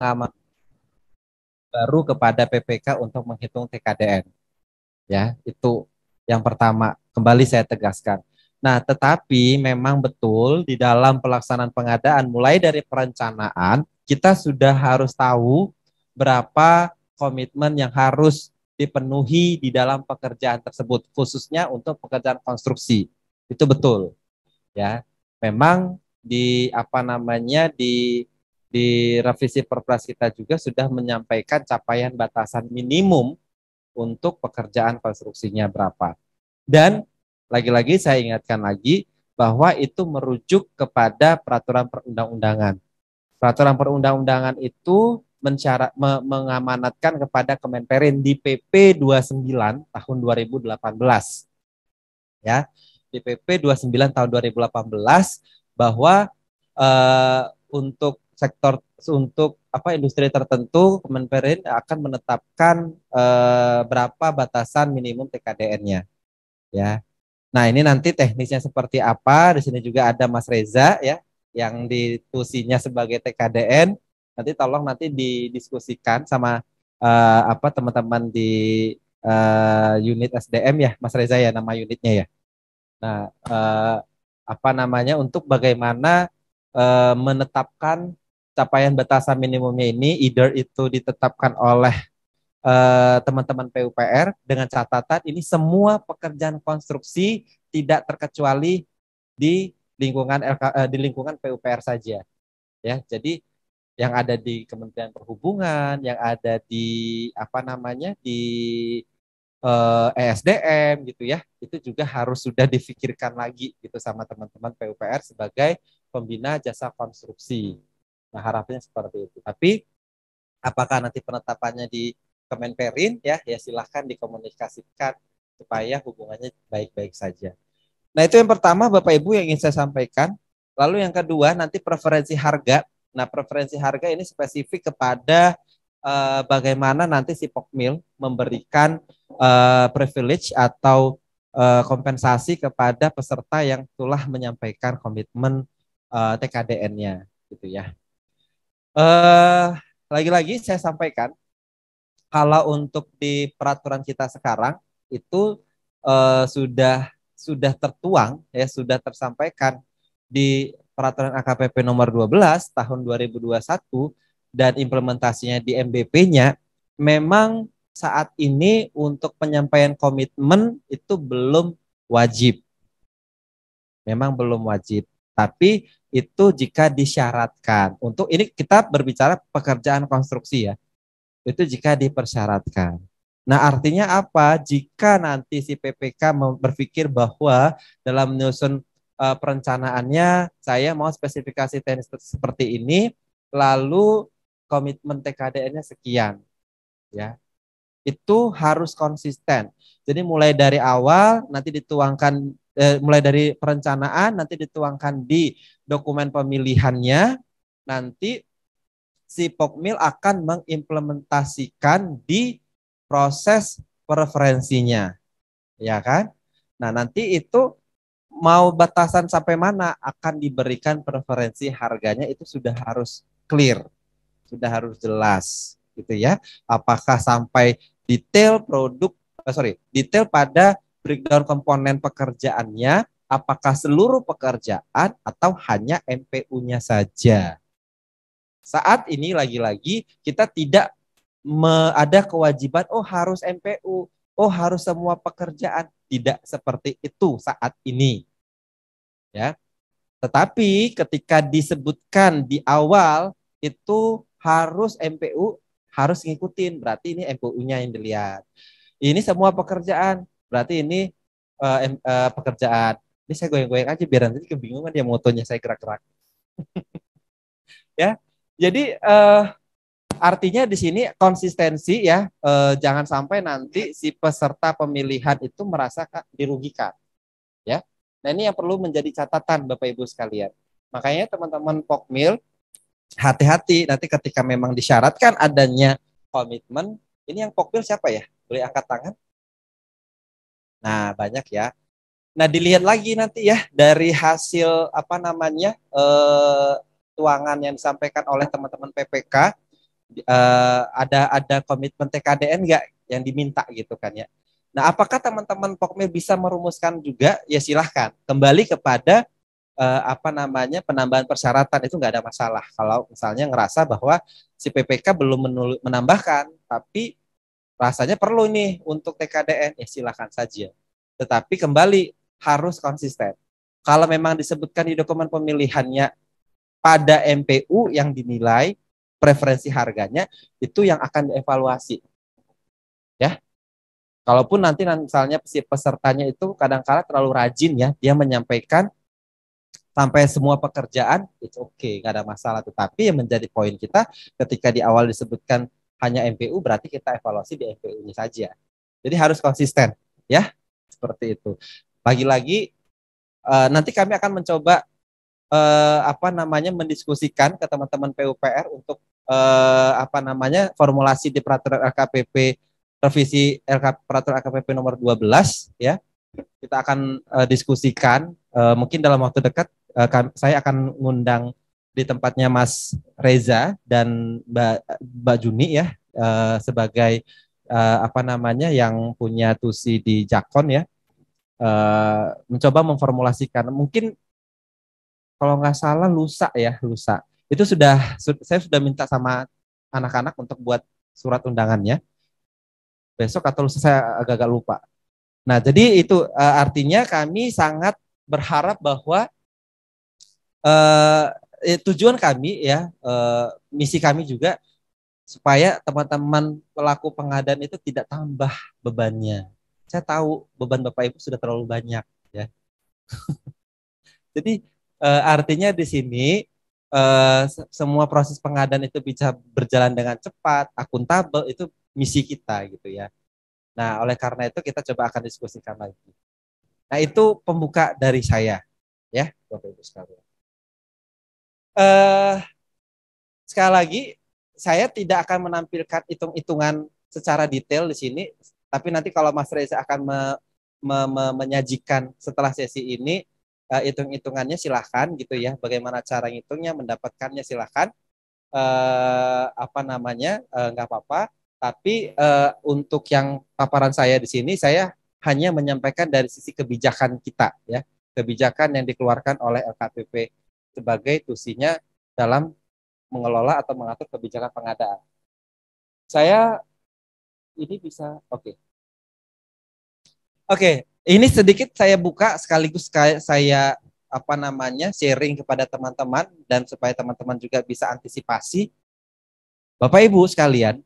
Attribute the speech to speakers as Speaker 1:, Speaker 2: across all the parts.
Speaker 1: sama baru kepada PPK untuk menghitung TKDN. Ya, itu yang pertama kembali saya
Speaker 2: tegaskan. Nah, tetapi memang betul di dalam pelaksanaan pengadaan mulai dari perencanaan kita sudah harus tahu berapa komitmen yang harus dipenuhi di dalam pekerjaan tersebut khususnya untuk pekerjaan konstruksi. Itu betul. Ya. Memang di apa namanya di di revisi Perpres kita juga sudah menyampaikan capaian batasan minimum untuk pekerjaan konstruksinya berapa. Dan lagi-lagi saya ingatkan lagi bahwa itu merujuk kepada peraturan perundang-undangan. Peraturan perundang-undangan itu mensyarat me, mengamanatkan kepada Kemenperin di PP 29 tahun 2018. Ya, di PP 29 tahun 2018 bahwa eh, untuk sektor untuk apa industri tertentu Kemenperin akan menetapkan eh, berapa batasan minimum TKDN-nya. Ya. Nah, ini nanti teknisnya seperti apa? Di sini juga ada Mas Reza ya yang ditusinya sebagai TKDN. Nanti tolong nanti didiskusikan sama eh, apa teman-teman di eh, unit SDM ya, Mas Reza ya nama unitnya ya. Nah, eh, apa namanya untuk bagaimana e, menetapkan capaian batasan minimumnya ini either itu ditetapkan oleh eh, teman-teman uh, PUPR dengan catatan ini semua pekerjaan konstruksi tidak terkecuali di lingkungan LK, uh, eh, di lingkungan PUPR saja. Ya, jadi yang ada di Kementerian Perhubungan, yang ada di apa namanya di uh, eh, ESDM gitu ya, itu juga harus sudah difikirkan lagi gitu sama teman-teman PUPR sebagai pembina jasa konstruksi. Nah, harapannya seperti itu. Tapi apakah nanti penetapannya di Kemenperin ya, ya silahkan dikomunikasikan supaya hubungannya baik-baik saja. Nah, itu yang pertama Bapak Ibu yang ingin saya sampaikan. Lalu yang kedua nanti preferensi harga. Nah, preferensi harga ini spesifik kepada eh, bagaimana nanti si Pokmil memberikan eh, privilege atau eh, kompensasi kepada peserta yang telah menyampaikan komitmen eh, TKDN-nya gitu ya. Uh, lagi-lagi saya sampaikan kalau untuk di peraturan kita sekarang itu uh, sudah sudah tertuang ya sudah tersampaikan di peraturan AKPP nomor 12 tahun 2021 dan implementasinya di MBP-nya memang saat ini untuk penyampaian komitmen itu belum wajib. Memang belum wajib. Tapi itu jika disyaratkan. Untuk ini kita berbicara pekerjaan konstruksi ya. Itu jika dipersyaratkan. Nah, artinya apa? Jika nanti si PPK berpikir bahwa dalam menyusun uh, perencanaannya saya mau spesifikasi teknis seperti ini, lalu komitmen TKDN-nya sekian. Ya. Itu harus konsisten. Jadi mulai dari awal nanti dituangkan eh, mulai dari perencanaan nanti dituangkan di dokumen pemilihannya nanti si Pokmil akan mengimplementasikan di proses preferensinya. Ya kan? Nah, nanti itu mau batasan sampai mana akan diberikan preferensi harganya itu sudah harus clear. Sudah harus jelas gitu ya. Apakah sampai detail produk oh sorry, detail pada breakdown komponen pekerjaannya, apakah seluruh pekerjaan atau hanya MPU-nya saja. Saat ini lagi-lagi kita tidak ada kewajiban oh harus MPU, oh harus semua pekerjaan, tidak seperti itu saat ini. Ya. Tetapi ketika disebutkan di awal itu harus MPU harus ngikutin, berarti ini MPU-nya yang dilihat. Ini semua pekerjaan berarti ini uh, uh, pekerjaan ini saya goyang-goyang aja biar nanti kebingungan dia motonya saya gerak-gerak ya jadi uh, artinya di sini konsistensi ya uh, jangan sampai nanti si peserta pemilihan itu merasa dirugikan ya nah ini yang perlu menjadi catatan bapak ibu sekalian makanya teman-teman pokmil hati-hati nanti ketika memang disyaratkan adanya komitmen ini yang pokmil siapa ya boleh angkat tangan Nah, banyak ya. Nah, dilihat lagi nanti ya dari hasil apa namanya eh, tuangan yang disampaikan oleh teman-teman PPK eh, ada ada komitmen TKDN enggak yang diminta gitu kan ya. Nah, apakah teman-teman Pokmir e bisa merumuskan juga? Ya silahkan kembali kepada eh, apa namanya penambahan persyaratan itu nggak ada masalah kalau misalnya ngerasa bahwa si PPK belum menambahkan, tapi rasanya perlu ini untuk TKDN ya silakan saja. Tetapi kembali harus konsisten. Kalau memang disebutkan di dokumen pemilihannya pada MPU yang dinilai preferensi harganya itu yang akan dievaluasi. Ya. Kalaupun nanti misalnya si pesertanya itu kadang-kala terlalu rajin ya, dia menyampaikan sampai semua pekerjaan itu oke, okay, nggak ada masalah. Tetapi yang menjadi poin kita ketika di awal disebutkan hanya MPU berarti kita evaluasi di mpu ini saja. Jadi harus konsisten ya seperti itu. Lagi-lagi uh, nanti kami akan mencoba uh, apa namanya mendiskusikan ke teman-teman PUPR untuk uh, apa namanya formulasi di peraturan LKPP revisi LK, peraturan LKPP nomor 12 ya. Kita akan uh, diskusikan uh, mungkin dalam waktu dekat uh, kami, saya akan mengundang di tempatnya Mas Reza dan Mbak, Mbak Juni ya uh, sebagai uh, apa namanya yang punya tusi di Jakon ya uh, mencoba memformulasikan mungkin kalau nggak salah lusa ya lusa itu sudah su saya sudah minta sama anak-anak untuk buat surat undangannya besok atau lusa saya agak-agak lupa nah jadi itu uh, artinya kami sangat berharap bahwa uh, eh, tujuan kami ya eh, misi kami juga supaya teman-teman pelaku pengadaan itu tidak tambah bebannya. Saya tahu beban Bapak Ibu sudah terlalu banyak ya. Jadi eh, artinya di sini eh, semua proses pengadaan itu bisa berjalan dengan cepat, akuntabel itu misi kita gitu ya. Nah, oleh karena
Speaker 1: itu kita coba akan diskusikan
Speaker 2: lagi. Nah, itu pembuka dari saya ya, Bapak Ibu sekalian eh, sekali lagi saya tidak akan menampilkan hitung-hitungan secara detail di sini, tapi nanti kalau Mas Reza akan me, me, me, menyajikan setelah sesi ini eh, hitung-hitungannya silahkan gitu ya, bagaimana cara ngitungnya, mendapatkannya silahkan. Eh, apa namanya eh, nggak eh, apa-apa tapi uh, untuk yang paparan saya di sini saya hanya menyampaikan dari sisi kebijakan kita ya kebijakan yang dikeluarkan oleh LKPP sebagai tusinya dalam
Speaker 1: mengelola atau mengatur kebijakan pengadaan. Saya ini bisa oke. Okay. Oke, okay, ini sedikit saya buka sekaligus
Speaker 2: saya apa namanya sharing kepada teman-teman dan supaya teman-teman juga bisa antisipasi. Bapak Ibu sekalian,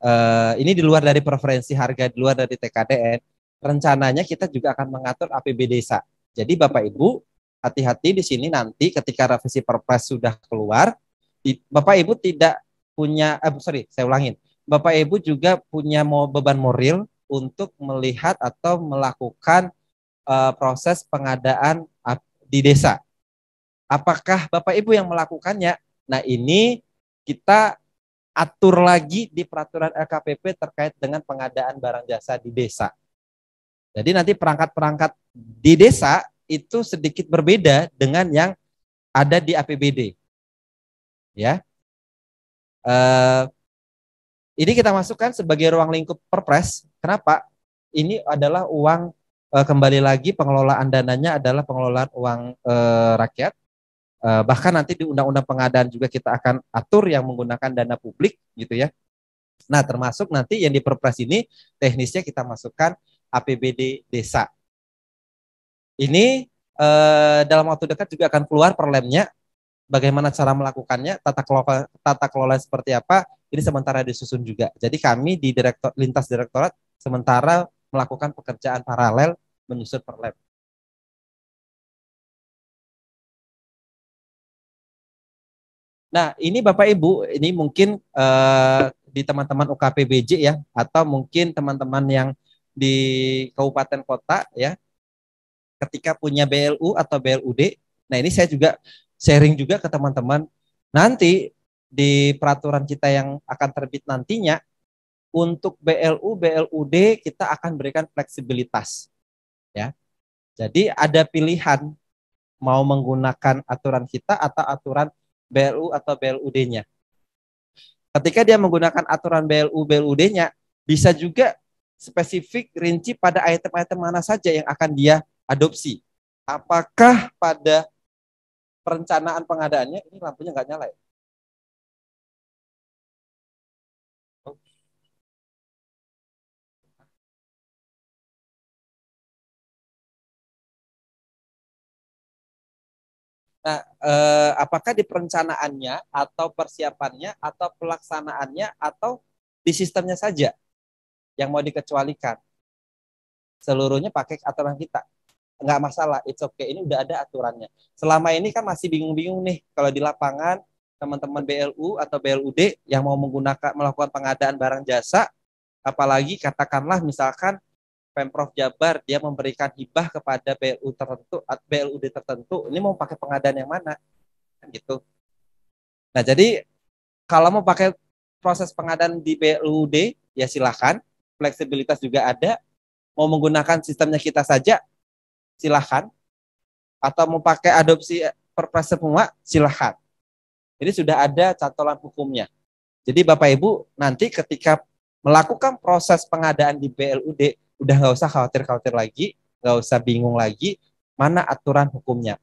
Speaker 2: eh, ini di luar dari preferensi harga, di luar dari TKDN, rencananya kita juga akan mengatur APB desa. Jadi Bapak Ibu hati-hati di sini nanti ketika revisi perpres sudah keluar, Bapak Ibu tidak punya, eh, sorry, saya ulangin, Bapak Ibu juga punya mau beban moral untuk melihat atau melakukan uh, proses pengadaan di desa. Apakah Bapak Ibu yang melakukannya? Nah ini kita atur lagi di peraturan LKPP terkait dengan pengadaan barang jasa di desa. Jadi nanti perangkat-perangkat di desa
Speaker 1: itu sedikit berbeda dengan yang ada di APBD. Ya. Uh, ini kita masukkan sebagai ruang lingkup
Speaker 2: perpres. Kenapa? Ini adalah uang uh, kembali lagi pengelolaan dananya adalah pengelolaan uang uh, rakyat. Uh, bahkan nanti di undang-undang pengadaan juga kita akan atur yang menggunakan dana publik gitu ya. Nah, termasuk nanti yang di perpres ini teknisnya kita masukkan APBD desa ini eh, dalam waktu dekat juga akan keluar perlemnya. Bagaimana cara melakukannya, tata kelola tata kelola seperti apa? Ini sementara disusun juga. Jadi kami di direktor lintas
Speaker 1: direktorat sementara melakukan pekerjaan paralel menyusun perlem. Nah, ini Bapak Ibu, ini mungkin eh, di teman-teman UKPBJ ya, atau mungkin
Speaker 2: teman-teman yang di kabupaten kota ya, ketika punya BLU atau BLUD. Nah, ini saya juga sharing juga ke teman-teman. Nanti di peraturan kita yang akan terbit nantinya untuk BLU BLUD kita akan berikan fleksibilitas. Ya. Jadi ada pilihan mau menggunakan aturan kita atau aturan BLU atau BLUD-nya. Ketika dia menggunakan aturan BLU BLUD-nya bisa juga spesifik rinci pada item-item mana saja yang akan dia adopsi.
Speaker 1: Apakah pada perencanaan pengadaannya ini lampunya nggak nyala ya? Nah, eh, apakah di perencanaannya
Speaker 2: atau persiapannya atau pelaksanaannya atau di sistemnya saja yang mau dikecualikan? Seluruhnya pakai aturan kita nggak masalah it's okay ini udah ada aturannya selama ini kan masih bingung-bingung nih kalau di lapangan teman-teman BLU atau BLUD yang mau menggunakan melakukan pengadaan barang jasa apalagi katakanlah misalkan Pemprov Jabar dia memberikan hibah kepada BLU tertentu atau BLUD tertentu ini mau pakai pengadaan yang mana kan gitu nah jadi kalau mau pakai proses pengadaan di BLUD ya silahkan fleksibilitas juga ada mau menggunakan sistemnya kita saja silahkan. Atau mau pakai adopsi perpres semua, silahkan. Jadi sudah ada catatan hukumnya. Jadi Bapak Ibu nanti ketika melakukan proses pengadaan di BLUD, udah nggak usah khawatir-khawatir lagi, nggak usah bingung lagi, mana
Speaker 1: aturan hukumnya,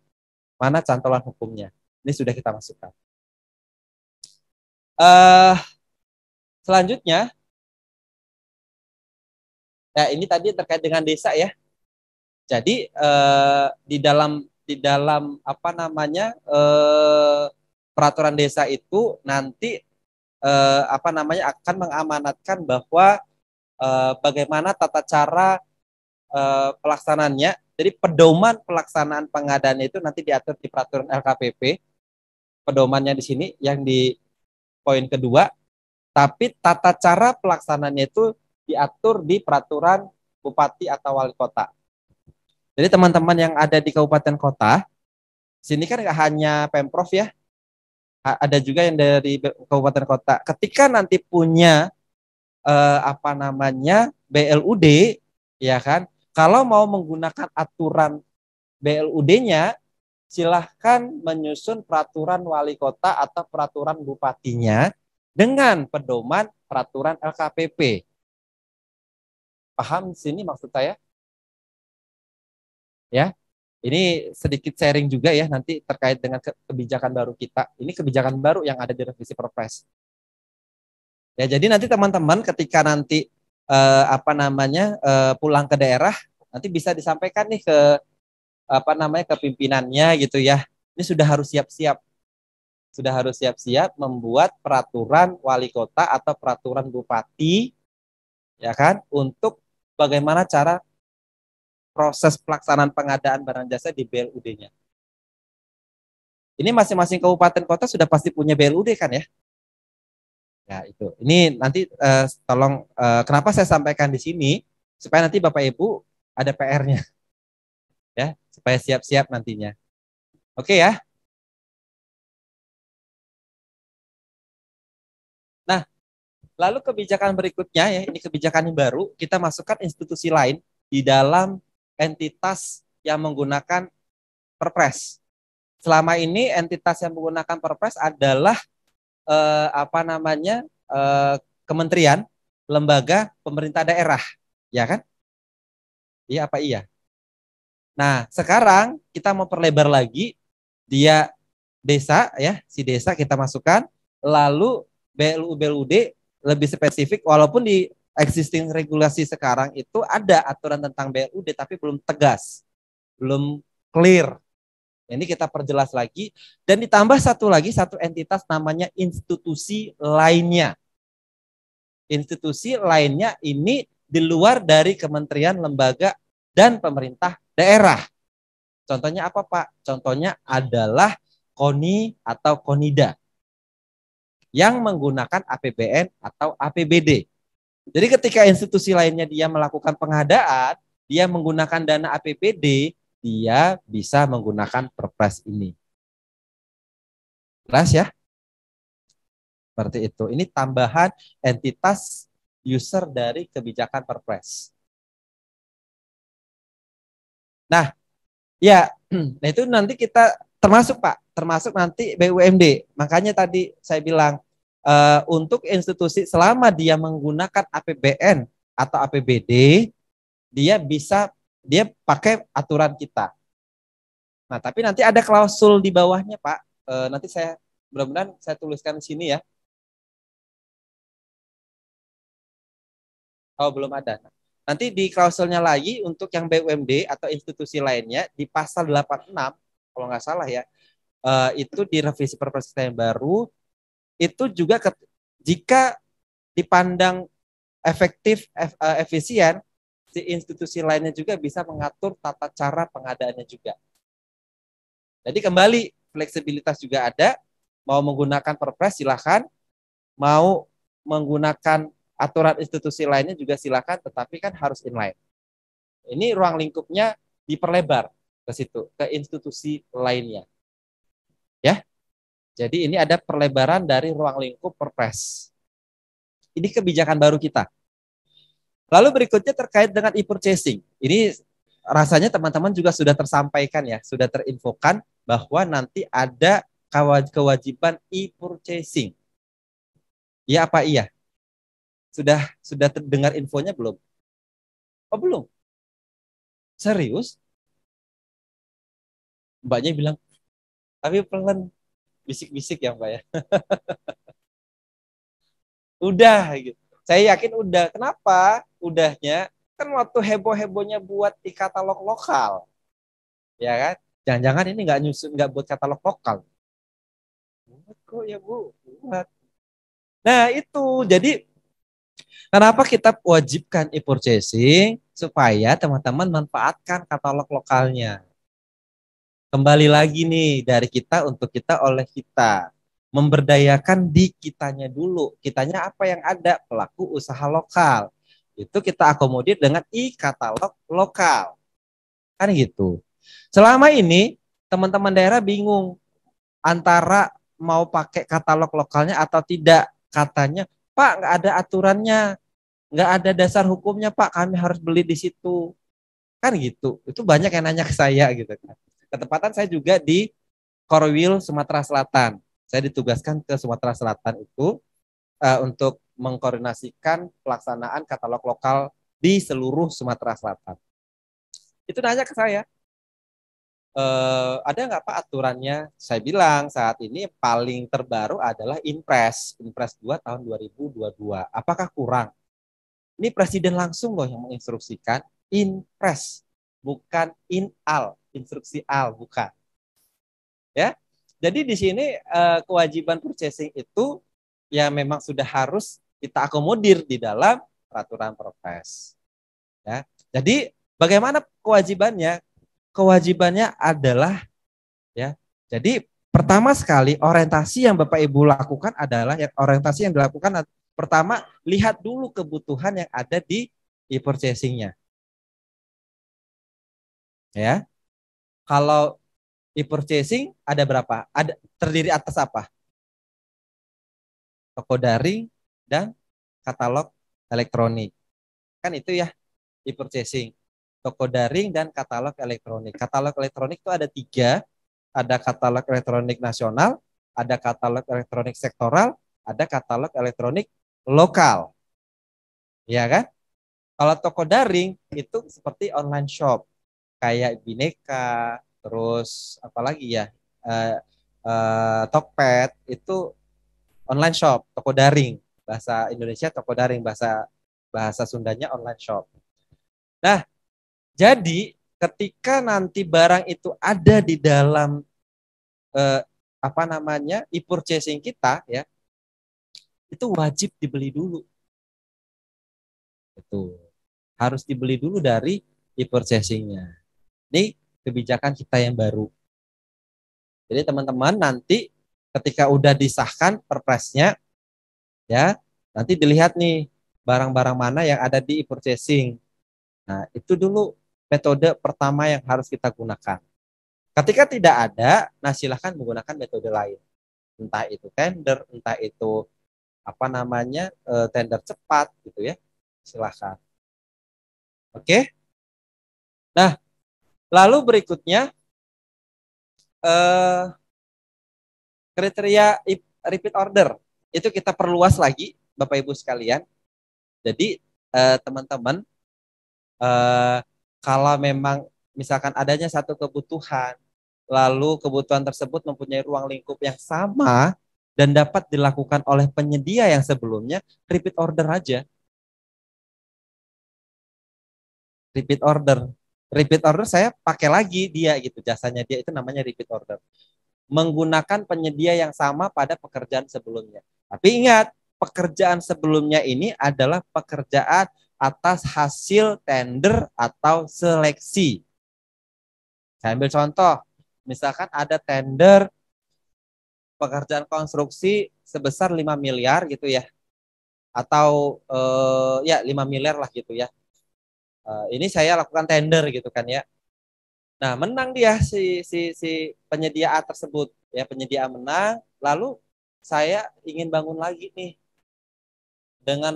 Speaker 1: mana cantolan hukumnya. Ini sudah kita masukkan. Uh, selanjutnya, ya ini tadi terkait dengan desa ya. Jadi eh,
Speaker 2: di dalam di dalam apa namanya eh, peraturan desa itu nanti eh, apa namanya akan mengamanatkan bahwa eh, bagaimana tata cara eh, pelaksananya. Jadi pedoman pelaksanaan pengadaan itu nanti diatur di peraturan LKPP. Pedomannya di sini yang di poin kedua, tapi tata cara pelaksanaannya itu diatur di peraturan bupati atau wali kota. Jadi teman-teman yang ada di kabupaten kota, sini kan nggak hanya pemprov ya, ada juga yang dari kabupaten kota. Ketika nanti punya eh, apa namanya BLUD, ya kan? Kalau mau menggunakan aturan BLUD-nya, silahkan menyusun peraturan wali kota atau peraturan
Speaker 1: bupatinya dengan pedoman peraturan LKPP. Paham sini maksud saya? ya. Ini sedikit sharing juga ya nanti terkait dengan kebijakan baru kita. Ini kebijakan baru yang ada
Speaker 2: di revisi Perpres. Ya, jadi nanti teman-teman ketika nanti eh, apa namanya eh, pulang ke daerah nanti bisa disampaikan nih ke apa namanya ke pimpinannya gitu ya. Ini sudah harus siap-siap sudah harus siap-siap membuat peraturan wali kota atau peraturan bupati ya kan untuk bagaimana cara proses pelaksanaan pengadaan barang jasa di BLUD-nya. Ini masing-masing kabupaten kota sudah pasti punya BLUD kan ya? Ya itu. Ini nanti uh, tolong uh, kenapa saya sampaikan
Speaker 1: di sini supaya nanti Bapak Ibu ada PR-nya. Ya, supaya siap-siap nantinya. Oke ya. Nah, lalu kebijakan berikutnya ya, ini kebijakan yang
Speaker 2: baru, kita masukkan institusi lain di dalam entitas yang menggunakan perpres. Selama ini entitas yang menggunakan perpres adalah eh, apa namanya eh, kementerian, lembaga pemerintah daerah, ya kan? Iya apa iya? Nah sekarang kita mau perlebar lagi dia desa ya si desa kita masukkan lalu BLU BLUD lebih spesifik walaupun di existing regulasi sekarang itu ada aturan tentang BLUD tapi belum tegas, belum clear. Ini kita perjelas lagi dan ditambah satu lagi satu entitas namanya institusi lainnya. Institusi lainnya ini di luar dari kementerian, lembaga dan pemerintah daerah. Contohnya apa, Pak? Contohnya adalah KONI atau KONIDA yang menggunakan APBN atau APBD jadi ketika institusi lainnya dia melakukan pengadaan, dia menggunakan dana APBD, dia bisa menggunakan perpres ini. Jelas ya?
Speaker 1: Seperti itu. Ini tambahan entitas user dari kebijakan perpres. Nah, ya, nah itu nanti kita termasuk Pak, termasuk nanti BUMD. Makanya tadi
Speaker 2: saya bilang uh, untuk institusi selama dia menggunakan APBN atau APBD, dia bisa dia pakai aturan kita.
Speaker 1: Nah, tapi nanti ada klausul di bawahnya, Pak. E, nanti saya mudah-mudahan saya tuliskan di sini ya. Oh, belum ada. Nanti di klausulnya lagi untuk yang BUMD atau institusi lainnya di pasal
Speaker 2: 86 kalau nggak salah ya. E, itu direvisi revisi perpres yang baru itu juga ke, jika dipandang efektif, ef, eh, efisien, si institusi lainnya juga bisa mengatur tata cara pengadaannya juga. Jadi kembali fleksibilitas juga ada, mau menggunakan perpres silahkan, mau menggunakan aturan institusi lainnya juga silahkan, tetapi kan harus inline. Ini ruang lingkupnya diperlebar ke situ, ke institusi lainnya. Ya, jadi ini ada perlebaran dari ruang lingkup perpres. Ini kebijakan baru kita. Lalu berikutnya terkait dengan e-purchasing. Ini rasanya teman-teman juga sudah tersampaikan ya, sudah terinfokan bahwa nanti ada kewajiban e-purchasing.
Speaker 1: Iya apa iya? Sudah sudah terdengar infonya belum? Oh belum. Serius? Mbaknya bilang, tapi pelan bisik-bisik ya Pak ya.
Speaker 2: udah gitu. Saya yakin udah. Kenapa? Udahnya kan waktu heboh-hebohnya buat di katalog lokal. Ya kan? Jangan-jangan ini nggak nyusun nggak buat katalog lokal.
Speaker 1: Buat kok ya Bu,
Speaker 2: buat. Nah, itu. Jadi Kenapa kita wajibkan e-purchasing supaya teman-teman manfaatkan katalog lokalnya? Kembali lagi nih dari kita untuk kita oleh kita. Memberdayakan di kitanya dulu. Kitanya apa yang ada? Pelaku usaha lokal. Itu kita akomodir dengan i katalog lokal. Kan gitu. Selama ini teman-teman daerah bingung antara mau pakai katalog lokalnya atau tidak. Katanya, Pak, nggak ada aturannya, nggak ada dasar hukumnya, Pak. Kami harus beli di situ, kan gitu. Itu banyak yang nanya ke saya gitu kan ketepatan saya juga di Korwil Sumatera Selatan. Saya ditugaskan ke Sumatera Selatan itu uh, untuk mengkoordinasikan pelaksanaan katalog lokal di seluruh Sumatera Selatan.
Speaker 1: Itu nanya ke saya,
Speaker 2: e, ada nggak Pak aturannya? Saya bilang saat ini paling terbaru adalah Impres, Impres 2 tahun 2022. Apakah kurang? Ini Presiden langsung loh yang menginstruksikan Impres, bukan Inal instruksi al bukan. Ya. Jadi di sini eh, kewajiban purchasing itu ya memang sudah harus kita akomodir di dalam peraturan profes. Ya. Jadi bagaimana kewajibannya? Kewajibannya adalah ya. Jadi pertama sekali orientasi yang Bapak Ibu lakukan adalah yang orientasi yang dilakukan pertama lihat dulu kebutuhan yang ada di
Speaker 1: e-purchasingnya. Ya. Kalau e-purchasing ada berapa? Ada terdiri atas apa? Toko daring dan katalog elektronik. Kan
Speaker 2: itu ya e-purchasing. Toko daring dan katalog elektronik. Katalog elektronik itu ada tiga. Ada katalog elektronik nasional, ada katalog elektronik sektoral, ada katalog elektronik lokal. Ya kan? Kalau toko daring itu seperti online shop kayak bineka terus apalagi ya uh, eh, uh, eh, tokpet itu online shop toko daring bahasa Indonesia toko daring bahasa bahasa Sundanya online shop nah jadi ketika nanti barang itu
Speaker 1: ada di dalam uh, apa namanya e-purchasing kita ya itu wajib dibeli dulu itu harus dibeli dulu dari e-purchasingnya di kebijakan kita yang
Speaker 2: baru. Jadi teman-teman nanti ketika udah disahkan perpresnya ya, nanti dilihat nih barang-barang mana yang ada di e-purchasing. Nah, itu dulu metode pertama yang harus kita gunakan. Ketika tidak ada, nah silahkan menggunakan metode lain. Entah itu tender, entah
Speaker 1: itu apa namanya eh, tender cepat gitu ya. Silahkan. Oke? Nah, Lalu berikutnya eh, kriteria repeat order
Speaker 2: itu kita perluas lagi, Bapak Ibu sekalian. Jadi eh, teman-teman eh, eh, kalau memang misalkan adanya satu kebutuhan, lalu kebutuhan tersebut mempunyai ruang lingkup yang sama dan dapat
Speaker 1: dilakukan oleh penyedia yang sebelumnya, repeat order aja. Repeat order repeat order saya pakai lagi dia gitu jasanya
Speaker 2: dia itu namanya repeat order menggunakan penyedia yang sama pada pekerjaan sebelumnya tapi ingat pekerjaan sebelumnya ini adalah pekerjaan atas hasil tender atau seleksi saya ambil contoh misalkan ada tender pekerjaan konstruksi sebesar 5 miliar gitu ya atau eh, ya 5 miliar lah gitu ya Eh, ini saya lakukan tender gitu kan ya. Nah, menang dia si si si A tersebut ya penyedia menang, lalu saya ingin bangun lagi nih dengan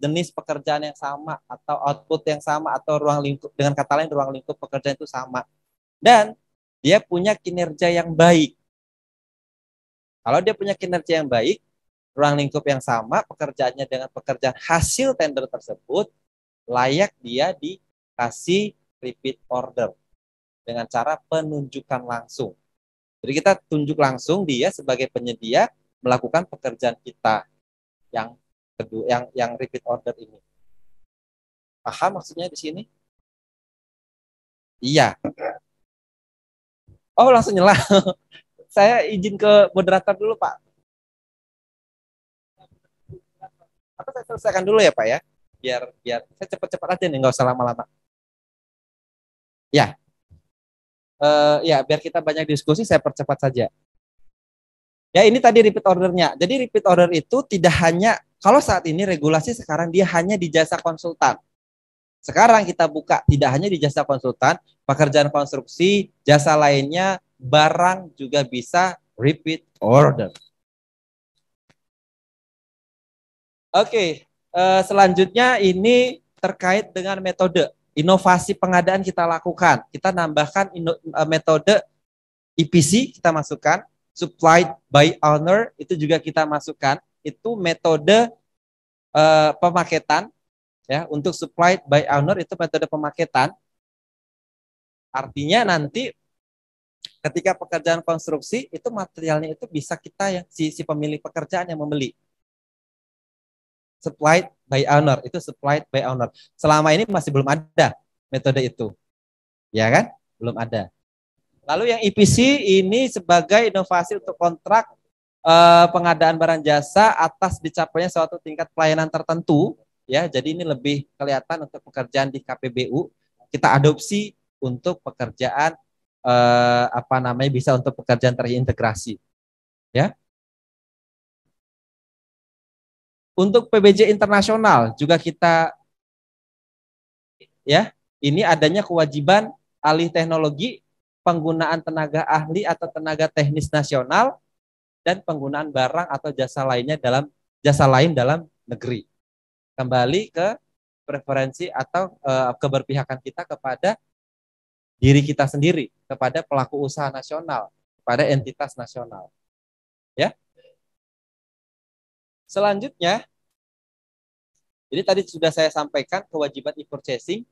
Speaker 2: jenis pekerjaan yang sama atau output yang sama atau ruang lingkup dengan kata lain ruang lingkup pekerjaan itu sama dan dia punya kinerja yang baik. Kalau dia punya kinerja yang baik, ruang lingkup yang sama, pekerjaannya dengan pekerjaan hasil tender tersebut, layak dia dikasih repeat order dengan cara penunjukan langsung. Jadi kita tunjuk langsung dia sebagai penyedia melakukan pekerjaan
Speaker 1: kita yang kedua yang yang repeat order ini. Paham maksudnya di sini? Iya. Oh, langsung nyela. Saya izin ke moderator dulu, Pak. Atau saya selesaikan dulu ya, Pak ya biar biar saya cepat-cepat aja nih nggak usah lama-lama ya uh, ya biar kita banyak diskusi saya percepat saja ya ini tadi repeat ordernya jadi
Speaker 2: repeat order itu tidak hanya kalau saat ini regulasi sekarang dia hanya di jasa konsultan sekarang kita buka tidak hanya di jasa konsultan pekerjaan konstruksi jasa lainnya barang juga bisa repeat order oke okay. Eh, selanjutnya ini terkait dengan metode inovasi pengadaan kita lakukan. Kita nambahkan ino, eh, metode IPC e kita masukkan, supplied by owner itu juga kita masukkan. Itu metode uh, pemaketan ya untuk supplied by owner itu metode pemaketan. Artinya nanti ketika pekerjaan konstruksi itu materialnya itu bisa kita yang si, si pemilik pekerjaan yang membeli supplied by owner itu supplied by owner selama ini masih belum ada metode itu ya kan belum ada lalu yang EPC ini sebagai inovasi untuk kontrak eh, pengadaan barang jasa atas dicapainya suatu tingkat pelayanan tertentu ya jadi ini lebih kelihatan untuk pekerjaan di KPBU kita adopsi untuk pekerjaan eh,
Speaker 1: apa namanya bisa untuk pekerjaan terintegrasi ya Untuk PBJ internasional juga kita
Speaker 2: ya, ini adanya kewajiban alih teknologi penggunaan tenaga ahli atau tenaga teknis nasional dan penggunaan barang atau jasa lainnya dalam jasa lain dalam negeri. Kembali ke preferensi atau e, keberpihakan kita kepada diri kita sendiri, kepada pelaku
Speaker 1: usaha nasional, kepada entitas nasional. Selanjutnya, jadi tadi sudah saya sampaikan kewajiban e-purchasing,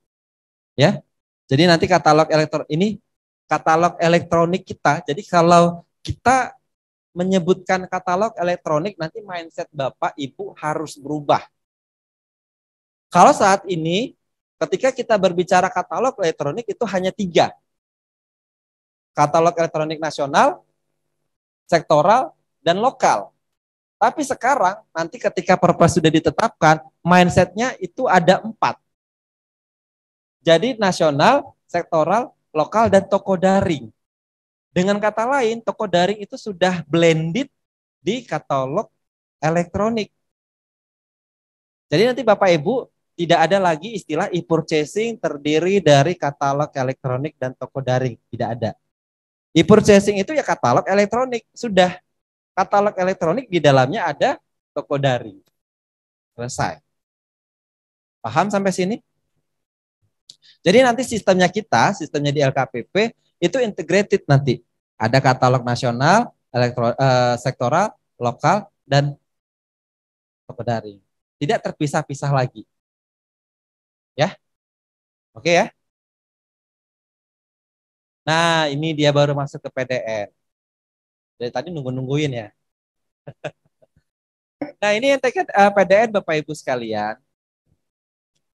Speaker 1: ya. Jadi nanti katalog elektron ini katalog
Speaker 2: elektronik kita. Jadi kalau kita menyebutkan katalog elektronik, nanti mindset bapak ibu harus berubah. Kalau saat ini ketika kita berbicara katalog elektronik itu hanya tiga. Katalog elektronik nasional, sektoral, dan lokal. Tapi sekarang nanti ketika perpres sudah ditetapkan, mindsetnya itu ada empat. Jadi nasional, sektoral, lokal, dan toko daring. Dengan kata lain, toko daring itu sudah blended di katalog elektronik. Jadi nanti Bapak Ibu tidak ada lagi istilah e-purchasing terdiri dari katalog elektronik dan toko daring. Tidak ada. E-purchasing itu ya katalog elektronik, sudah katalog elektronik di dalamnya ada toko daring. Selesai. Paham sampai sini? Jadi nanti sistemnya kita, sistemnya di LKPP itu integrated nanti. Ada katalog nasional, elektro, eh, sektoral, lokal, dan
Speaker 1: toko daring. Tidak terpisah-pisah lagi. Ya? Oke ya? Nah, ini dia baru masuk ke PDN. Dari tadi nunggu-nungguin ya.
Speaker 2: nah ini yang tiket uh, PDN Bapak Ibu sekalian.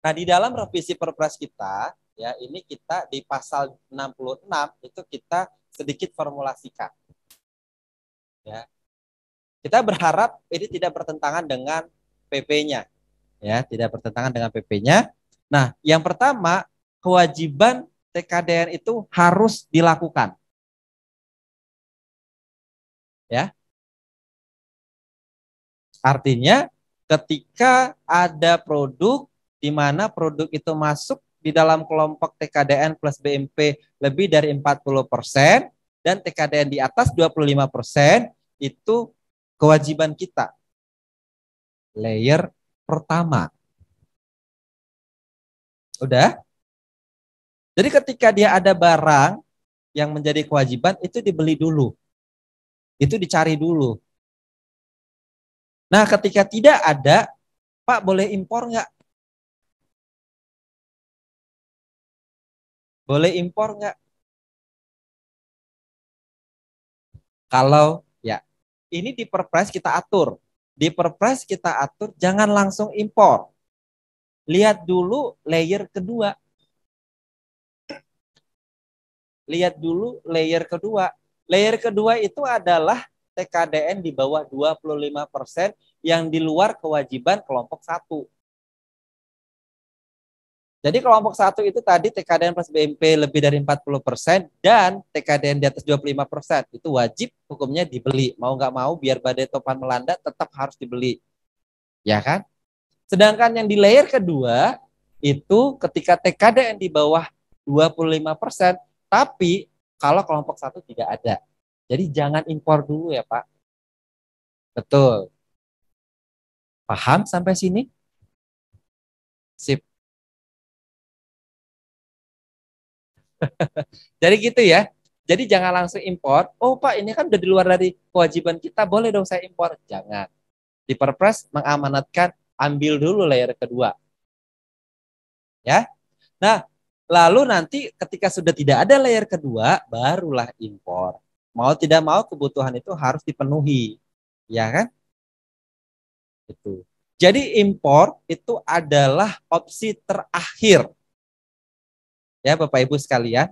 Speaker 2: Nah di dalam revisi perpres kita, ya ini kita di pasal 66 itu kita sedikit formulasikan. Ya. Kita berharap ini tidak bertentangan dengan PP-nya. Ya, tidak bertentangan dengan PP-nya. Nah,
Speaker 1: yang pertama, kewajiban TKDN itu harus dilakukan ya. Artinya ketika ada produk di mana produk itu
Speaker 2: masuk di dalam kelompok TKDN plus BMP lebih dari 40%
Speaker 1: dan TKDN di atas 25% itu kewajiban kita. Layer pertama. Udah? Jadi ketika dia ada barang yang menjadi kewajiban itu dibeli dulu. Itu dicari dulu. Nah, ketika tidak ada, Pak boleh impor nggak? Boleh impor nggak? Kalau ya, ini di perpres kita atur.
Speaker 2: Di perpres kita atur jangan langsung impor. Lihat dulu layer kedua lihat dulu layer kedua. Layer kedua itu adalah TKDN di bawah 25% yang di luar kewajiban kelompok satu. Jadi kelompok satu itu tadi TKDN plus BMP lebih dari 40% persen dan TKDN di atas 25% persen itu wajib hukumnya dibeli. Mau nggak mau biar badai topan melanda tetap harus dibeli. Ya kan? Sedangkan yang di layer kedua itu ketika TKDN di bawah 25% persen tapi kalau kelompok
Speaker 1: satu tidak ada. Jadi jangan impor dulu ya Pak. Betul. Paham sampai sini? Sip. Jadi gitu ya. Jadi jangan
Speaker 2: langsung impor. Oh Pak, ini kan udah di luar dari kewajiban kita, boleh dong saya impor. Jangan. Di Perpres mengamanatkan ambil dulu layer kedua. Ya. Nah, Lalu nanti ketika sudah tidak ada layer kedua, barulah impor. Mau tidak mau kebutuhan itu harus dipenuhi, ya kan? Itu. Jadi impor itu adalah opsi terakhir. Ya Bapak Ibu sekalian,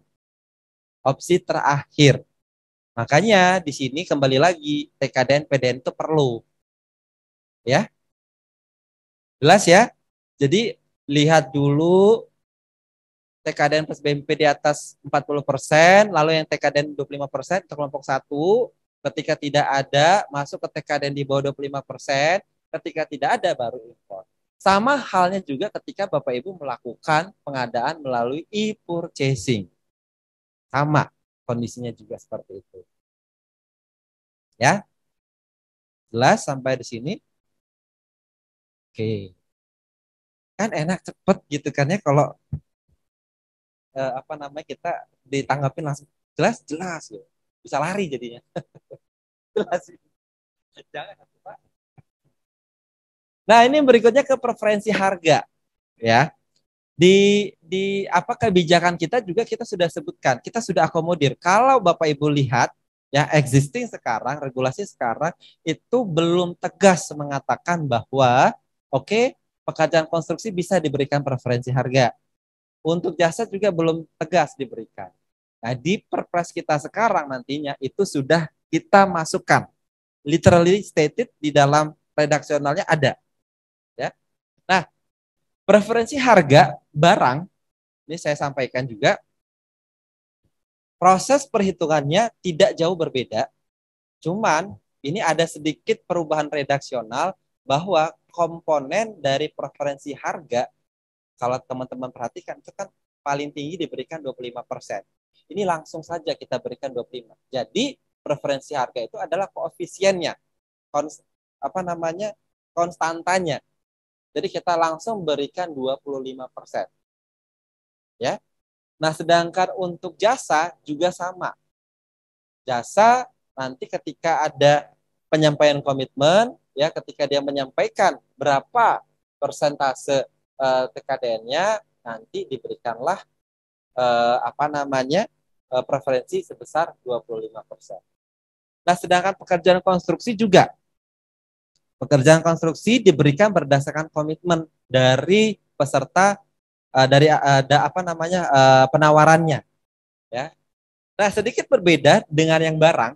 Speaker 2: opsi terakhir.
Speaker 1: Makanya di sini kembali lagi TKDN PDN itu perlu. Ya. Jelas ya? Jadi lihat dulu TKDN plus BMP di atas 40%, lalu yang TKDN
Speaker 2: 25% untuk kelompok 1, ketika tidak ada masuk ke TKDN di bawah 25%, ketika tidak ada baru impor. Sama halnya juga ketika Bapak Ibu melakukan
Speaker 1: pengadaan melalui e-purchasing. Sama kondisinya juga seperti itu. Ya. Jelas sampai di sini? Oke. Kan enak cepet gitu kan ya kalau uh, apa namanya kita ditanggapi langsung jelas jelas gitu. bisa lari jadinya jelas jangan Pak. nah ini berikutnya ke preferensi harga ya
Speaker 2: di di apa kebijakan kita juga kita sudah sebutkan kita sudah akomodir kalau bapak ibu lihat ya existing sekarang regulasi sekarang itu belum tegas mengatakan bahwa oke okay, pekerjaan konstruksi bisa diberikan preferensi harga untuk jasad juga belum tegas diberikan. Nah, di perpres kita sekarang nantinya itu sudah kita masukkan. Literally stated di dalam
Speaker 1: redaksionalnya ada. Ya. Nah, preferensi harga barang ini saya sampaikan juga proses perhitungannya
Speaker 2: tidak jauh berbeda. Cuman ini ada sedikit perubahan redaksional bahwa komponen dari preferensi harga kalau teman-teman perhatikan itu kan paling tinggi diberikan 25%. Ini langsung saja kita berikan 25. Jadi preferensi harga itu adalah koefisiennya. Kons, apa namanya? konstantanya. Jadi kita langsung berikan 25%. Ya. Nah, sedangkan untuk jasa juga sama. Jasa nanti ketika ada penyampaian komitmen, ya ketika dia menyampaikan berapa persentase uh, eh, TKDN-nya nanti diberikanlah uh, apa namanya uh, preferensi sebesar 25%. Nah, sedangkan pekerjaan konstruksi juga pekerjaan konstruksi diberikan berdasarkan komitmen dari peserta uh, dari uh, apa namanya uh, penawarannya ya nah sedikit berbeda dengan yang barang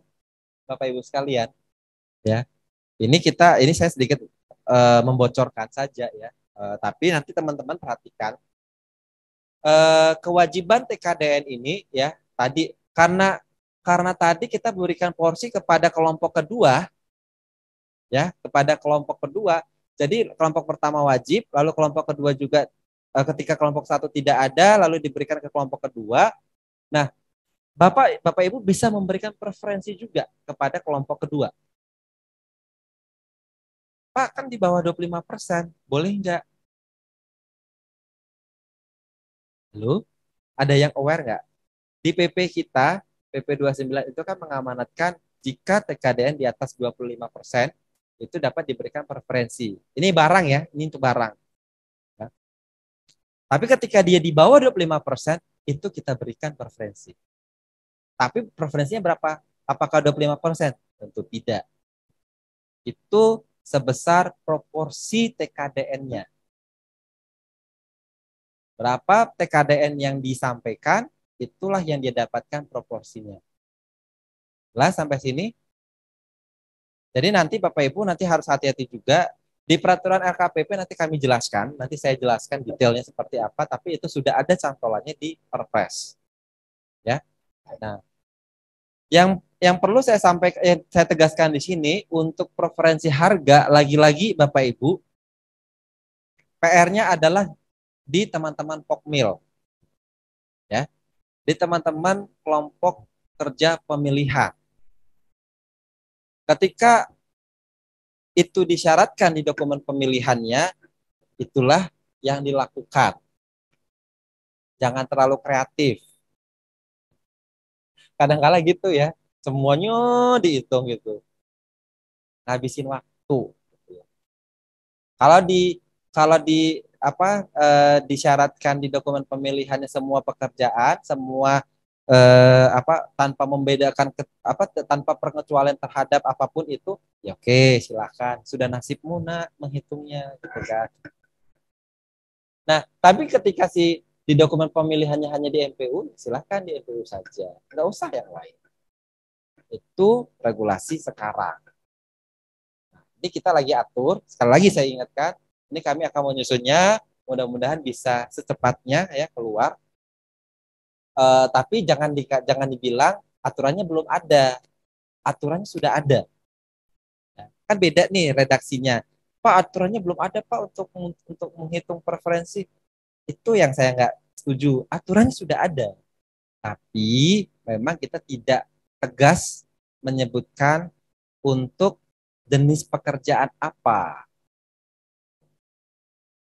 Speaker 2: bapak ibu sekalian ya ini kita ini saya sedikit uh, membocorkan saja ya Eh, tapi nanti teman-teman perhatikan uh, kewajiban TKDN ini ya tadi karena karena tadi kita berikan porsi kepada kelompok kedua ya kepada kelompok kedua. Jadi kelompok pertama wajib, lalu kelompok kedua juga uh, ketika kelompok satu tidak ada lalu diberikan ke kelompok kedua. Nah, Bapak Bapak Ibu bisa
Speaker 1: memberikan preferensi juga kepada kelompok kedua. Pak kan di bawah 25%, boleh enggak? Lalu ada yang aware nggak? Di PP kita, PP29
Speaker 2: itu kan mengamanatkan jika TKDN di atas 25% itu dapat diberikan preferensi. Ini barang ya, ini untuk barang. Ya. Tapi ketika dia di bawah 25%, itu kita berikan preferensi. Tapi preferensinya
Speaker 1: berapa? Apakah 25%? Tentu tidak. Itu sebesar proporsi TKDN-nya.
Speaker 2: Berapa TKDN yang disampaikan, itulah yang dia dapatkan proporsinya. Lah sampai sini. Jadi nanti Bapak Ibu nanti harus hati-hati juga di peraturan RKPP nanti kami jelaskan, nanti saya jelaskan detailnya seperti apa, tapi itu sudah ada cantolannya di Perpres. Ya. Nah, yang yang perlu saya sampaikan yang eh, saya tegaskan di sini untuk preferensi harga lagi-lagi Bapak Ibu PR-nya adalah di teman-teman
Speaker 1: Pokmil. Ya. Di teman-teman kelompok kerja pemilihan. Ketika itu
Speaker 2: disyaratkan di dokumen pemilihannya, itulah yang dilakukan.
Speaker 1: Jangan terlalu kreatif. Kadang-kala gitu ya, semuanya dihitung gitu. Habisin waktu.
Speaker 2: Kalau di kalau di apa e, disyaratkan di dokumen pemilihannya semua pekerjaan, semua e, apa tanpa membedakan ke, apa tanpa pengecualian terhadap apapun itu, ya oke, silahkan. Sudah nasibmu nak menghitungnya gitu kan. Nah, tapi ketika si di dokumen pemilihannya hanya di MPU, silahkan di MPU saja. Nggak usah yang lain. Itu regulasi sekarang. Nah, ini kita lagi atur, sekali lagi saya ingatkan, ini kami akan menyusunnya, mudah-mudahan bisa secepatnya ya keluar. Uh, tapi jangan di, jangan dibilang aturannya belum ada, aturannya sudah ada. Nah, kan beda nih redaksinya. Pak aturannya belum ada pak untuk untuk menghitung preferensi itu yang saya nggak setuju. Aturannya sudah ada, tapi memang kita tidak
Speaker 1: tegas menyebutkan untuk jenis pekerjaan apa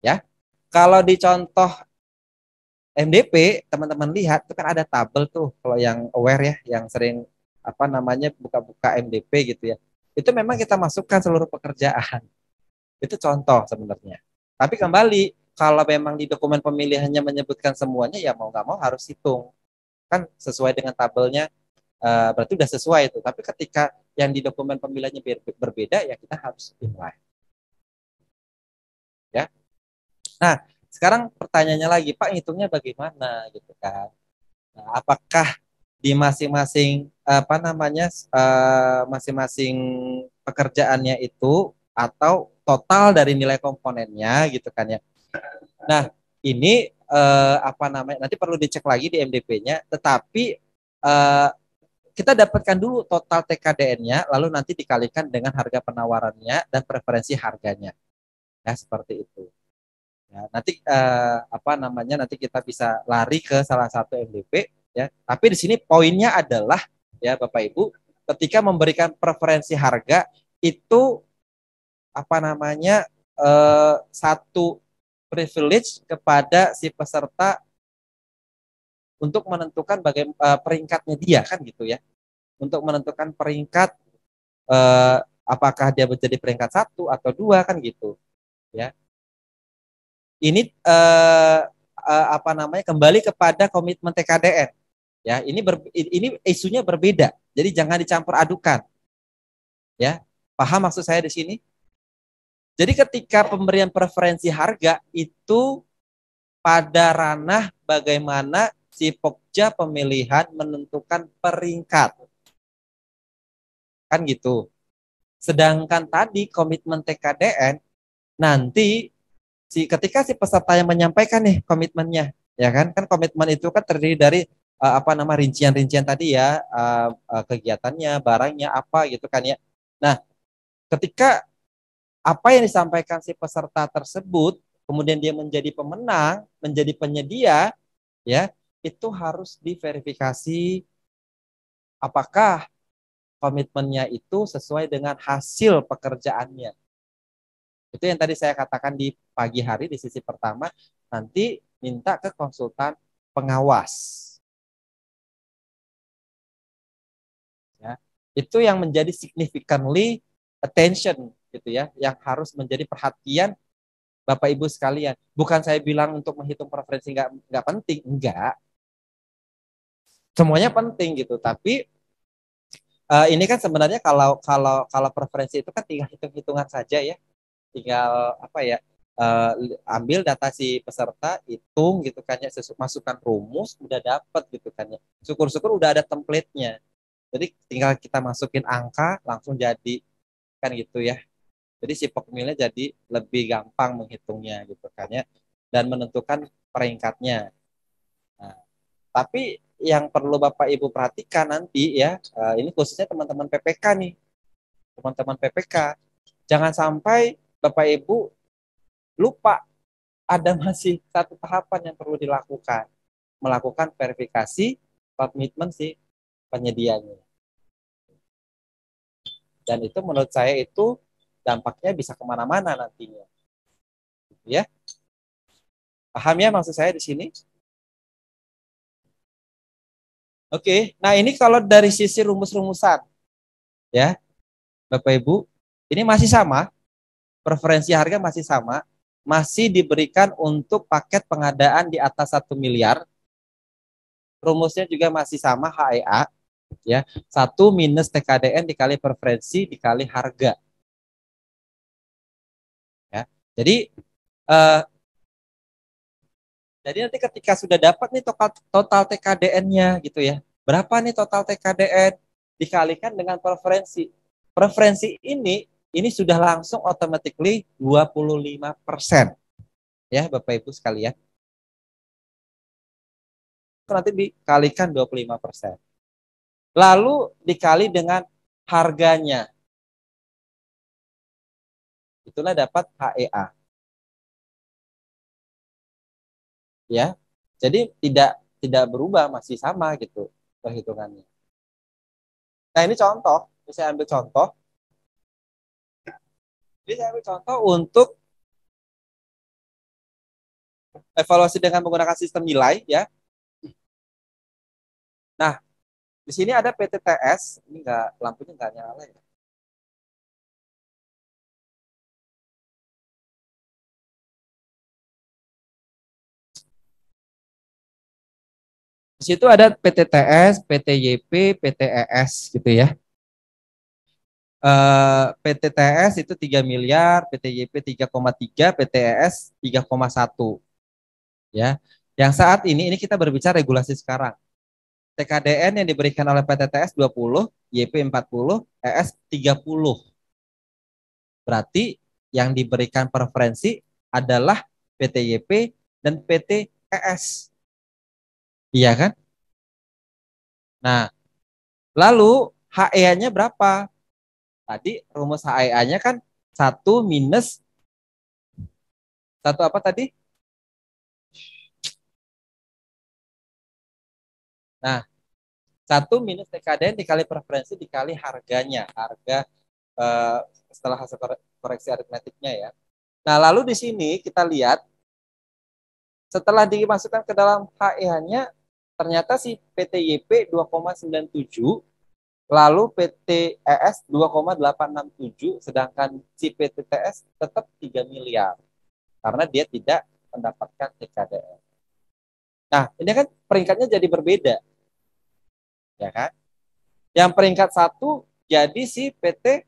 Speaker 1: ya. Kalau di contoh MDP, teman-teman lihat itu kan ada tabel tuh kalau yang aware ya, yang sering
Speaker 2: apa namanya buka-buka MDP gitu ya. Itu memang kita masukkan seluruh pekerjaan. Itu contoh sebenarnya. Tapi kembali kalau memang di dokumen pemilihannya menyebutkan semuanya ya mau nggak mau harus hitung. Kan sesuai dengan tabelnya eh, berarti udah sesuai itu. Tapi ketika yang di dokumen pemilihannya berbeda, ya kita harus inline. Nah, sekarang pertanyaannya lagi, Pak, ngitungnya bagaimana gitu kan? Nah, apakah di masing-masing apa namanya eh, masing-masing pekerjaannya itu atau total dari nilai komponennya gitu kan ya? Nah, ini eh, apa namanya? Nanti perlu dicek lagi di MDP-nya, tetapi eh, kita dapatkan dulu total TKDN-nya, lalu nanti dikalikan dengan harga penawarannya dan preferensi harganya. Ya, seperti itu. Ya, nanti eh, apa namanya nanti kita bisa lari ke salah satu MDP ya. Tapi di sini poinnya adalah ya Bapak Ibu ketika memberikan preferensi harga itu apa namanya eh, satu privilege kepada si peserta untuk menentukan bagaimana eh, peringkatnya dia kan gitu ya. Untuk menentukan peringkat eh, apakah dia
Speaker 1: menjadi peringkat
Speaker 2: satu atau dua kan gitu ya ini eh, eh, apa namanya kembali kepada komitmen TKDN. Ya, ini ber, ini isunya berbeda. Jadi jangan dicampur adukan. Ya, paham maksud saya di sini? Jadi ketika pemberian preferensi harga itu pada ranah bagaimana si pokja pemilihan menentukan peringkat. Kan gitu. Sedangkan tadi komitmen TKDN nanti si ketika si peserta yang menyampaikan nih komitmennya, ya kan? Kan komitmen itu kan terdiri dari uh, apa nama rincian-rincian tadi ya, uh, uh, kegiatannya, barangnya apa gitu kan ya. Nah, ketika apa yang disampaikan si peserta tersebut kemudian dia menjadi pemenang, menjadi penyedia, ya itu harus diverifikasi apakah komitmennya itu sesuai dengan hasil pekerjaannya.
Speaker 1: Itu yang tadi saya katakan di pagi hari di sisi pertama, nanti minta ke konsultan pengawas. Ya, itu yang menjadi significantly attention gitu ya, yang
Speaker 2: harus menjadi perhatian Bapak Ibu sekalian. Bukan saya bilang untuk menghitung preferensi nggak nggak penting, enggak. Semuanya penting gitu, tapi uh, ini kan sebenarnya kalau kalau kalau preferensi itu kan tinggal hitung-hitungan saja ya tinggal apa ya uh, ambil data si peserta hitung gitu kan ya masukkan rumus udah dapat gitu kan ya syukur-syukur udah ada template-nya jadi tinggal kita masukin angka langsung jadi kan gitu ya jadi si pemilih jadi lebih gampang menghitungnya gitu kan ya dan menentukan peringkatnya nah, tapi yang perlu Bapak Ibu perhatikan nanti ya uh, ini khususnya teman-teman PPK nih teman-teman PPK jangan sampai Bapak Ibu lupa ada masih satu tahapan yang perlu dilakukan, melakukan verifikasi komitmen si penyedianya.
Speaker 1: Dan itu menurut saya itu dampaknya bisa kemana-mana nantinya. Ya, paham ya maksud saya di sini? Oke, nah ini kalau dari sisi rumus-rumusan, ya, Bapak Ibu, ini masih sama,
Speaker 2: preferensi harga masih sama, masih diberikan untuk paket pengadaan di atas satu miliar. Rumusnya juga masih sama HEA, ya
Speaker 1: satu minus TKDN dikali preferensi dikali harga. Ya, jadi eh, jadi nanti ketika sudah dapat nih total, total TKDN-nya gitu ya, berapa nih total TKDN
Speaker 2: dikalikan dengan preferensi. Preferensi ini ini sudah langsung automatically
Speaker 1: 25 persen. Ya, Bapak Ibu sekalian. Nanti dikalikan 25 persen. Lalu dikali dengan harganya. Itulah dapat HEA. Ya, jadi tidak tidak berubah, masih sama gitu perhitungannya. Nah ini contoh, bisa ambil contoh jadi saya ambil contoh untuk evaluasi dengan menggunakan sistem nilai ya. Nah, di sini ada PTTS, ini enggak lampunya enggak nyala ya. Di situ ada PTTS, PTYP, PTES
Speaker 2: gitu ya. Uh, eh, PTTS itu 3 miliar, YP 3,3, ES 3,1. Ya. Yang saat ini ini kita berbicara regulasi sekarang. TKDN yang diberikan oleh PTTS 20, YP 40, ES 30. Berarti yang
Speaker 1: diberikan preferensi adalah YP dan ES. Iya kan? Nah, lalu HE-nya berapa? Tadi rumus HIA-nya e kan satu minus satu apa tadi? Nah, satu minus TKDN dikali preferensi dikali harganya, harga eh, setelah hasil koreksi aritmetiknya
Speaker 2: ya. Nah, lalu di sini kita lihat setelah dimasukkan ke dalam hia e nya ternyata si PTYP 2,97 Lalu PT ES 2,867 sedangkan si PT TS tetap 3 miliar karena dia tidak mendapatkan TKDN.
Speaker 1: Nah, ini kan peringkatnya jadi berbeda. Ya kan? Yang peringkat satu jadi si PT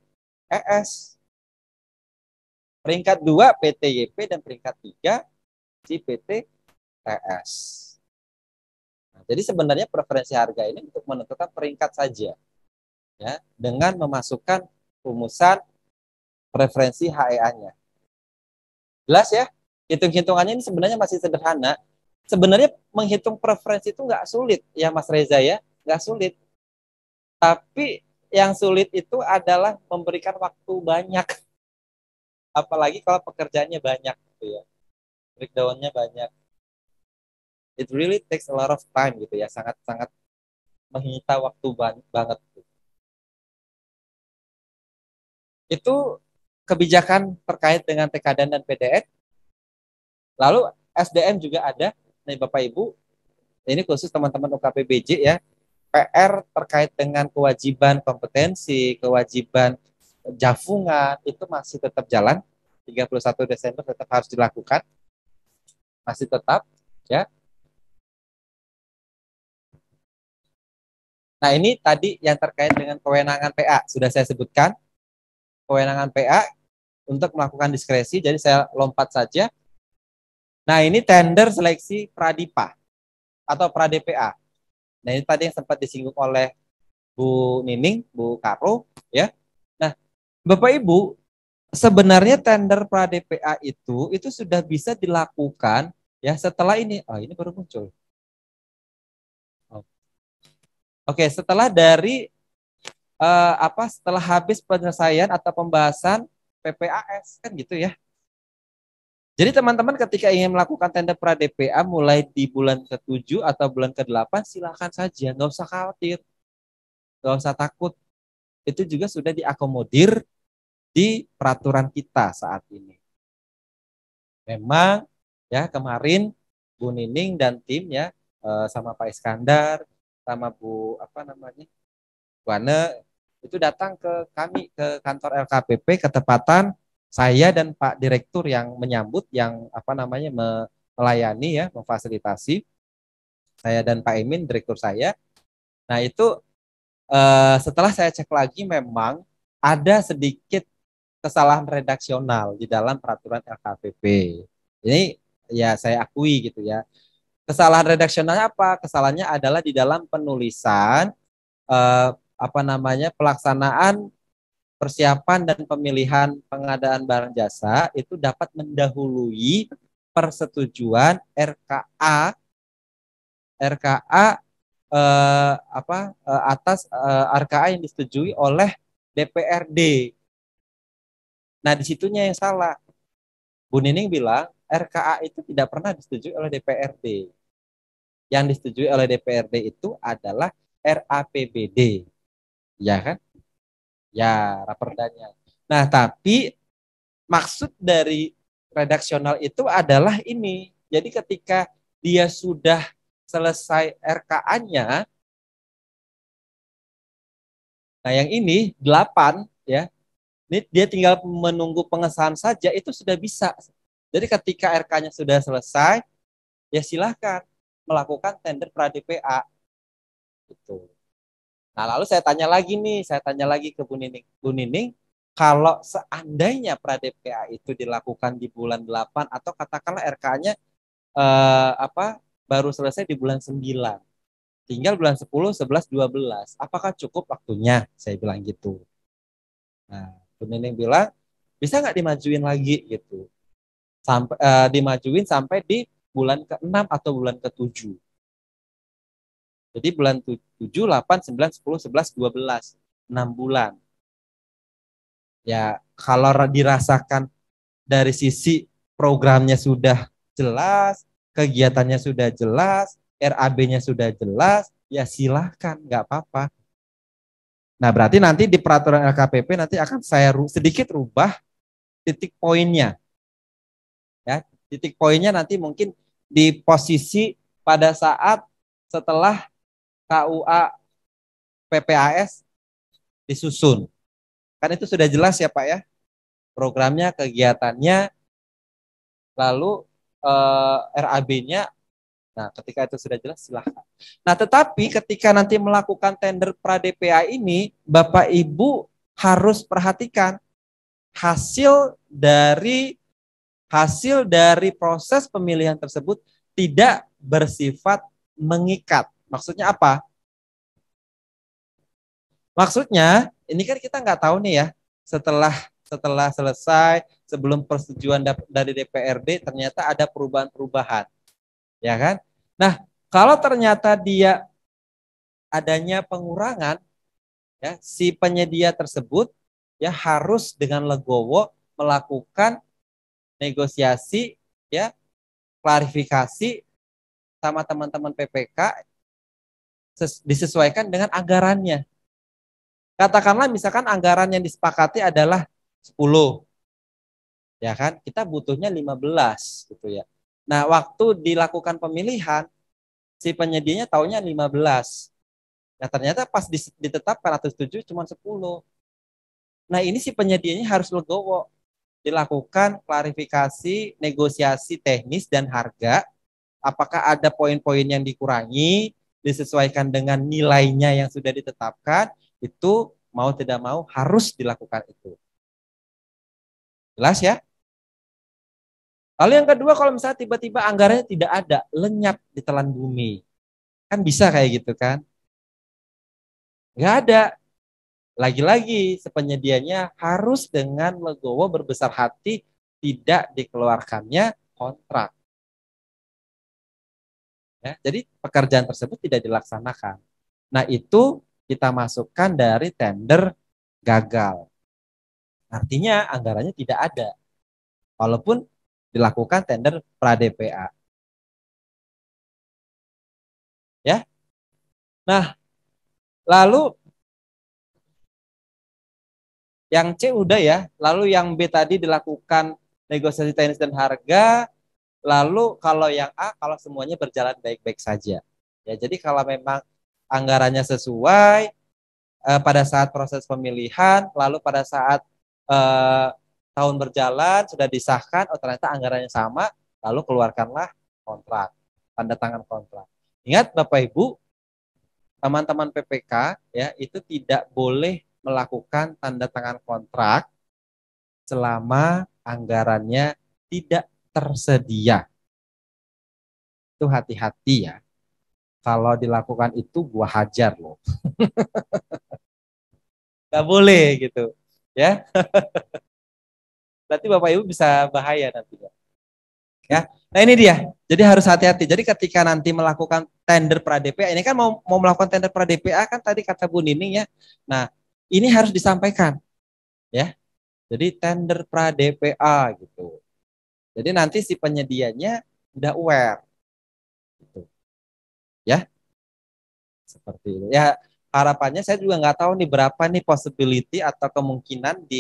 Speaker 1: ES. Peringkat dua PT YP dan peringkat tiga si PT TS.
Speaker 2: Nah, jadi sebenarnya preferensi harga ini untuk menentukan peringkat saja ya, dengan memasukkan rumusan preferensi HEA-nya. Jelas ya? Hitung-hitungannya ini sebenarnya masih sederhana. Sebenarnya menghitung preferensi itu nggak sulit ya Mas Reza ya, nggak sulit. Tapi yang sulit itu adalah memberikan waktu banyak.
Speaker 1: Apalagi kalau pekerjaannya banyak gitu ya. Breakdownnya banyak. It really takes a lot of time gitu ya, sangat-sangat menghita waktu ban, banget itu kebijakan terkait dengan TKDN dan PDN. Lalu SDM juga ada, nih Bapak
Speaker 2: Ibu, ini khusus teman-teman UKPBJ ya, PR terkait dengan kewajiban kompetensi, kewajiban jafungan, itu masih tetap jalan,
Speaker 1: 31 Desember tetap harus dilakukan, masih tetap, ya. Nah ini tadi yang terkait dengan kewenangan PA, sudah saya sebutkan, kewenangan PA untuk melakukan
Speaker 2: diskresi. Jadi saya lompat saja. Nah ini tender seleksi Pradipa atau Pradpa. Nah ini tadi yang sempat disinggung oleh Bu Nining, Bu Karo, ya. Nah Bapak Ibu sebenarnya tender Pradpa itu itu sudah bisa dilakukan ya setelah ini. Oh ini baru muncul. Oke, setelah dari eh, apa setelah habis penyelesaian atau pembahasan PPAS kan gitu ya. Jadi teman-teman ketika ingin melakukan tender pra DPA mulai di bulan ke-7 atau bulan ke-8 silakan saja, nggak usah khawatir. Nggak usah takut. Itu juga sudah diakomodir di peraturan kita saat ini. Memang ya kemarin Bu Nining dan tim ya eh, sama Pak Iskandar sama Bu apa namanya Wane itu datang ke kami ke kantor LKPP ketepatan saya dan Pak Direktur yang menyambut yang apa namanya melayani ya memfasilitasi saya dan Pak imin Direktur saya nah itu eh, setelah saya cek lagi memang ada sedikit kesalahan redaksional di dalam peraturan LKPP ini ya saya akui gitu ya kesalahan redaksionalnya apa kesalahannya adalah di dalam penulisan eh, apa namanya pelaksanaan persiapan dan pemilihan pengadaan barang jasa itu dapat mendahului persetujuan RKA RKA eh, apa eh, atas eh, RKA yang disetujui oleh DPRD. Nah, disitunya yang salah. Bu Nining bilang RKA itu tidak pernah disetujui oleh DPRD. Yang disetujui oleh DPRD itu adalah RAPBD ya kan? Ya, raperdanya. Nah, tapi maksud dari redaksional itu adalah ini. Jadi ketika dia sudah
Speaker 1: selesai RKA-nya, nah yang ini 8 ya, ini dia tinggal menunggu pengesahan saja
Speaker 2: itu sudah bisa. Jadi ketika RK-nya sudah selesai, ya silahkan melakukan tender pra DPA. Gitu. Nah, lalu saya tanya lagi nih, saya tanya lagi ke Bu Nining. Bu Nining, kalau seandainya PA itu dilakukan di bulan 8 atau katakanlah RK-nya eh, apa baru selesai di bulan 9. Tinggal bulan 10, 11, 12. Apakah cukup waktunya? Saya bilang gitu. Nah, Bu Nining bilang, bisa nggak dimajuin lagi gitu. Sampai eh, dimajuin sampai di bulan ke-6 atau bulan ke-7.
Speaker 1: Jadi bulan 7, 8, 9, 10, 11, 12. 6 bulan.
Speaker 2: Ya, kalau dirasakan dari sisi programnya sudah jelas, kegiatannya sudah jelas, RAB-nya sudah jelas, ya silahkan, nggak apa-apa. Nah, berarti nanti di peraturan LKPP nanti akan saya sedikit rubah titik poinnya. Ya, titik poinnya nanti mungkin di posisi pada saat setelah KUA PPAS
Speaker 1: disusun. Kan itu sudah jelas ya Pak ya, programnya, kegiatannya, lalu eh, RAB-nya. Nah,
Speaker 2: ketika itu sudah jelas silahkan. Nah, tetapi ketika nanti melakukan tender pra-DPA ini, Bapak Ibu harus perhatikan hasil dari hasil dari proses pemilihan tersebut tidak bersifat mengikat. Maksudnya apa? Maksudnya ini kan kita nggak tahu nih ya setelah setelah selesai sebelum persetujuan dari DPRD ternyata ada perubahan-perubahan. Ya kan? Nah, kalau ternyata dia adanya pengurangan ya si penyedia tersebut ya harus dengan legowo melakukan
Speaker 1: negosiasi ya klarifikasi sama teman-teman PPK disesuaikan dengan anggarannya.
Speaker 2: Katakanlah misalkan anggaran yang disepakati adalah 10. Ya kan? Kita butuhnya 15 gitu ya. Nah, waktu dilakukan pemilihan si penyedianya taunya 15. Nah, ternyata pas ditetapkan 107 cuma 10. Nah, ini si penyedianya harus legowo. Dilakukan klarifikasi negosiasi teknis dan harga. Apakah ada poin-poin yang dikurangi, disesuaikan dengan nilainya yang sudah ditetapkan, itu
Speaker 1: mau tidak mau harus dilakukan itu. Jelas ya? Lalu yang kedua kalau misalnya tiba-tiba anggarannya tidak ada, lenyap di telan bumi. Kan bisa kayak gitu kan? Nggak ada.
Speaker 2: Lagi-lagi sepenyediannya harus dengan legowo berbesar hati tidak dikeluarkannya kontrak. Ya, jadi pekerjaan tersebut tidak dilaksanakan. Nah itu kita masukkan dari
Speaker 1: tender gagal. Artinya anggarannya tidak ada. Walaupun dilakukan tender pra-DPA. Ya. Nah, lalu yang C udah ya, lalu yang B tadi dilakukan
Speaker 2: negosiasi teknis dan harga, Lalu kalau yang A kalau semuanya berjalan baik-baik saja. Ya, jadi kalau memang anggarannya sesuai eh, pada saat proses pemilihan, lalu pada saat eh, tahun berjalan sudah disahkan, oh ternyata anggarannya sama, lalu keluarkanlah kontrak, tanda tangan kontrak. Ingat Bapak Ibu, teman-teman PPK ya itu tidak boleh melakukan tanda tangan kontrak selama anggarannya tidak tersedia. Itu hati-hati ya. Kalau dilakukan itu gua hajar loh.
Speaker 1: Gak boleh gitu. Ya. Berarti Bapak Ibu
Speaker 2: bisa
Speaker 3: bahaya nantinya.
Speaker 2: Ya. Nah, ini dia. Jadi harus hati-hati. Jadi ketika nanti melakukan tender pra DPA, ini kan mau mau melakukan tender pra DPA kan tadi kata Bu Nining ya. Nah, ini harus disampaikan. Ya. Jadi tender pra DPA
Speaker 1: gitu. Jadi nanti si penyedianya udah aware. Gitu. Ya. Seperti itu. Ya harapannya saya juga nggak tahu nih berapa
Speaker 2: nih possibility atau kemungkinan di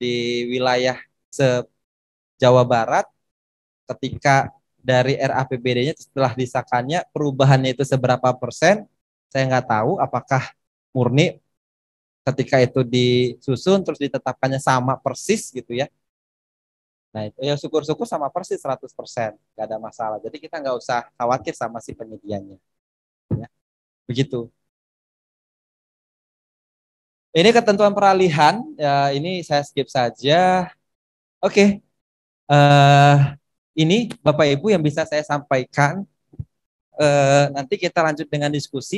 Speaker 2: di wilayah se Jawa Barat ketika dari RAPBD-nya setelah disahkannya perubahannya itu seberapa persen saya nggak tahu apakah murni ketika itu disusun terus ditetapkannya sama persis gitu ya
Speaker 1: Nah, itu ya syukur-syukur sama persis 100%, gak ada masalah. Jadi kita nggak usah khawatir sama si penyediannya. Ya. Begitu. Ini ketentuan peralihan, ya, ini saya skip saja. Oke, okay. uh, eh, ini Bapak Ibu yang bisa saya sampaikan. Uh, nanti kita lanjut dengan diskusi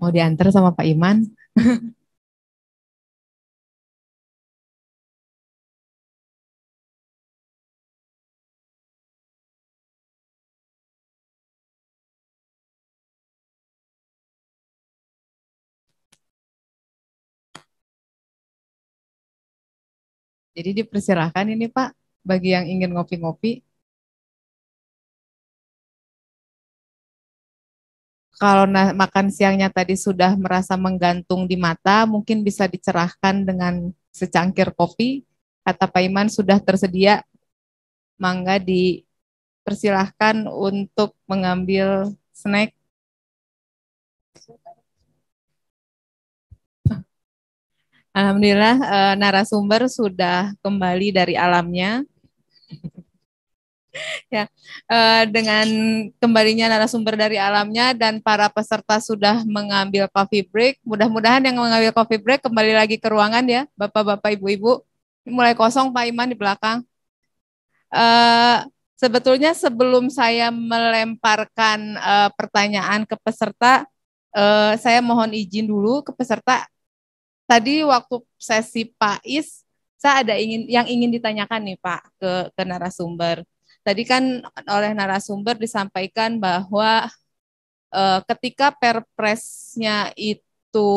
Speaker 1: Mau diantar sama Pak Iman? Jadi dipersilahkan ini Pak, bagi yang ingin ngopi-ngopi, kalau makan siangnya tadi sudah merasa menggantung di mata, mungkin bisa dicerahkan
Speaker 4: dengan secangkir kopi. Kata Pak Iman sudah tersedia, mangga
Speaker 1: dipersilahkan untuk mengambil snack.
Speaker 4: Alhamdulillah eh, narasumber sudah kembali dari alamnya. ya uh, dengan kembalinya narasumber dari alamnya dan para peserta sudah mengambil coffee break mudah-mudahan yang mengambil coffee break kembali lagi ke ruangan ya bapak-bapak ibu-ibu mulai kosong Pak Iman di belakang uh, sebetulnya sebelum saya melemparkan uh, pertanyaan ke peserta uh, saya mohon izin dulu ke peserta tadi waktu sesi Pak Is saya ada ingin yang ingin ditanyakan nih Pak ke, ke narasumber tadi kan oleh narasumber disampaikan bahwa eh, ketika perpresnya itu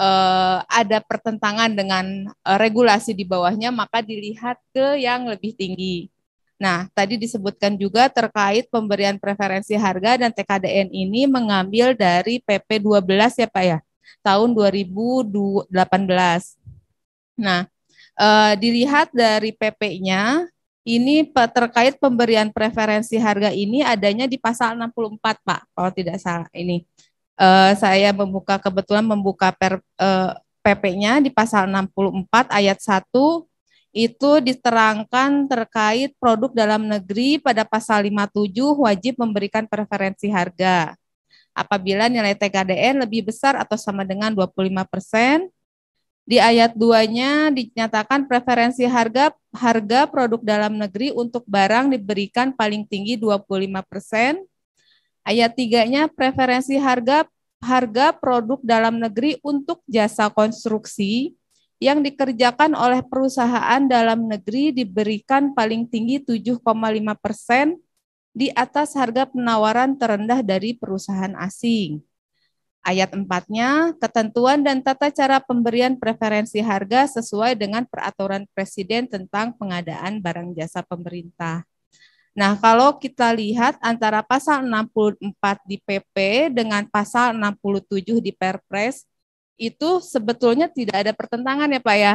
Speaker 4: eh, ada pertentangan dengan eh, regulasi di bawahnya, maka dilihat ke yang lebih tinggi. Nah, tadi disebutkan juga terkait pemberian preferensi harga dan TKDN ini mengambil dari PP 12 ya Pak ya, tahun 2018. Nah, e, dilihat dari PP-nya ini terkait pemberian preferensi harga ini adanya di pasal 64, Pak, kalau tidak salah ini. Uh, saya membuka kebetulan membuka per, uh, eh, PP-nya di pasal 64 ayat 1 itu diterangkan terkait produk dalam negeri pada pasal 57 wajib memberikan preferensi harga. Apabila nilai TKDN lebih besar atau sama dengan 25 persen, di ayat 2-nya dinyatakan preferensi harga harga produk dalam negeri untuk barang diberikan paling tinggi 25%. Ayat 3-nya preferensi harga harga produk dalam negeri untuk jasa konstruksi yang dikerjakan oleh perusahaan dalam negeri diberikan paling tinggi 7,5 persen di atas harga penawaran terendah dari perusahaan asing. Ayat 4 ketentuan dan tata cara pemberian preferensi harga sesuai dengan peraturan presiden tentang pengadaan barang jasa pemerintah. Nah, kalau kita lihat antara pasal 64 di PP dengan pasal 67 di Perpres, itu sebetulnya tidak ada pertentangan ya Pak ya?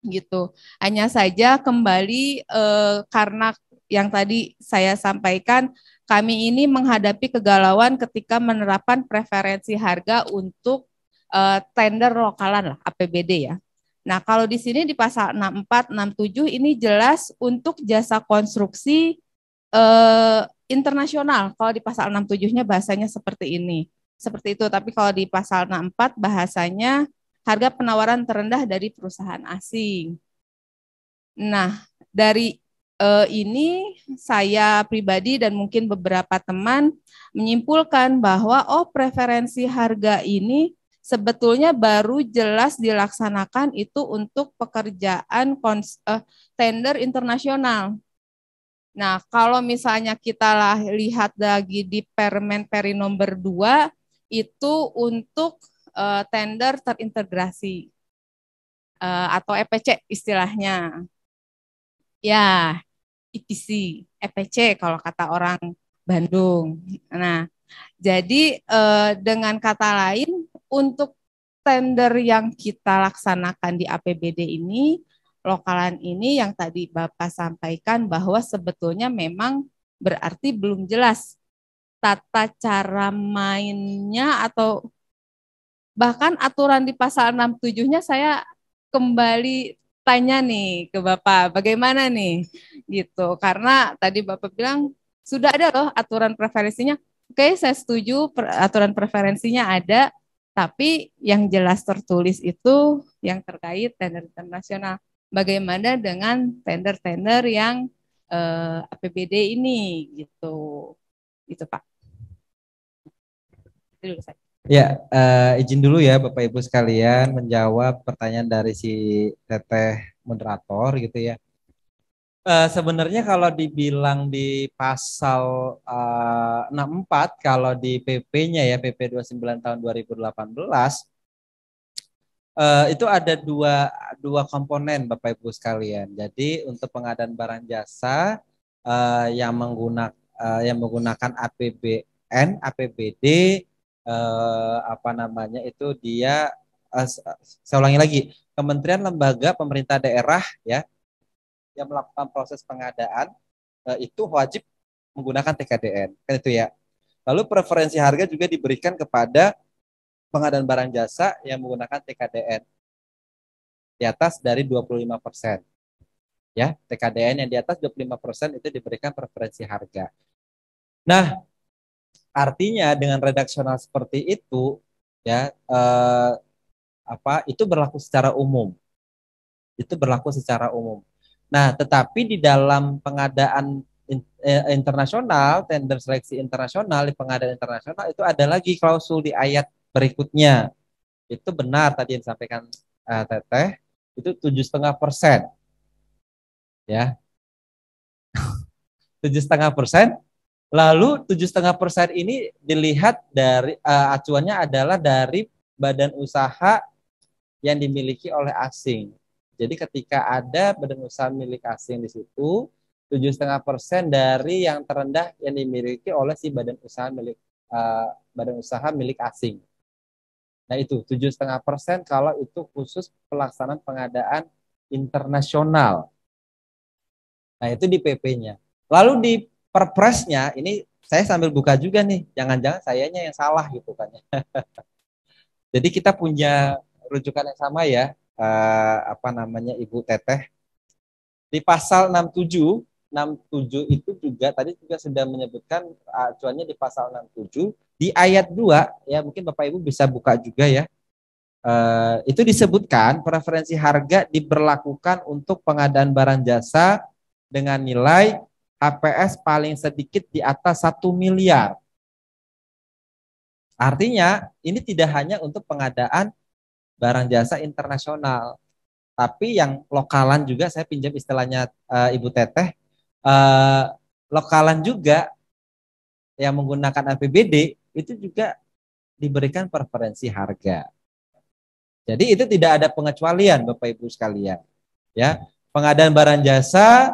Speaker 4: Gitu. Hanya saja kembali eh, karena yang tadi saya sampaikan, kami ini menghadapi kegalauan ketika menerapkan preferensi harga untuk uh, tender lokalan lah APBD ya. Nah, kalau di sini di pasal 64 67 ini jelas untuk jasa konstruksi eh, internasional. Kalau di pasal 67-nya bahasanya seperti ini. Seperti itu, tapi kalau di pasal 64 bahasanya harga penawaran terendah dari perusahaan asing. Nah, dari eh, ini saya pribadi dan mungkin beberapa teman menyimpulkan bahwa oh preferensi harga ini sebetulnya baru jelas dilaksanakan itu untuk pekerjaan kons, eh, tender internasional. Nah, kalau misalnya kita lah lihat lagi di Permen Peri nomor 2 itu untuk eh, tender terintegrasi eh, atau EPC istilahnya. Ya, EPC, EPC kalau kata orang Bandung. Nah, jadi eh, dengan kata lain untuk tender yang kita laksanakan di APBD ini lokalan ini yang tadi Bapak sampaikan bahwa sebetulnya memang berarti belum jelas tata cara mainnya atau bahkan aturan di pasal 67-nya saya kembali tanya nih ke Bapak, bagaimana nih gitu. Karena tadi Bapak bilang sudah ada loh aturan preferensinya. Oke, saya setuju per, aturan preferensinya ada, tapi yang jelas tertulis itu yang terkait tender internasional. Bagaimana dengan tender-tender yang eh, APBD ini gitu. Itu Pak.
Speaker 2: Itu saya. Ya, uh, izin dulu ya Bapak Ibu sekalian menjawab pertanyaan dari si Teteh moderator gitu ya. Uh, sebenarnya kalau dibilang di pasal uh, eh, 64 kalau di PP-nya ya PP 29 tahun 2018 uh, itu ada dua dua komponen Bapak Ibu sekalian. Jadi untuk pengadaan barang jasa uh, yang menggunakan uh, yang menggunakan APBN, APBD eh, apa namanya itu dia eh, saya ulangi lagi kementerian lembaga pemerintah daerah ya yang melakukan proses pengadaan eh, itu wajib menggunakan TKDN kan itu ya lalu preferensi harga juga diberikan kepada pengadaan barang jasa yang menggunakan TKDN di atas dari 25 persen ya TKDN yang di atas 25% itu diberikan preferensi harga. Nah, Artinya dengan redaksional seperti itu ya eh, apa itu berlaku secara umum. Itu berlaku secara umum. Nah, tetapi di dalam pengadaan eh, internasional, tender seleksi internasional, di pengadaan internasional itu ada lagi klausul di ayat
Speaker 1: berikutnya.
Speaker 2: Itu benar tadi yang disampaikan uh, Teteh, itu tujuh setengah persen. Ya, tujuh setengah persen Lalu tujuh setengah persen ini dilihat dari uh, acuannya adalah dari badan usaha yang dimiliki oleh asing. Jadi ketika ada badan usaha milik asing di situ, tujuh setengah persen dari yang terendah yang dimiliki oleh si badan usaha milik uh, badan usaha milik asing. Nah itu tujuh setengah persen kalau itu khusus pelaksanaan pengadaan internasional. Nah itu di PP-nya. Lalu di perpresnya ini saya sambil buka juga nih, jangan-jangan sayanya yang salah gitu kan. Ya. Jadi kita punya rujukan yang sama ya, eh, apa namanya Ibu Teteh. Di pasal 67, 67 itu juga tadi juga sedang menyebutkan acuannya di pasal 67 di ayat 2 ya mungkin Bapak Ibu bisa buka juga ya. Uh, itu disebutkan preferensi harga diberlakukan untuk pengadaan barang jasa dengan nilai APS paling sedikit di atas 1 miliar. Artinya ini tidak hanya untuk pengadaan barang jasa internasional, tapi yang lokalan juga saya pinjam istilahnya e, Ibu Teteh, e, lokalan juga yang menggunakan APBD itu juga diberikan preferensi harga. Jadi itu tidak ada pengecualian Bapak Ibu sekalian. Ya, pengadaan barang jasa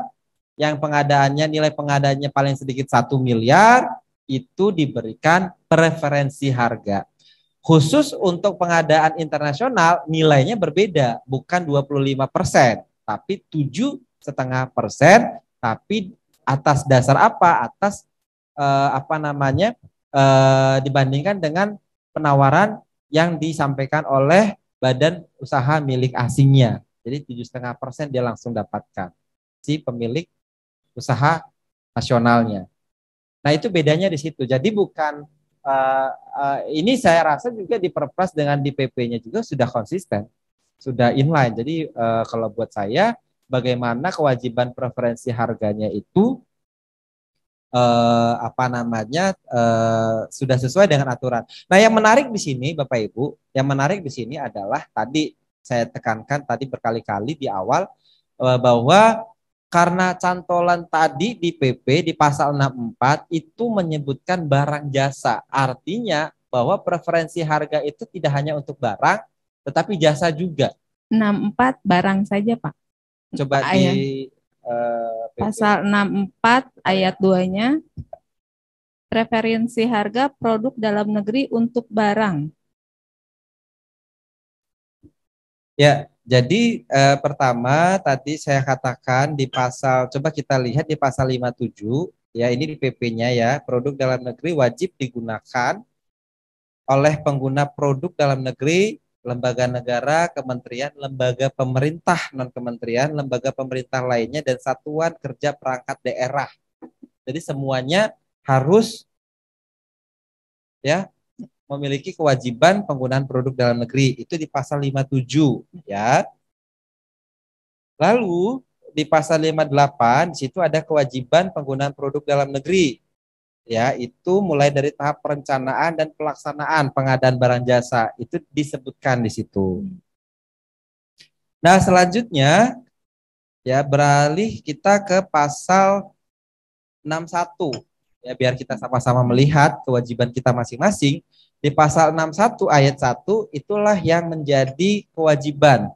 Speaker 2: yang pengadaannya nilai pengadaannya paling sedikit satu miliar itu diberikan preferensi harga. Khusus untuk pengadaan internasional nilainya berbeda, bukan 25 persen, tapi tujuh setengah persen. Tapi atas dasar apa? Atas eh, apa namanya eh, dibandingkan dengan penawaran yang disampaikan oleh badan usaha milik asingnya. Jadi tujuh setengah persen dia langsung dapatkan si pemilik usaha nasionalnya. Nah itu bedanya di situ. Jadi bukan uh, uh, ini saya rasa juga di Perpres dengan di PP-nya juga sudah konsisten, sudah inline. Jadi uh, kalau buat saya bagaimana kewajiban preferensi harganya itu uh, apa namanya uh, sudah sesuai dengan aturan. Nah yang menarik di sini Bapak Ibu, yang menarik di sini adalah tadi saya tekankan tadi berkali-kali di awal bahwa karena cantolan tadi di PP di pasal 64 itu menyebutkan barang jasa. Artinya bahwa preferensi harga itu tidak hanya untuk barang tetapi jasa juga.
Speaker 4: 64 barang saja, Pak.
Speaker 1: Coba Pak di uh, ya. eh, PP. pasal
Speaker 4: 64
Speaker 1: ayat 2-nya preferensi harga produk dalam negeri untuk barang. Ya,
Speaker 2: jadi eh, pertama tadi saya katakan di pasal coba kita lihat di pasal 57 ya ini di PP-nya ya, produk dalam negeri wajib digunakan oleh pengguna produk dalam negeri, lembaga negara, kementerian, lembaga pemerintah non kementerian, lembaga pemerintah lainnya dan satuan kerja perangkat daerah. Jadi semuanya harus ya memiliki kewajiban penggunaan produk dalam negeri. Itu di pasal 57 ya. Lalu di pasal 58 di situ ada kewajiban penggunaan produk dalam negeri. Ya, itu mulai dari tahap perencanaan dan pelaksanaan pengadaan barang jasa. Itu disebutkan di situ. Nah, selanjutnya ya beralih kita ke pasal 61 ya biar kita sama-sama melihat kewajiban kita masing-masing. Di pasal 61 ayat 1 itulah yang menjadi kewajiban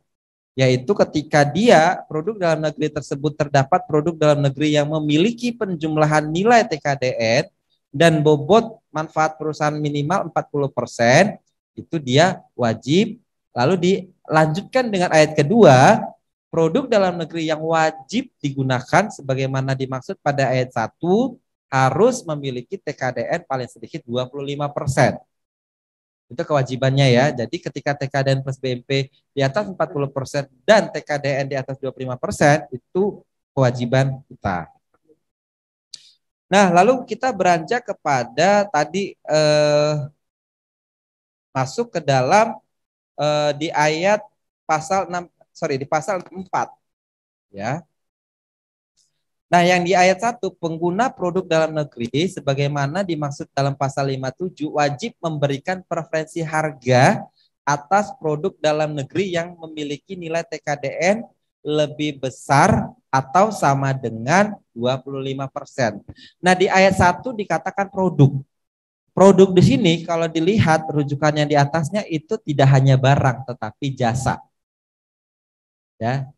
Speaker 2: yaitu ketika dia produk dalam negeri tersebut terdapat produk dalam negeri yang memiliki penjumlahan nilai TKDN dan bobot manfaat perusahaan minimal 40% itu dia wajib lalu dilanjutkan dengan ayat kedua produk dalam negeri yang wajib digunakan sebagaimana dimaksud pada ayat 1 harus memiliki TKDN paling sedikit 25 persen. Itu kewajibannya ya. Hmm. Jadi ketika TKDN plus BMP di atas 40% dan TKDN di atas 25% itu kewajiban kita. Nah, lalu kita beranjak kepada tadi eh, masuk ke dalam eh, di ayat pasal 6 sorry di pasal 4 ya Nah, yang di ayat 1 pengguna produk dalam negeri sebagaimana dimaksud dalam pasal 57 wajib memberikan preferensi harga atas produk dalam negeri yang memiliki nilai TKDN lebih besar atau sama dengan 25%. Nah, di ayat 1 dikatakan produk. Produk di sini kalau dilihat rujukannya di atasnya itu tidak hanya barang tetapi jasa. Ya.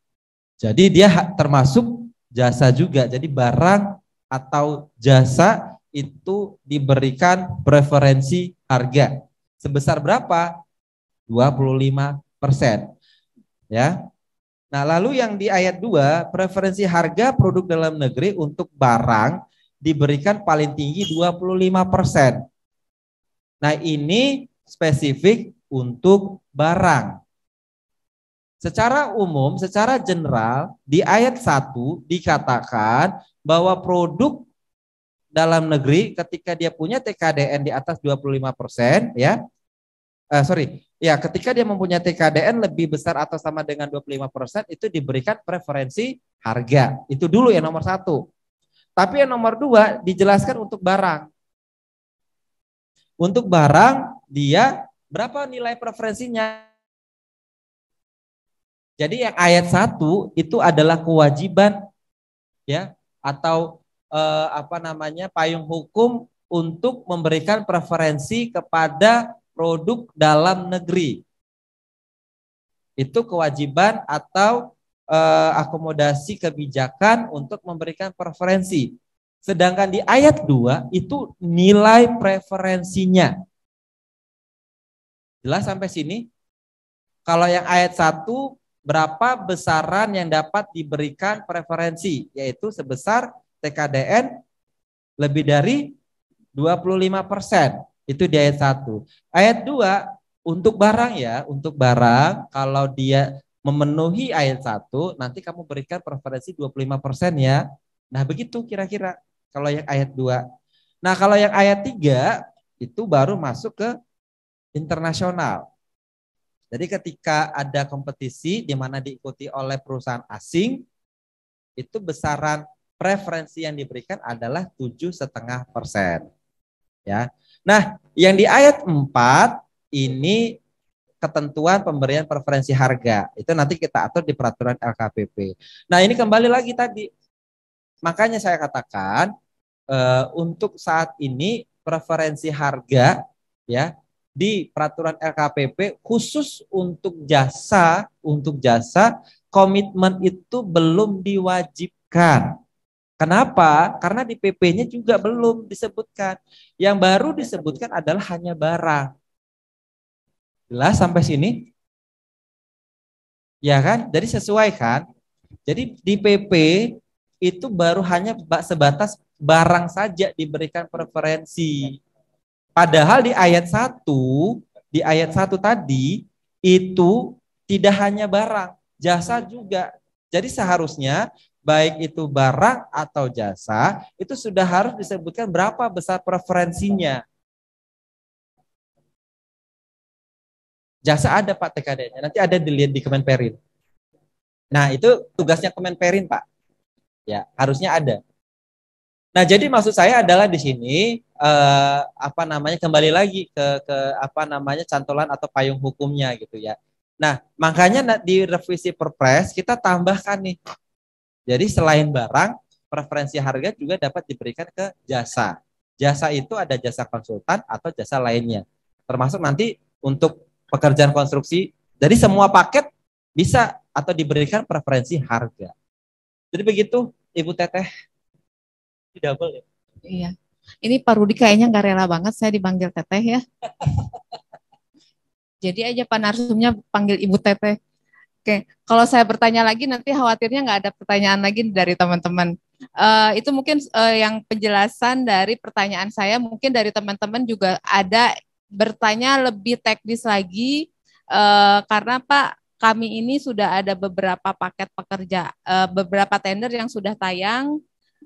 Speaker 2: Jadi dia termasuk jasa juga. Jadi barang atau jasa itu diberikan preferensi harga. Sebesar berapa? 25 persen. Ya. Nah lalu yang di ayat 2, preferensi harga produk dalam negeri untuk barang diberikan paling tinggi 25 persen. Nah ini spesifik untuk barang. Secara umum, secara general, di ayat 1 dikatakan bahwa produk dalam negeri ketika dia punya TKDN di atas 25% ya. Uh, sorry, ya ketika dia mempunyai TKDN lebih besar atau sama dengan 25% itu diberikan preferensi harga. Itu dulu ya nomor satu. Tapi yang nomor dua dijelaskan untuk barang.
Speaker 1: Untuk barang dia
Speaker 2: berapa nilai preferensinya jadi yang ayat 1 itu adalah kewajiban ya atau eh, apa namanya payung hukum untuk memberikan preferensi kepada produk dalam negeri. Itu kewajiban atau eh, akomodasi kebijakan untuk memberikan preferensi. Sedangkan di ayat 2 itu nilai preferensinya. Jelas sampai sini? Kalau yang ayat 1 berapa besaran yang dapat diberikan preferensi, yaitu sebesar TKDN lebih dari 25 persen. Itu di ayat 1. Ayat 2, untuk barang ya, untuk barang kalau dia memenuhi ayat 1, nanti kamu berikan preferensi 25 persen ya. Nah begitu kira-kira kalau yang ayat 2. Nah kalau yang ayat 3, itu baru masuk ke internasional. Jadi ketika ada kompetisi di mana diikuti oleh perusahaan asing, itu besaran preferensi yang diberikan adalah tujuh setengah persen. Ya. Nah, yang di ayat 4 ini ketentuan pemberian preferensi harga. Itu nanti kita atur di peraturan LKPP. Nah, ini kembali lagi tadi. Makanya saya katakan e, untuk saat ini preferensi harga ya di peraturan LKPP khusus untuk jasa untuk jasa komitmen itu belum diwajibkan. Kenapa? Karena di PP-nya juga belum disebutkan. Yang baru disebutkan adalah hanya barang. Jelas sampai sini? Ya kan? Jadi sesuai kan? Jadi di PP itu baru hanya sebatas barang saja diberikan preferensi. Padahal di ayat 1, di ayat 1 tadi itu tidak hanya barang, jasa juga. Jadi seharusnya baik itu barang atau jasa itu sudah harus disebutkan berapa besar preferensinya.
Speaker 1: Jasa ada Pak TKD-nya, nanti ada dilihat di Kemenperin. Nah, itu tugasnya Kemenperin, Pak. Ya, harusnya ada.
Speaker 2: Nah, jadi maksud saya adalah di sini eh, apa namanya kembali lagi ke ke apa namanya cantolan atau payung hukumnya gitu ya. Nah, makanya di revisi Perpres kita tambahkan nih. Jadi selain barang, preferensi harga juga dapat diberikan ke jasa. Jasa itu ada jasa konsultan atau jasa lainnya. Termasuk nanti untuk pekerjaan konstruksi. Jadi semua paket bisa atau diberikan preferensi harga. Jadi begitu Ibu Teteh
Speaker 1: double ya.
Speaker 4: Iya. Ini Pak Rudi kayaknya nggak rela banget saya dipanggil teteh ya. Jadi aja Pak Narsumnya panggil Ibu Teteh. Oke, kalau saya bertanya lagi nanti khawatirnya nggak ada pertanyaan lagi dari teman-teman. Uh, itu mungkin uh, yang penjelasan dari pertanyaan saya. Mungkin dari teman-teman juga ada bertanya lebih teknis lagi uh, karena Pak kami ini sudah ada beberapa paket pekerja, uh, beberapa tender yang sudah tayang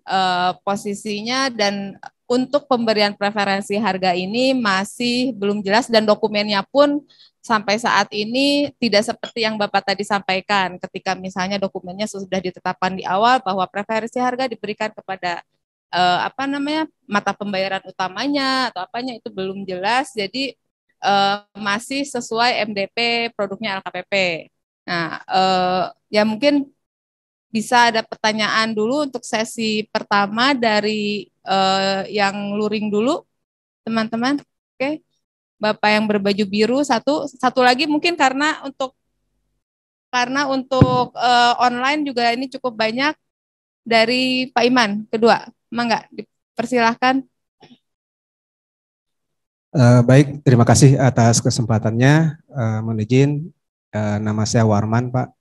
Speaker 4: uh, posisinya dan untuk pemberian preferensi harga ini masih belum jelas dan dokumennya pun sampai saat ini tidak seperti yang Bapak tadi sampaikan ketika misalnya dokumennya sudah ditetapkan di awal bahwa preferensi harga diberikan kepada uh, apa namanya mata pembayaran utamanya atau apanya itu belum jelas jadi uh, masih sesuai MDP produknya LKPP. Nah, uh, ya mungkin bisa ada pertanyaan dulu untuk sesi pertama dari uh, yang luring dulu, teman-teman. Oke, okay. bapak yang berbaju biru satu, satu lagi mungkin karena untuk karena untuk uh, online juga ini cukup banyak dari Pak Iman kedua, mangga dipersilahkan.
Speaker 2: Uh, baik, terima
Speaker 5: kasih atas kesempatannya. Uh, mohon izin, uh, nama saya Warman, Pak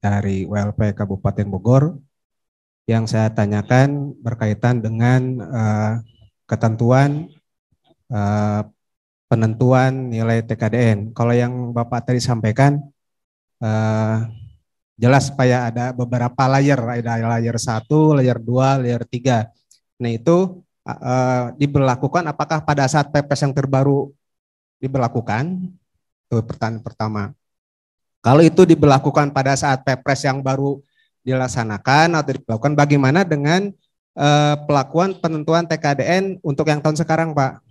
Speaker 5: dari WLP Kabupaten Bogor yang saya tanyakan berkaitan dengan uh, ketentuan uh, penentuan nilai TKDN. Kalau yang Bapak tadi sampaikan, uh, jelas Pak ada beberapa layer, ada layer satu, layer dua, layer tiga. Nah itu uh, diberlakukan apakah pada saat PPS yang terbaru diberlakukan? Itu pertanyaan pertama. Kalau itu diberlakukan pada saat pepres yang baru dilaksanakan atau dilakukan bagaimana dengan eh, pelakuan penentuan TKDN untuk yang tahun sekarang, Pak?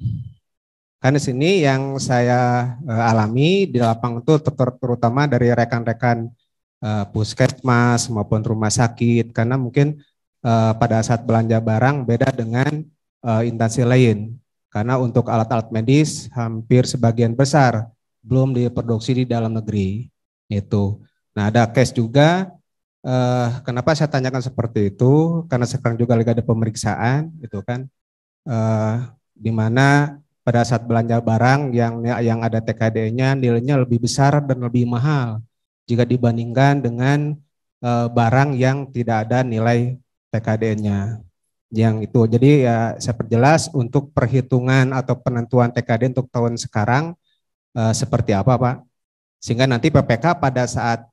Speaker 5: Karena sini yang saya eh, alami di lapang itu ter terutama dari rekan-rekan eh, puskesmas maupun rumah sakit karena mungkin eh, pada saat belanja barang beda dengan eh, instansi lain. Karena untuk alat-alat medis hampir sebagian besar belum diproduksi di dalam negeri. Itu. Nah, ada case juga eh, kenapa saya tanyakan seperti itu? Karena sekarang juga lagi ada pemeriksaan gitu kan. Eh, di mana pada saat belanja barang yang yang ada TKD-nya nilainya lebih besar dan lebih mahal jika dibandingkan dengan eh, barang yang tidak ada nilai TKD-nya. Yang itu jadi ya saya perjelas untuk perhitungan atau penentuan TKD untuk tahun sekarang eh, seperti apa, Pak? Sehingga nanti PPK pada saat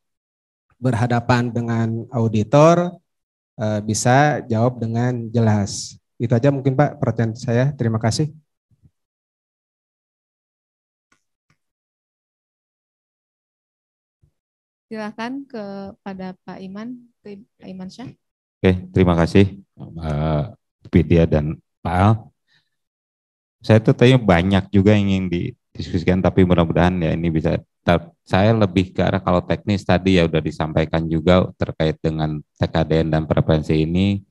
Speaker 5: berhadapan dengan auditor eh, bisa jawab dengan jelas.
Speaker 1: Itu aja mungkin Pak pertanyaan saya. Terima kasih. Silakan kepada
Speaker 4: Pak Iman, Pak Iman Syah.
Speaker 1: Oke, terima kasih Pak
Speaker 3: Pidia dan Pak Al. Saya tuh tanya banyak juga yang ingin didiskusikan, tapi mudah-mudahan ya ini bisa saya lebih ke arah kalau teknis tadi ya udah disampaikan juga terkait dengan TKDN dan preferensi ini.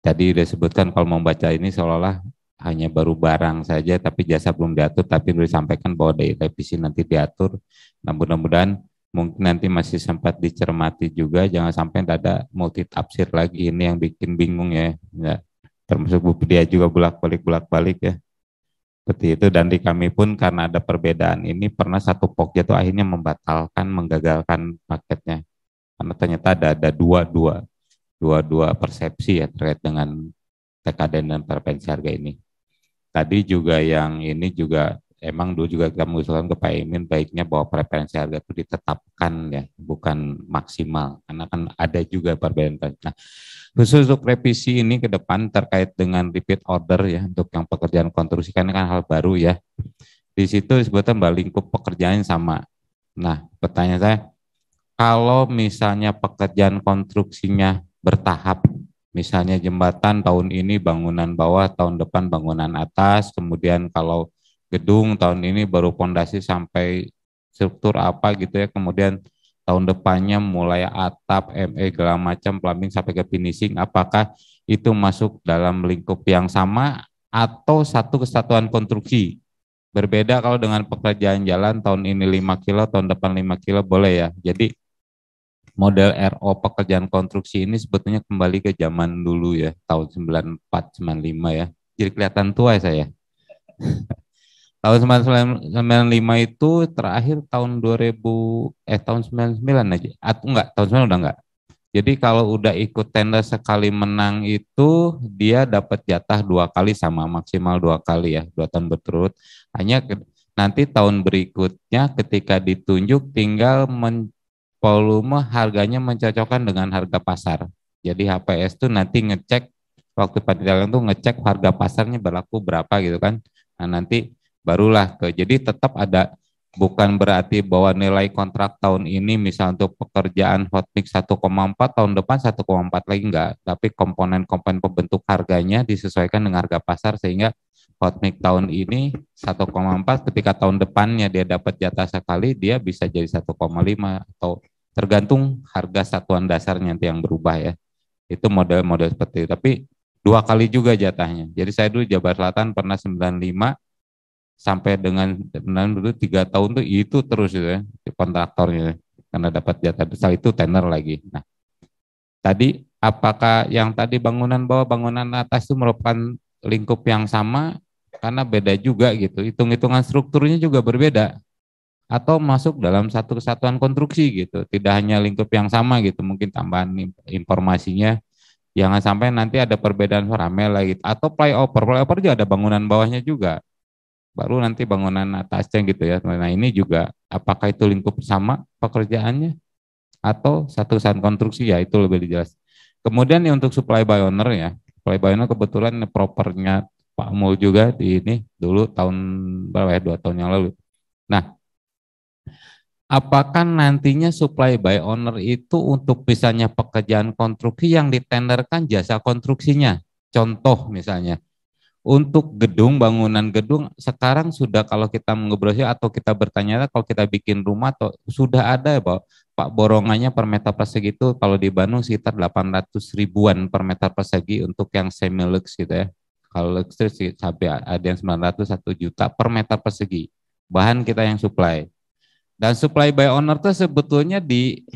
Speaker 3: Tadi sudah disebutkan kalau membaca ini seolah-olah hanya baru barang saja tapi jasa belum diatur tapi sudah disampaikan bahwa dari revisi nanti diatur. Nah mudah-mudahan mungkin nanti masih sempat dicermati juga jangan sampai tidak ada multi tafsir lagi ini yang bikin bingung ya. ya termasuk Bu Pedia juga bolak-balik bolak-balik ya seperti itu dan di kami pun karena ada perbedaan ini pernah satu pokja itu akhirnya membatalkan menggagalkan paketnya karena ternyata ada ada dua dua dua dua persepsi ya terkait dengan TKDN dan preferensi harga ini tadi juga yang ini juga emang dulu juga kita mengusulkan ke Pak Imin baiknya bahwa preferensi harga itu ditetapkan ya bukan maksimal karena kan ada juga perbedaan nah Khusus untuk revisi ini ke depan terkait dengan repeat order ya untuk yang pekerjaan konstruksi kan kan hal baru ya. Di situ sebetulnya mbak lingkup pekerjaan sama. Nah pertanyaan saya, kalau misalnya pekerjaan konstruksinya bertahap, misalnya jembatan tahun ini bangunan bawah, tahun depan bangunan atas, kemudian kalau gedung tahun ini baru pondasi sampai struktur apa gitu ya, kemudian tahun depannya mulai atap, ME segala macam plumbing sampai ke finishing apakah itu masuk dalam lingkup yang sama atau satu kesatuan konstruksi? Berbeda kalau dengan pekerjaan jalan tahun ini 5 kilo, tahun depan 5 kilo boleh ya. Jadi model RO pekerjaan konstruksi ini sebetulnya kembali ke zaman dulu ya, tahun 94 95 ya. Jadi kelihatan tua ya saya. tahun 1995 itu terakhir tahun 2000 eh tahun 99 aja atau enggak tahun 99 udah enggak jadi kalau udah ikut tender sekali menang itu dia dapat jatah dua kali sama maksimal dua kali ya dua tahun berturut. Hanya ke, nanti tahun berikutnya ketika ditunjuk tinggal men, volume harganya mencocokkan dengan harga pasar. Jadi HPS tuh nanti ngecek waktu pada itu ngecek harga pasarnya berlaku berapa gitu kan. Nah nanti barulah ke. Jadi tetap ada bukan berarti bahwa nilai kontrak tahun ini misal untuk pekerjaan hot mix 1,4 tahun depan 1,4 lagi enggak, tapi komponen-komponen pembentuk harganya disesuaikan dengan harga pasar sehingga hot mix tahun ini 1,4 ketika tahun depannya dia dapat jatah sekali dia bisa jadi 1,5 atau tergantung harga satuan dasarnya nanti yang berubah ya. Itu model-model seperti itu. Tapi dua kali juga jatahnya. Jadi saya dulu Jabar Selatan pernah 95 sampai dengan dulu tiga tahun tuh itu terus itu ya kontraktornya karena dapat jatah besar itu tender lagi. Nah, tadi apakah yang tadi bangunan bawah bangunan atas itu merupakan lingkup yang sama karena beda juga gitu. Hitung-hitungan strukturnya juga berbeda atau masuk dalam satu kesatuan konstruksi gitu. Tidak hanya lingkup yang sama gitu, mungkin tambahan informasinya jangan sampai nanti ada perbedaan foramel lagi gitu. atau flyover. Flyover juga ada bangunan bawahnya juga baru nanti bangunan atasnya gitu ya. Nah ini juga apakah itu lingkup sama pekerjaannya atau satu saat konstruksi ya itu lebih jelas. Kemudian nih untuk supply by owner ya, supply by owner kebetulan propernya Pak Mul juga di ini dulu tahun berapa ya dua tahun yang lalu. Nah apakah nantinya supply by owner itu untuk misalnya pekerjaan konstruksi yang ditenderkan jasa konstruksinya. Contoh misalnya, untuk gedung bangunan gedung sekarang sudah kalau kita mengobrolnya atau kita bertanya kalau kita bikin rumah atau sudah ada ya pak pak borongannya per meter persegi itu kalau di Bandung sekitar 800 ribuan per meter persegi untuk yang semi lux gitu ya kalau lux sih sampai ada yang 900 1 juta per meter persegi bahan kita yang supply dan supply by owner itu sebetulnya di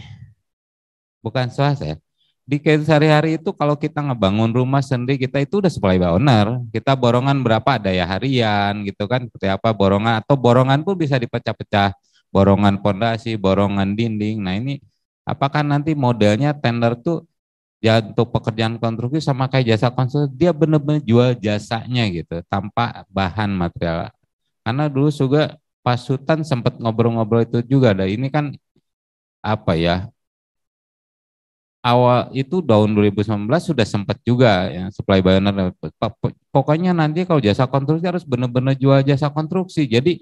Speaker 3: bukan swasta ya di kehidupan sehari-hari itu kalau kita ngebangun rumah sendiri kita itu udah supply by owner kita borongan berapa daya harian gitu kan seperti apa borongan atau borongan pun bisa dipecah-pecah borongan pondasi borongan dinding nah ini apakah nanti modelnya tender tuh ya untuk pekerjaan konstruksi sama kayak jasa konstruksi dia benar-benar jual jasanya gitu tanpa bahan material karena dulu juga Pak Sultan sempat ngobrol-ngobrol itu juga ada ini kan apa ya awal itu tahun 2019 sudah sempat juga ya supply banner pokoknya nanti kalau jasa konstruksi harus benar-benar jual jasa konstruksi jadi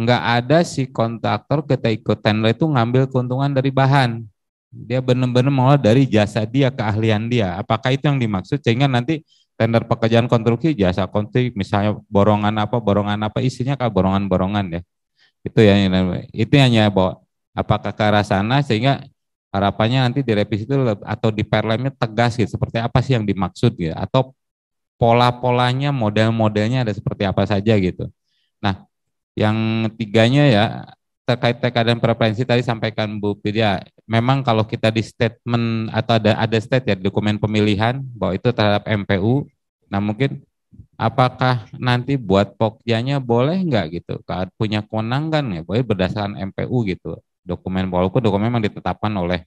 Speaker 3: nggak ada si kontraktor kita ikut tender itu ngambil keuntungan dari bahan dia benar-benar mau dari jasa dia keahlian dia apakah itu yang dimaksud sehingga nanti tender pekerjaan konstruksi jasa konstruksi misalnya borongan apa borongan apa isinya kalau borongan-borongan ya itu yang itu hanya bahwa apakah ke arah sana sehingga harapannya nanti di revisi itu atau di perlemnya tegas gitu seperti apa sih yang dimaksud gitu atau pola-polanya model-modelnya ada seperti apa saja gitu nah yang tiganya ya terkait TK dan preferensi tadi sampaikan Bu Pidia memang kalau kita di statement atau ada ada state ya dokumen pemilihan bahwa itu terhadap MPU nah mungkin apakah nanti buat pokjanya boleh nggak gitu punya kewenangan ya boleh berdasarkan MPU gitu dokumen walaupun dokumen memang ditetapkan oleh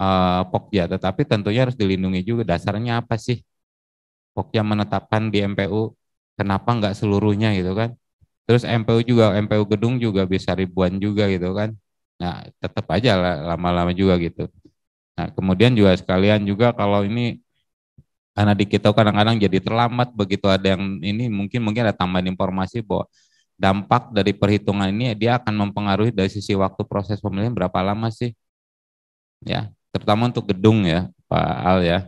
Speaker 3: uh, eh, Pokja ya, tetapi tentunya harus dilindungi juga dasarnya apa sih Pokja menetapkan di MPU kenapa nggak seluruhnya gitu kan terus MPU juga MPU gedung juga bisa ribuan juga gitu kan nah tetap aja lama-lama juga gitu nah kemudian juga sekalian juga kalau ini karena di kita kadang-kadang jadi terlambat begitu ada yang ini mungkin mungkin ada tambahan informasi bahwa dampak dari perhitungan ini dia akan mempengaruhi dari sisi waktu proses pemilihan berapa lama sih ya terutama untuk gedung ya Pak Al ya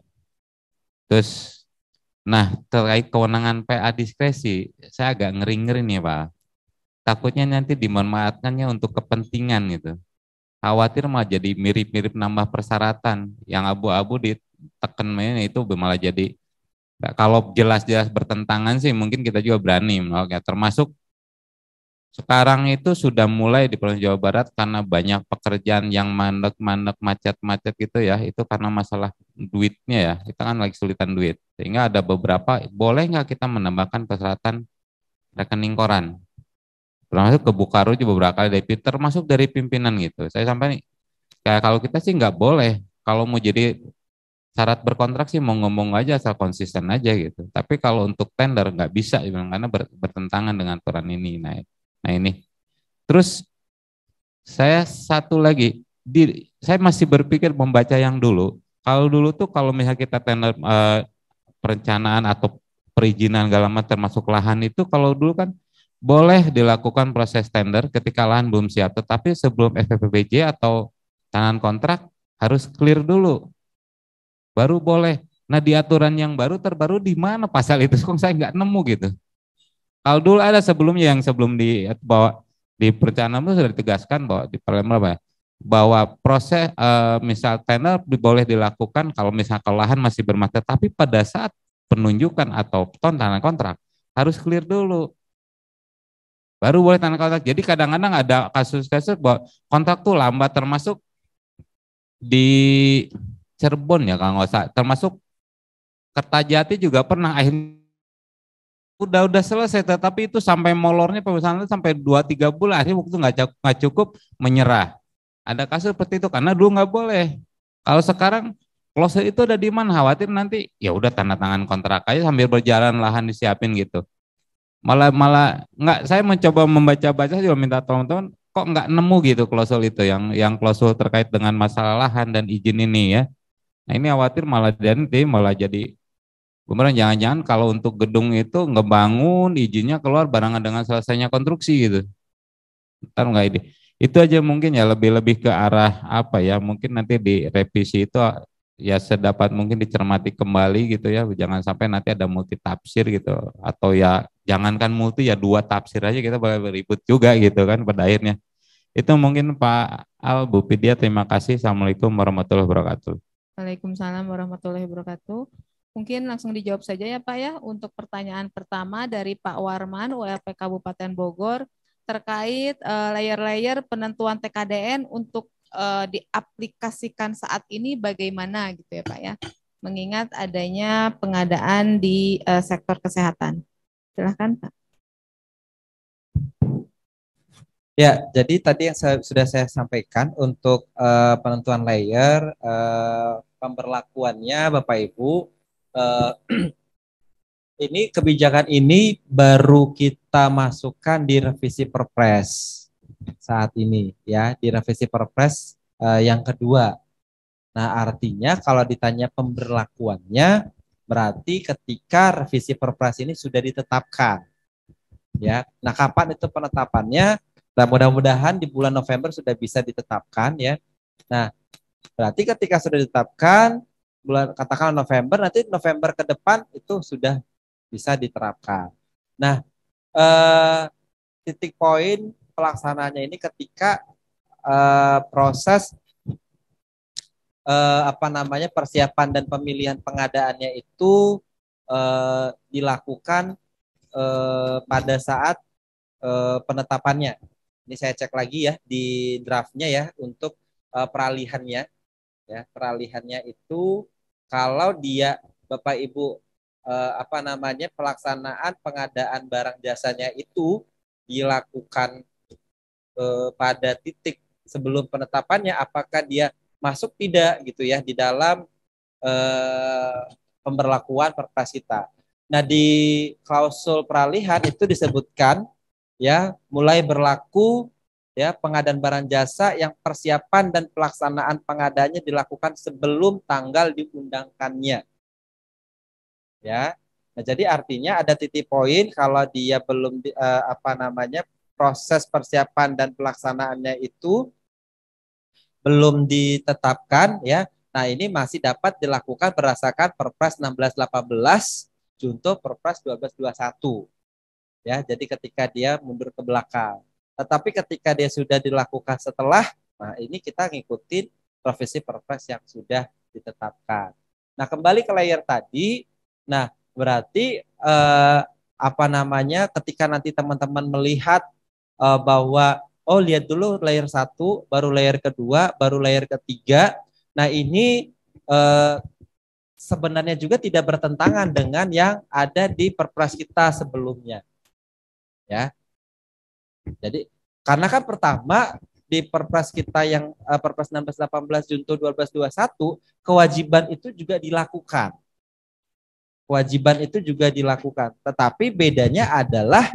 Speaker 3: terus nah terkait kewenangan PA diskresi saya agak ngeri ngeri nih Pak takutnya nanti dimanfaatkannya untuk kepentingan gitu khawatir malah jadi mirip-mirip nambah persyaratan yang abu-abu ditekan itu malah jadi kalau jelas-jelas bertentangan sih mungkin kita juga berani ya termasuk sekarang itu sudah mulai di Pulau Jawa Barat karena banyak pekerjaan yang mandek-mandek macet-macet gitu ya. Itu karena masalah duitnya ya. Kita kan lagi sulitan duit. Sehingga ada beberapa, boleh nggak kita menambahkan persyaratan rekening koran? Termasuk ke Bukaro juga beberapa kali dari termasuk dari pimpinan gitu. Saya sampai nih, kayak kalau kita sih nggak boleh. Kalau mau jadi syarat berkontrak sih mau ngomong aja asal konsisten aja gitu. Tapi kalau untuk tender nggak bisa, karena bertentangan dengan aturan ini. Nah, Nah ini. Terus saya satu lagi, di, saya masih berpikir membaca yang dulu. Kalau dulu tuh kalau misalnya kita tender eh, perencanaan atau perizinan galama termasuk lahan itu kalau dulu kan boleh dilakukan proses tender ketika lahan belum siap, tetapi sebelum FPPBJ atau tangan kontrak harus clear dulu, baru boleh. Nah di aturan yang baru terbaru di mana pasal itu? Kok saya nggak nemu gitu. Aldul ada sebelumnya yang sebelum di bawa di perencanaan itu sudah ditegaskan bahwa di Parlemen apa ya? bahwa proses e, misal tender boleh dilakukan kalau misal lahan masih bermata tapi pada saat penunjukan atau tanah kontrak harus clear dulu baru boleh tanah kontrak jadi kadang-kadang ada kasus-kasus bahwa kontrak tuh lambat termasuk di Cirebon ya kalau nggak usah termasuk Kertajati juga pernah akhirnya udah udah selesai tetapi itu sampai molornya pemesanan itu sampai 2 3 bulan akhirnya waktu nggak cukup, nggak cukup menyerah. Ada kasus seperti itu karena dulu nggak boleh. Kalau sekarang close itu ada di mana khawatir nanti ya udah tanda tangan kontrak aja sambil berjalan lahan disiapin gitu. Malah malah nggak saya mencoba membaca-baca juga minta teman-teman kok nggak nemu gitu klausul itu yang yang klausul terkait dengan masalah lahan dan izin ini ya. Nah ini khawatir malah nanti malah jadi Bumerang jangan-jangan kalau untuk gedung itu ngebangun izinnya keluar barengan dengan selesainya konstruksi gitu. Ntar nggak ide. Itu aja mungkin ya lebih-lebih ke arah apa ya mungkin nanti di revisi itu ya sedapat mungkin dicermati kembali gitu ya jangan sampai nanti ada multi tafsir gitu atau ya jangankan multi ya dua tafsir aja kita bakal beribut juga gitu kan pada akhirnya itu mungkin Pak Al Bupidia terima kasih assalamualaikum warahmatullahi wabarakatuh.
Speaker 4: Waalaikumsalam warahmatullahi wabarakatuh. Mungkin langsung dijawab saja ya Pak ya untuk pertanyaan pertama dari Pak Warman ULP Kabupaten Bogor terkait eh, layer-layer penentuan TKDN untuk eh, diaplikasikan saat ini bagaimana gitu ya Pak ya. Mengingat adanya pengadaan di eh, sektor kesehatan.
Speaker 2: Silahkan Pak. Ya, jadi tadi yang saya, sudah saya sampaikan untuk uh, penentuan layer, uh, pemberlakuannya Bapak Ibu uh, ini kebijakan ini baru kita masukkan di revisi Perpres saat ini ya di revisi Perpres uh, yang kedua. Nah artinya kalau ditanya pemberlakuannya berarti ketika revisi Perpres ini sudah ditetapkan ya. Nah kapan itu penetapannya? Nah mudah-mudahan di bulan November sudah bisa ditetapkan ya. Nah berarti ketika sudah ditetapkan bulan katakan November nanti November ke depan itu sudah bisa diterapkan. Nah, eh, titik poin pelaksanaannya ini ketika eh, proses eh, apa namanya persiapan dan pemilihan pengadaannya itu eh, dilakukan eh, pada saat eh, penetapannya. Ini saya cek lagi ya di draftnya ya untuk eh, peralihannya. Ya, peralihannya itu kalau dia Bapak Ibu eh, apa namanya pelaksanaan pengadaan barang jasanya itu dilakukan eh, pada titik sebelum penetapannya apakah dia masuk tidak gitu ya di dalam eh, pemberlakuan perpasita. Nah, di klausul peralihan itu disebutkan ya mulai berlaku ya pengadaan barang jasa yang persiapan dan pelaksanaan pengadanya dilakukan sebelum tanggal diundangkannya. Ya. Nah, jadi artinya ada titik poin kalau dia belum eh, apa namanya proses persiapan dan pelaksanaannya itu belum ditetapkan ya. Nah, ini masih dapat dilakukan berdasarkan Perpres 1618 junto Perpres 1221. Ya, jadi ketika dia mundur ke belakang tetapi ketika dia sudah dilakukan setelah, nah ini kita ngikutin profesi perpres yang sudah ditetapkan. Nah kembali ke layer tadi, nah berarti eh, apa namanya ketika nanti teman-teman melihat eh, bahwa oh lihat dulu layer satu, baru layer kedua, baru layer ketiga. Nah ini eh, sebenarnya juga tidak bertentangan dengan yang ada di perpres kita sebelumnya. Ya, jadi karena kan pertama di Perpres kita yang uh, Perpres 1618 Junto 1221 kewajiban itu juga dilakukan. Kewajiban itu juga dilakukan. Tetapi bedanya adalah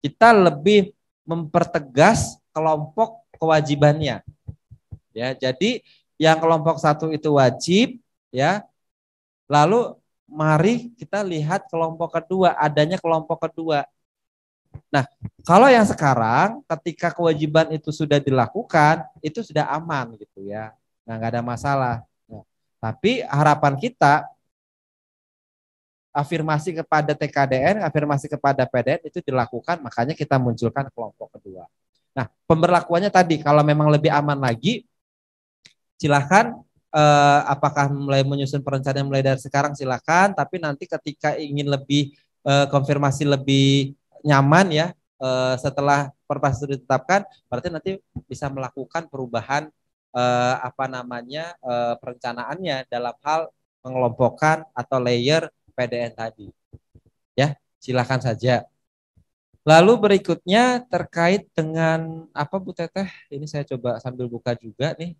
Speaker 2: kita lebih mempertegas kelompok kewajibannya. Ya, jadi yang kelompok satu itu wajib, ya. Lalu mari kita lihat kelompok kedua, adanya kelompok kedua. Nah, kalau yang sekarang ketika kewajiban itu sudah dilakukan, itu sudah aman gitu ya. Nah, nggak ada masalah. Nah, tapi harapan kita afirmasi kepada TKDN, afirmasi kepada PDN itu dilakukan, makanya kita munculkan kelompok kedua. Nah, pemberlakuannya tadi kalau memang lebih aman lagi, silahkan eh, apakah mulai menyusun perencanaan mulai dari sekarang silahkan, tapi nanti ketika ingin lebih eh, konfirmasi lebih nyaman ya e, setelah perpres itu ditetapkan berarti nanti bisa melakukan perubahan e, apa namanya e, perencanaannya dalam hal mengelompokkan atau layer PDN tadi. Ya, silakan saja. Lalu berikutnya terkait dengan apa Bu
Speaker 1: Teteh? Ini saya coba sambil buka juga nih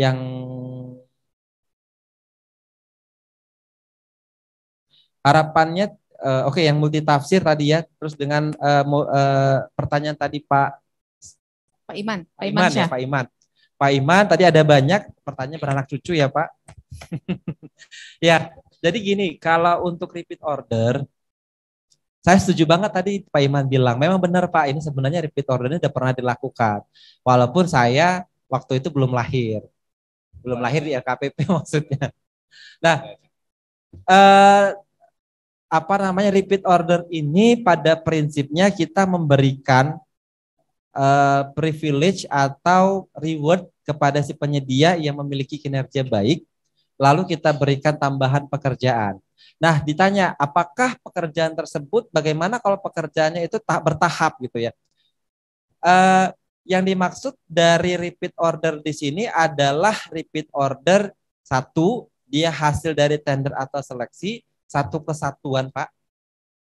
Speaker 1: yang harapannya Eh, oke okay, yang multi tafsir tadi ya, terus dengan uh, uh, pertanyaan tadi Pak
Speaker 2: Pak Iman, Pak Iman, ya, Pak Iman. Pak Iman tadi ada banyak pertanyaan beranak cucu ya Pak. ya, jadi gini, kalau untuk repeat order, saya setuju banget tadi Pak Iman bilang, memang benar Pak, ini sebenarnya repeat order ini sudah pernah dilakukan. Walaupun saya waktu itu belum lahir. Belum lahir di LKPP maksudnya. Nah, uh, apa namanya repeat order ini pada prinsipnya kita memberikan uh, privilege atau reward kepada si penyedia yang memiliki kinerja baik, lalu kita berikan tambahan pekerjaan. Nah, ditanya apakah pekerjaan tersebut bagaimana kalau pekerjaannya itu tak bertahap gitu ya. Uh, yang dimaksud dari repeat order di sini adalah repeat order satu dia hasil dari tender atau seleksi, satu kesatuan Pak.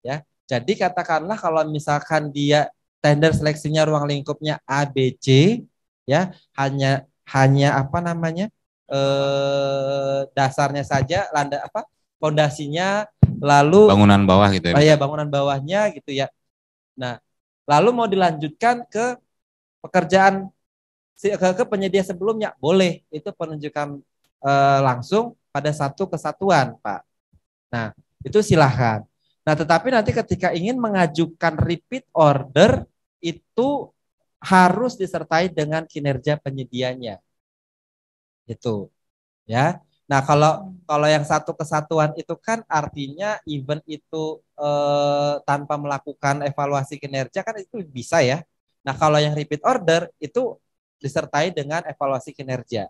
Speaker 2: Ya. Jadi katakanlah kalau misalkan dia tender seleksinya ruang lingkupnya ABC ya hanya hanya apa namanya eh, dasarnya saja landa apa pondasinya
Speaker 3: lalu bangunan bawah gitu ya. Oh ya
Speaker 2: bangunan bawahnya gitu ya. Nah, lalu mau dilanjutkan ke pekerjaan ke, ke penyedia sebelumnya boleh itu penunjukan eh, langsung pada satu kesatuan, Pak. Nah, itu silahkan. Nah, tetapi nanti ketika ingin mengajukan repeat order, itu harus disertai dengan kinerja penyedianya. Itu. Ya. Nah, kalau kalau yang satu kesatuan itu kan artinya event itu e, tanpa melakukan evaluasi kinerja kan itu bisa ya. Nah, kalau yang repeat order itu disertai dengan evaluasi kinerja.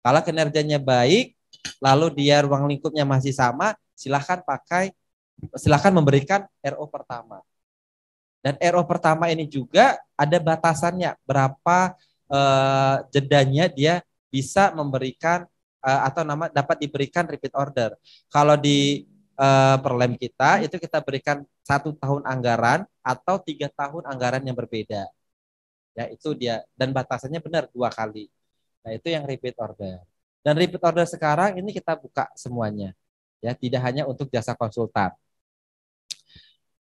Speaker 2: Kalau kinerjanya baik, lalu dia ruang lingkupnya masih sama, silahkan pakai, silahkan memberikan RO pertama. Dan RO pertama ini juga ada batasannya berapa eh, jedanya dia bisa memberikan eh, atau nama dapat diberikan repeat order. Kalau di eh, perlem kita itu kita berikan satu tahun anggaran atau tiga tahun anggaran yang berbeda. Ya itu dia dan batasannya benar dua kali. Nah itu yang repeat order. Dan repeat order sekarang ini kita buka semuanya ya tidak hanya untuk jasa konsultan.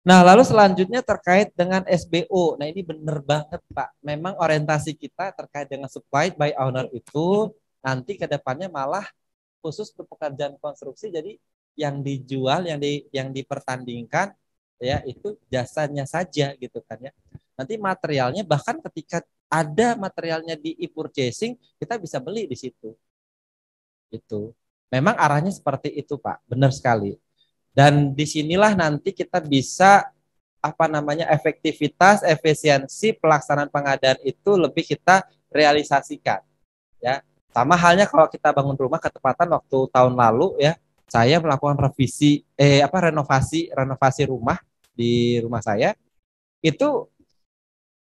Speaker 2: Nah, lalu selanjutnya terkait dengan SBO. Nah, ini benar banget, Pak. Memang orientasi kita terkait dengan supply by owner itu nanti ke depannya malah khusus untuk pekerjaan konstruksi jadi yang dijual, yang di yang dipertandingkan ya itu jasanya saja gitu kan ya. Nanti materialnya bahkan ketika ada materialnya di e-purchasing, kita bisa beli di situ. Itu. Memang arahnya seperti itu, Pak. Benar sekali. Dan disinilah nanti kita bisa apa namanya efektivitas, efisiensi pelaksanaan pengadaan itu lebih kita realisasikan. Ya, sama halnya kalau kita bangun rumah ketepatan waktu tahun lalu ya, saya melakukan revisi eh apa renovasi renovasi rumah di rumah saya itu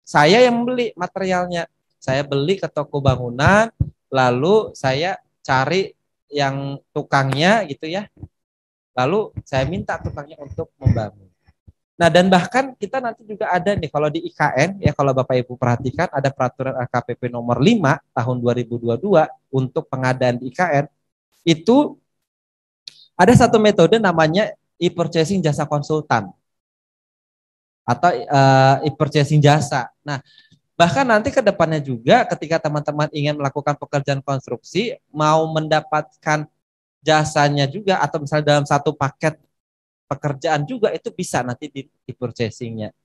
Speaker 2: saya yang beli materialnya. Saya beli ke toko bangunan, lalu saya cari yang tukangnya gitu ya. Lalu saya minta tukangnya untuk membangun. Nah, dan bahkan kita nanti juga ada nih kalau di IKN ya kalau Bapak Ibu perhatikan ada peraturan AKPP nomor 5 tahun 2022 untuk pengadaan di IKN itu ada satu metode namanya e-purchasing jasa konsultan atau eh, e-purchasing jasa. Nah, Bahkan nanti ke depannya juga ketika teman-teman ingin melakukan pekerjaan konstruksi, mau mendapatkan jasanya juga atau misalnya dalam satu paket pekerjaan juga itu bisa nanti di, di purchasingnya.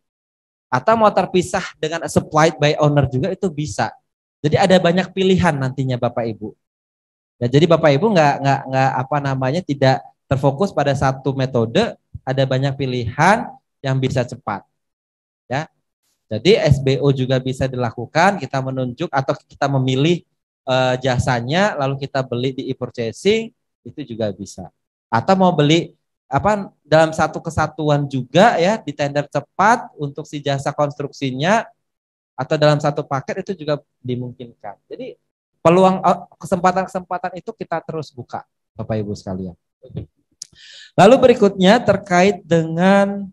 Speaker 2: Atau mau terpisah dengan supplied by owner juga itu bisa. Jadi ada banyak pilihan nantinya Bapak Ibu. Ya, jadi Bapak Ibu nggak nggak nggak apa namanya tidak terfokus pada satu metode, ada banyak pilihan yang bisa cepat. Ya, jadi SBO juga bisa dilakukan, kita menunjuk atau kita memilih uh, jasanya lalu kita beli di e-purchasing itu juga bisa. Atau mau beli apa dalam satu kesatuan juga ya di tender cepat untuk si jasa konstruksinya atau dalam satu paket itu juga dimungkinkan. Jadi peluang eh, kesempatan-kesempatan itu kita terus buka Bapak Ibu sekalian. Lalu berikutnya terkait dengan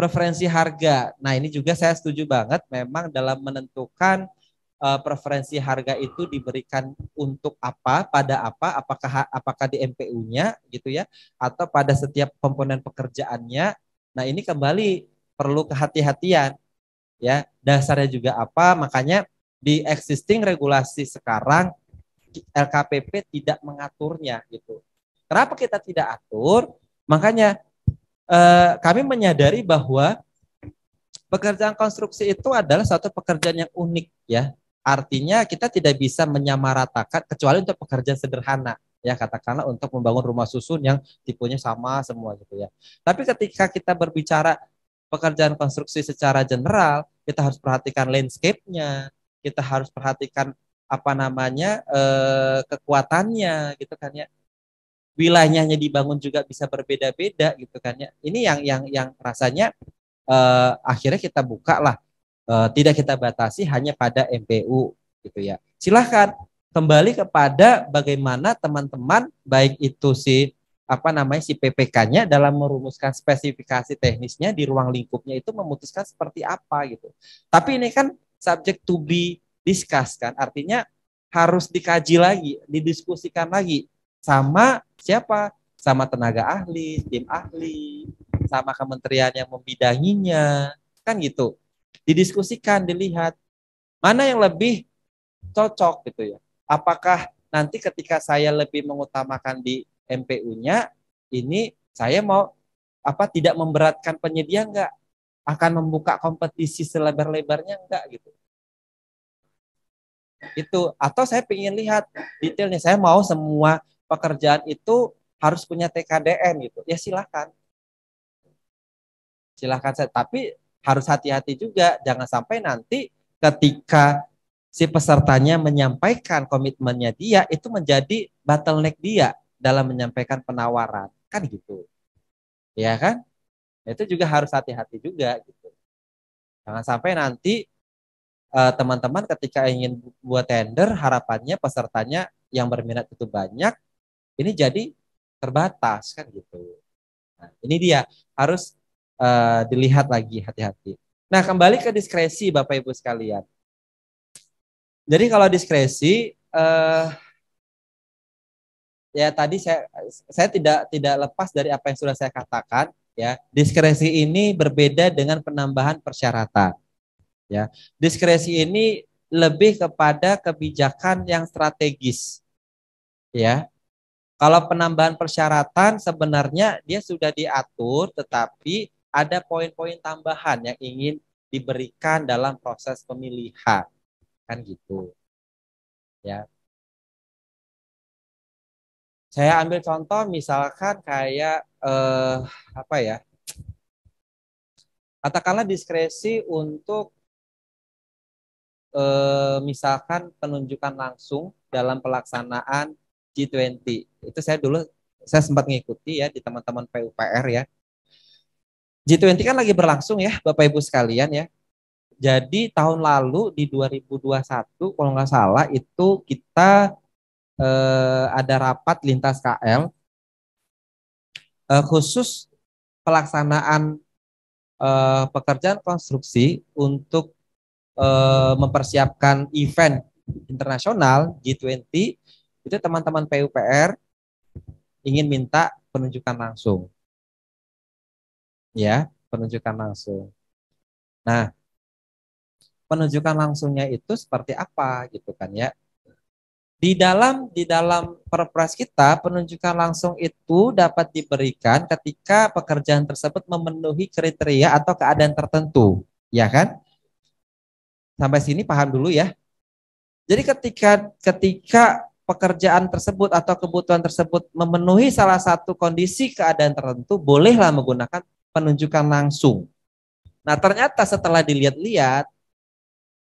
Speaker 2: preferensi harga. Nah, ini juga saya setuju banget memang dalam menentukan uh, preferensi harga itu diberikan untuk apa, pada apa, apakah apakah di MPU-nya gitu ya atau pada setiap komponen pekerjaannya. Nah, ini kembali perlu kehati-hatian ya. Dasarnya juga apa? Makanya di existing regulasi sekarang LKPP tidak mengaturnya gitu. Kenapa kita tidak atur? Makanya Eh, kami menyadari bahwa pekerjaan konstruksi itu adalah satu pekerjaan yang unik ya. Artinya kita tidak bisa menyamaratakan kecuali untuk pekerjaan sederhana ya katakanlah untuk membangun rumah susun yang tipenya sama semua gitu ya. Tapi ketika kita berbicara pekerjaan konstruksi secara general, kita harus perhatikan landscape-nya, kita harus perhatikan apa namanya eh, kekuatannya gitu kan ya wilayahnya dibangun juga bisa berbeda-beda gitu kan ya. Ini yang yang yang rasanya uh, akhirnya kita buka lah, uh, tidak kita batasi hanya pada MPU gitu ya. Silahkan kembali kepada bagaimana teman-teman baik itu si apa namanya si PPK-nya dalam merumuskan spesifikasi teknisnya di ruang lingkupnya itu memutuskan seperti apa gitu. Tapi ini kan subject to be discussed kan, artinya harus dikaji lagi, didiskusikan lagi sama siapa? Sama tenaga ahli, tim ahli, sama kementerian yang membidanginya, kan gitu. Didiskusikan, dilihat mana yang lebih cocok gitu ya. Apakah nanti ketika saya lebih mengutamakan di MPU-nya ini saya mau apa tidak memberatkan penyedia enggak? Akan membuka kompetisi selebar-lebarnya enggak gitu itu atau saya ingin lihat detailnya saya mau semua pekerjaan itu harus punya TKDN gitu. Ya silahkan. Silahkan saya. Tapi harus hati-hati juga. Jangan sampai nanti ketika si pesertanya menyampaikan komitmennya dia itu menjadi bottleneck dia dalam menyampaikan penawaran kan gitu ya kan itu juga harus hati-hati juga gitu jangan sampai nanti eh, teman-teman teman -teman ketika ingin buat tender harapannya pesertanya yang berminat itu banyak ini jadi terbatas kan gitu. Nah, ini dia harus uh, dilihat lagi hati-hati. Nah, kembali ke diskresi Bapak Ibu sekalian. Jadi kalau diskresi uh, ya tadi saya saya tidak tidak lepas dari apa yang sudah saya katakan ya. Diskresi ini berbeda dengan penambahan persyaratan. Ya. Diskresi ini lebih kepada kebijakan yang strategis. Ya. Kalau penambahan persyaratan sebenarnya dia sudah diatur tetapi ada
Speaker 1: poin-poin tambahan yang ingin diberikan dalam proses pemilihan. Kan gitu. Ya. Saya ambil contoh misalkan kayak eh, apa ya?
Speaker 2: Katakanlah diskresi untuk eh, misalkan penunjukan langsung dalam pelaksanaan G20 itu saya dulu saya sempat mengikuti ya di teman-teman PUPR ya. G20 kan lagi berlangsung ya Bapak Ibu sekalian ya. Jadi tahun lalu di 2021 kalau nggak salah itu kita eh, ada rapat lintas KL eh, khusus pelaksanaan eh, pekerjaan konstruksi untuk eh, mempersiapkan event internasional G20 itu teman-teman PUPR
Speaker 1: ingin minta penunjukan langsung. Ya, penunjukan langsung. Nah, penunjukan langsungnya itu
Speaker 2: seperti apa gitu kan ya. Di dalam di dalam perpres kita penunjukan langsung itu dapat diberikan ketika pekerjaan tersebut memenuhi kriteria atau keadaan tertentu, ya kan? Sampai sini paham dulu ya. Jadi ketika ketika pekerjaan tersebut atau kebutuhan tersebut memenuhi salah satu kondisi keadaan tertentu, bolehlah menggunakan penunjukan langsung. Nah, ternyata setelah dilihat-lihat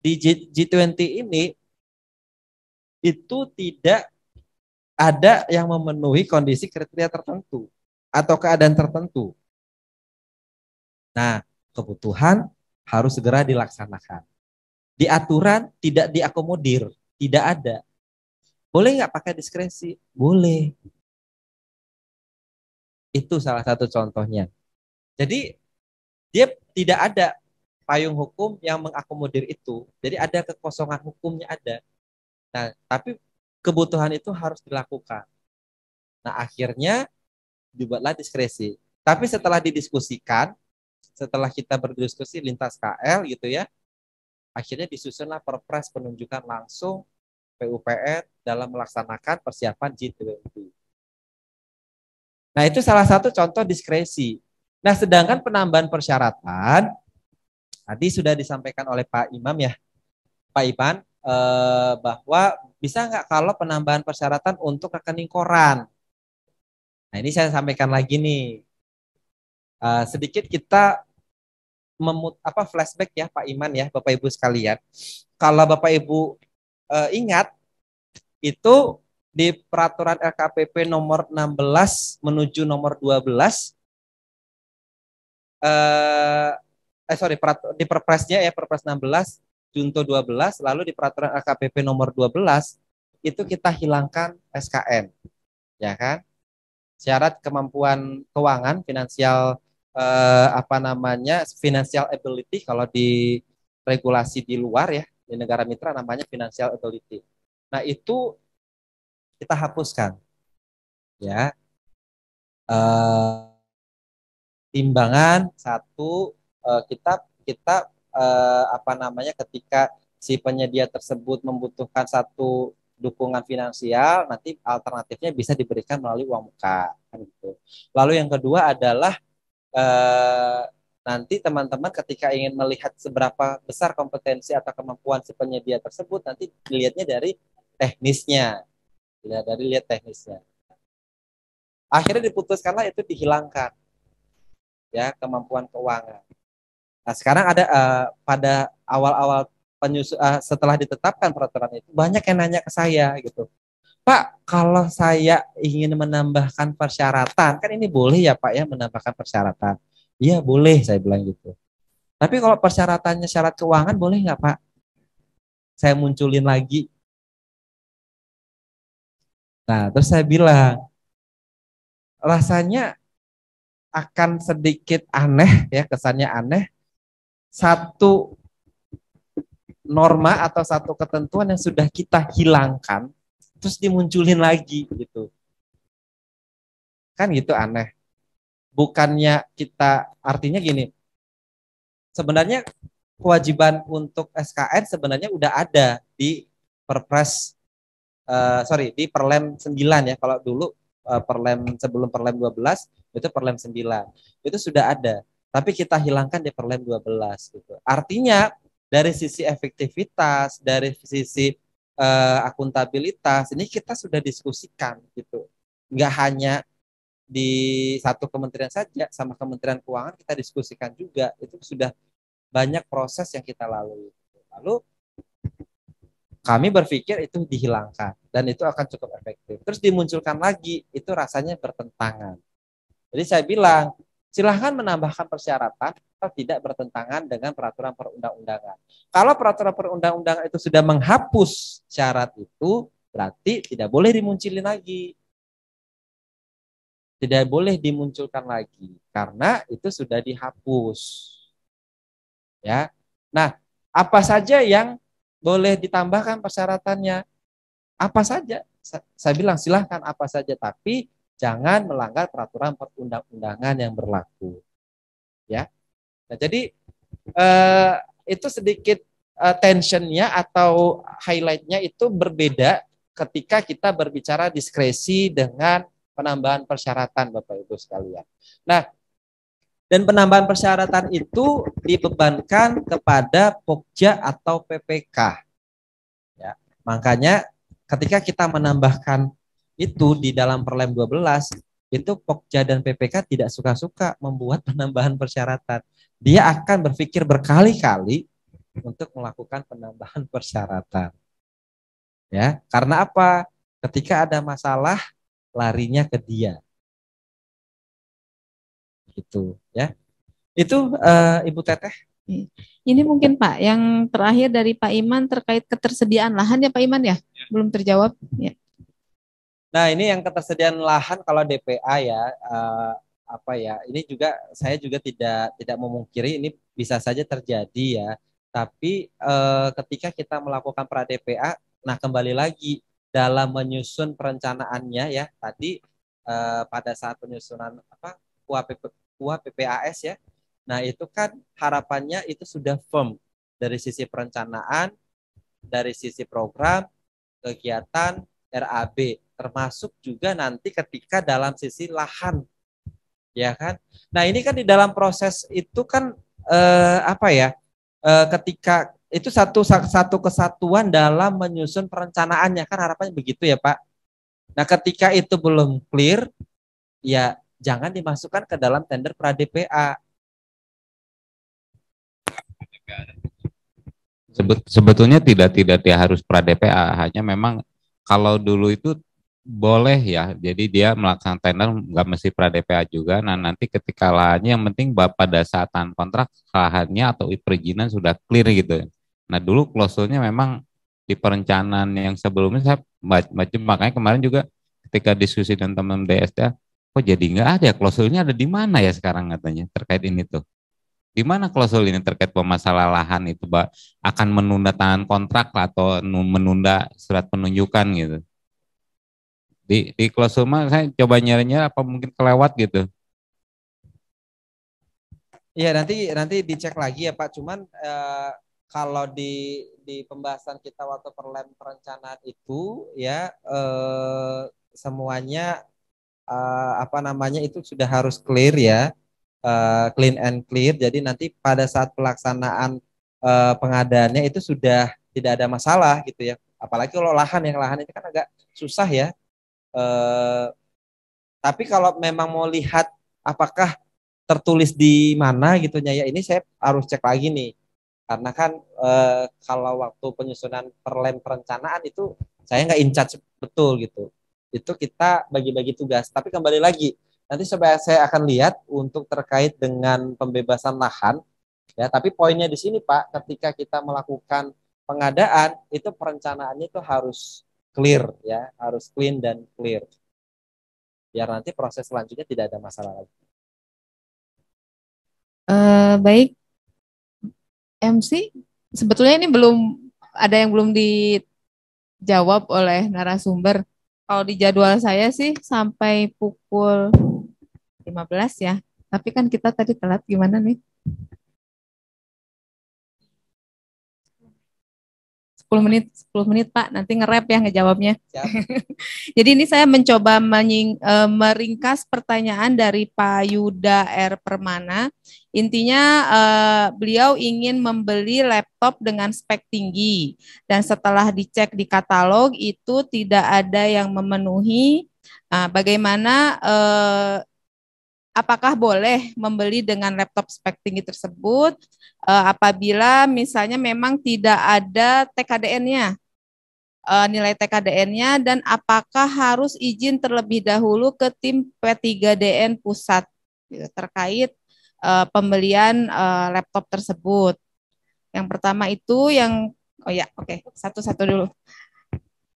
Speaker 2: di G20
Speaker 1: ini itu tidak ada yang memenuhi kondisi kriteria tertentu atau keadaan tertentu.
Speaker 2: Nah, kebutuhan harus segera dilaksanakan. Di aturan tidak
Speaker 1: diakomodir, tidak ada boleh nggak pakai diskresi? Boleh. Itu salah satu contohnya. Jadi dia tidak ada payung hukum yang mengakomodir itu. Jadi ada kekosongan
Speaker 2: hukumnya ada. Nah, tapi kebutuhan itu harus dilakukan. Nah, akhirnya dibuatlah diskresi. Tapi setelah didiskusikan, setelah kita berdiskusi lintas KL gitu ya, akhirnya disusunlah perpres penunjukan langsung PUPR dalam melaksanakan persiapan G20. Nah, itu salah satu contoh diskresi. Nah, sedangkan penambahan persyaratan tadi sudah disampaikan oleh Pak Imam ya, Pak Ipan, eh, bahwa bisa nggak kalau penambahan persyaratan untuk rekening koran? Nah, ini saya sampaikan lagi nih. Eh, sedikit kita memut apa flashback ya Pak Iman ya Bapak Ibu sekalian. Kalau Bapak Ibu uh, ingat itu di peraturan lkpp nomor 16 menuju nomor 12 eh, eh sorry di perpresnya ya perpres 16 junto 12 lalu di peraturan lkpp nomor 12 itu kita hilangkan SKN ya kan syarat kemampuan keuangan finansial eh, apa namanya financial ability kalau di regulasi di luar ya di negara mitra
Speaker 1: namanya financial authority. Nah, itu kita hapuskan. Ya. E, timbangan satu
Speaker 2: e, kita kita e, apa namanya ketika si penyedia tersebut membutuhkan satu dukungan finansial nanti alternatifnya bisa diberikan melalui uang muka kan gitu. Lalu yang kedua adalah e, Nanti teman-teman ketika ingin melihat seberapa besar kompetensi atau kemampuan si penyedia tersebut, nanti dilihatnya dari teknisnya. ya dari lihat teknisnya. Akhirnya diputuskanlah itu dihilangkan. Ya, kemampuan keuangan. Nah, sekarang ada uh, pada awal-awal uh, setelah ditetapkan peraturan itu banyak yang nanya ke saya gitu. Pak, kalau saya ingin menambahkan persyaratan, kan ini boleh ya Pak ya menambahkan persyaratan. Iya boleh saya
Speaker 1: bilang gitu. Tapi kalau persyaratannya syarat keuangan boleh nggak Pak? Saya munculin lagi. Nah terus saya bilang rasanya akan sedikit aneh ya
Speaker 2: kesannya aneh satu norma atau satu ketentuan yang sudah kita hilangkan terus dimunculin lagi gitu kan gitu aneh bukannya kita artinya gini sebenarnya kewajiban untuk SKN sebenarnya udah ada di Perpres uh, sorry di Perlem 9 ya kalau dulu uh, Perlem sebelum Perlem 12 itu Perlem 9 itu sudah ada tapi kita hilangkan di Perlem 12 gitu artinya dari sisi efektivitas dari sisi uh, akuntabilitas ini kita sudah diskusikan gitu nggak hanya di satu kementerian saja sama Kementerian Keuangan kita diskusikan juga itu sudah banyak proses yang kita lalui. Lalu kami berpikir itu dihilangkan dan itu akan cukup efektif. Terus dimunculkan lagi itu rasanya bertentangan. Jadi saya bilang silahkan menambahkan persyaratan atau tidak bertentangan dengan peraturan perundang-undangan. Kalau peraturan perundang-undangan itu sudah menghapus syarat itu, berarti tidak boleh dimunculin lagi tidak boleh dimunculkan lagi karena itu sudah dihapus. Ya. Nah, apa saja yang boleh ditambahkan persyaratannya? Apa saja? Saya bilang silahkan apa saja, tapi jangan melanggar peraturan perundang-undangan yang berlaku. Ya. Nah, jadi eh, itu sedikit eh, tensionnya atau highlightnya itu berbeda ketika kita berbicara diskresi dengan penambahan persyaratan Bapak Ibu sekalian. Nah, dan penambahan persyaratan itu dibebankan kepada Pokja atau PPK. Ya, makanya ketika kita menambahkan itu di dalam Perlem 12 itu Pokja dan PPK tidak suka-suka membuat penambahan persyaratan. Dia akan berpikir berkali-kali untuk melakukan penambahan persyaratan.
Speaker 1: Ya, karena apa? Ketika ada masalah larinya ke dia. Gitu ya. Itu uh, Ibu Teteh.
Speaker 4: Ini mungkin Pak yang terakhir dari Pak Iman terkait ketersediaan lahan ya Pak Iman ya? ya. Belum terjawab ya.
Speaker 2: Nah, ini yang ketersediaan lahan kalau DPA ya uh, apa ya? Ini juga saya juga tidak tidak memungkiri ini bisa saja terjadi ya. Tapi eh, ketika kita melakukan pra DPA, nah kembali lagi dalam menyusun perencanaannya ya tadi eh, pada saat penyusunan apa kuap kuap PPAS ya. Nah, itu kan harapannya itu sudah firm dari sisi perencanaan, dari sisi program, kegiatan RAB termasuk juga nanti ketika dalam sisi lahan ya kan nah ini kan di dalam proses itu kan eh, apa ya eh, ketika itu satu satu kesatuan dalam menyusun perencanaannya kan harapannya begitu ya Pak. Nah ketika itu belum clear, ya jangan dimasukkan ke dalam tender pra DPA.
Speaker 1: sebetulnya tidak tidak dia
Speaker 3: harus pra DPA hanya memang kalau dulu itu boleh ya, jadi dia melaksanakan tender nggak mesti pra DPA juga. Nah nanti ketika lahannya yang penting pada saat tanpa kontrak lahannya atau perizinan sudah clear gitu. Nah dulu klausulnya memang di perencanaan yang sebelumnya saya baca baca makanya kemarin juga ketika diskusi dengan teman DSDA kok jadi nggak ada klausulnya ada di mana ya sekarang katanya terkait ini tuh di mana klausul ini terkait pemasalah lahan itu Pak akan menunda tangan kontrak atau menunda surat penunjukan gitu di di klausul mah saya coba nyarinya apa mungkin kelewat gitu
Speaker 1: Iya nanti
Speaker 2: nanti dicek lagi ya Pak. Cuman eh, kalau di di pembahasan kita waktu perlem perencanaan itu ya eh, semuanya eh, apa namanya itu sudah harus clear ya eh, clean and clear. Jadi nanti pada saat pelaksanaan eh, pengadaannya itu sudah tidak ada masalah gitu ya. Apalagi kalau lahan yang lahan itu kan agak susah ya. Eh, tapi kalau memang mau lihat apakah tertulis di mana gitu ya ini saya harus cek lagi nih karena kan e, kalau waktu penyusunan perlem perencanaan itu saya nggak incat betul gitu itu kita bagi-bagi tugas tapi kembali lagi nanti saya akan lihat untuk terkait dengan pembebasan lahan ya tapi poinnya di sini pak ketika kita melakukan pengadaan itu perencanaannya itu harus clear ya harus clean dan clear biar nanti proses selanjutnya tidak ada masalah lagi.
Speaker 1: Uh, baik MC sebetulnya ini belum ada yang belum
Speaker 4: dijawab oleh narasumber. Kalau di jadwal saya sih sampai
Speaker 1: pukul 15 ya. Tapi kan kita tadi telat gimana nih? 10 menit 10 menit Pak nanti ngerap ya ngejawabnya jadi ini saya mencoba menying, e,
Speaker 4: meringkas pertanyaan dari Pak Yuda R Permana intinya e, beliau ingin membeli laptop dengan spek tinggi dan setelah dicek di katalog itu tidak ada yang memenuhi nah, bagaimana e, apakah boleh membeli dengan laptop spek tinggi tersebut uh, apabila misalnya memang tidak ada TKDN-nya, uh, eh, nilai TKDN-nya, dan apakah harus izin terlebih dahulu ke tim P3DN pusat gitu, terkait uh, pembelian uh, laptop tersebut. Yang pertama itu yang oh ya oke okay. satu-satu dulu.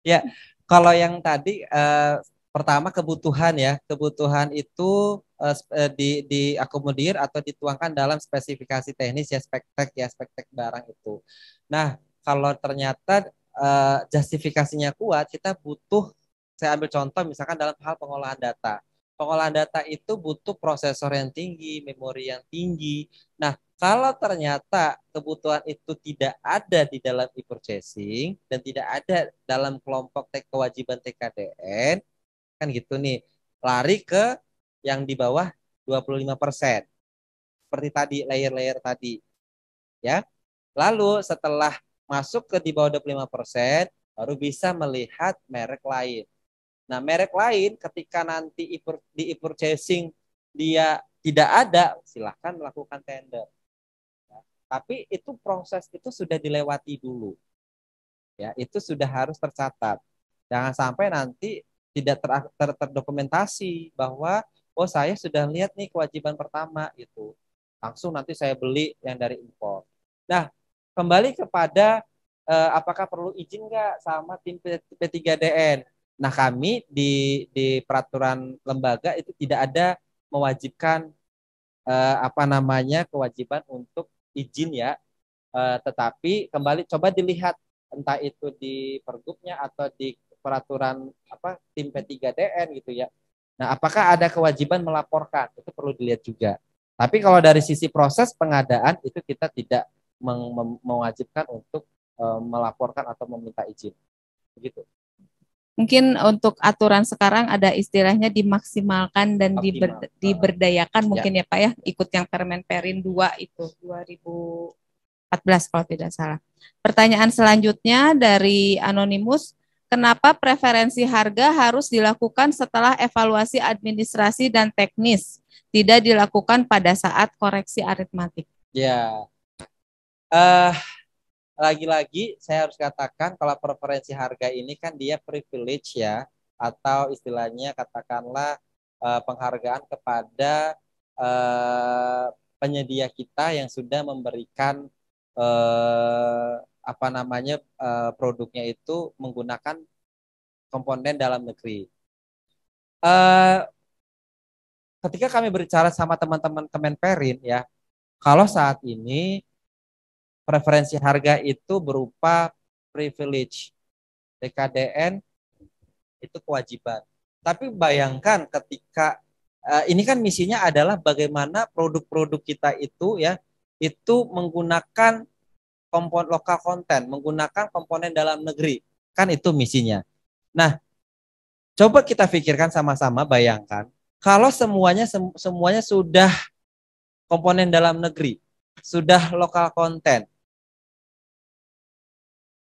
Speaker 2: Ya kalau yang tadi uh, pertama kebutuhan ya kebutuhan itu uh, di diakomodir atau dituangkan dalam spesifikasi teknis ya spektek ya spektek barang itu nah kalau ternyata uh, justifikasinya kuat kita butuh saya ambil contoh misalkan dalam hal pengolahan data pengolahan data itu butuh prosesor yang tinggi memori yang tinggi nah kalau ternyata kebutuhan itu tidak ada di dalam e-purchasing dan tidak ada dalam kelompok kewajiban TKDN, kan gitu nih. Lari ke yang di bawah 25%. Seperti tadi layer-layer tadi. Ya. Lalu setelah masuk ke di bawah 25% baru bisa melihat merek lain. Nah, merek lain ketika nanti di e-purchasing dia tidak ada, silahkan melakukan tender. Ya, tapi itu proses itu sudah dilewati dulu. Ya, itu sudah harus tercatat. Jangan sampai nanti tidak ter, ter, terdokumentasi bahwa oh saya sudah lihat nih kewajiban pertama itu Langsung nanti saya beli yang dari impor. Nah, kembali kepada eh, apakah perlu izin nggak sama tim P3DN. Nah, kami di di peraturan lembaga itu tidak ada mewajibkan eh, apa namanya kewajiban untuk izin ya. Eh, tetapi kembali coba dilihat entah itu di pergubnya atau di peraturan apa tim P3DN gitu ya. Nah, apakah ada kewajiban melaporkan? Itu perlu dilihat juga. Tapi kalau dari sisi proses pengadaan itu kita tidak mewajibkan untuk e, melaporkan atau meminta izin. Begitu.
Speaker 4: Mungkin untuk aturan sekarang ada istilahnya dimaksimalkan dan diber, ah. diberdayakan mungkin ya. ya. Pak ya, ikut yang Permen Perin 2 itu belas kalau tidak salah. Pertanyaan selanjutnya dari Anonimus, kenapa preferensi harga harus dilakukan setelah evaluasi administrasi dan teknis, tidak dilakukan pada saat koreksi aritmatik?
Speaker 2: Ya, uh, lagi-lagi saya harus katakan kalau preferensi harga ini kan dia privilege ya, atau istilahnya katakanlah uh, penghargaan kepada uh, penyedia kita yang sudah memberikan uh, apa namanya eh, produknya itu menggunakan komponen dalam negeri. Eh, ketika kami berbicara sama teman-teman Kemenperin ya, kalau saat ini preferensi harga itu berupa privilege, DKDN itu kewajiban. Tapi bayangkan ketika eh, ini kan misinya adalah bagaimana produk-produk kita itu ya itu menggunakan kompon lokal konten menggunakan komponen dalam negeri. Kan itu misinya. Nah, coba kita pikirkan sama-sama bayangkan kalau semuanya sem semuanya sudah komponen dalam negeri,
Speaker 1: sudah lokal konten.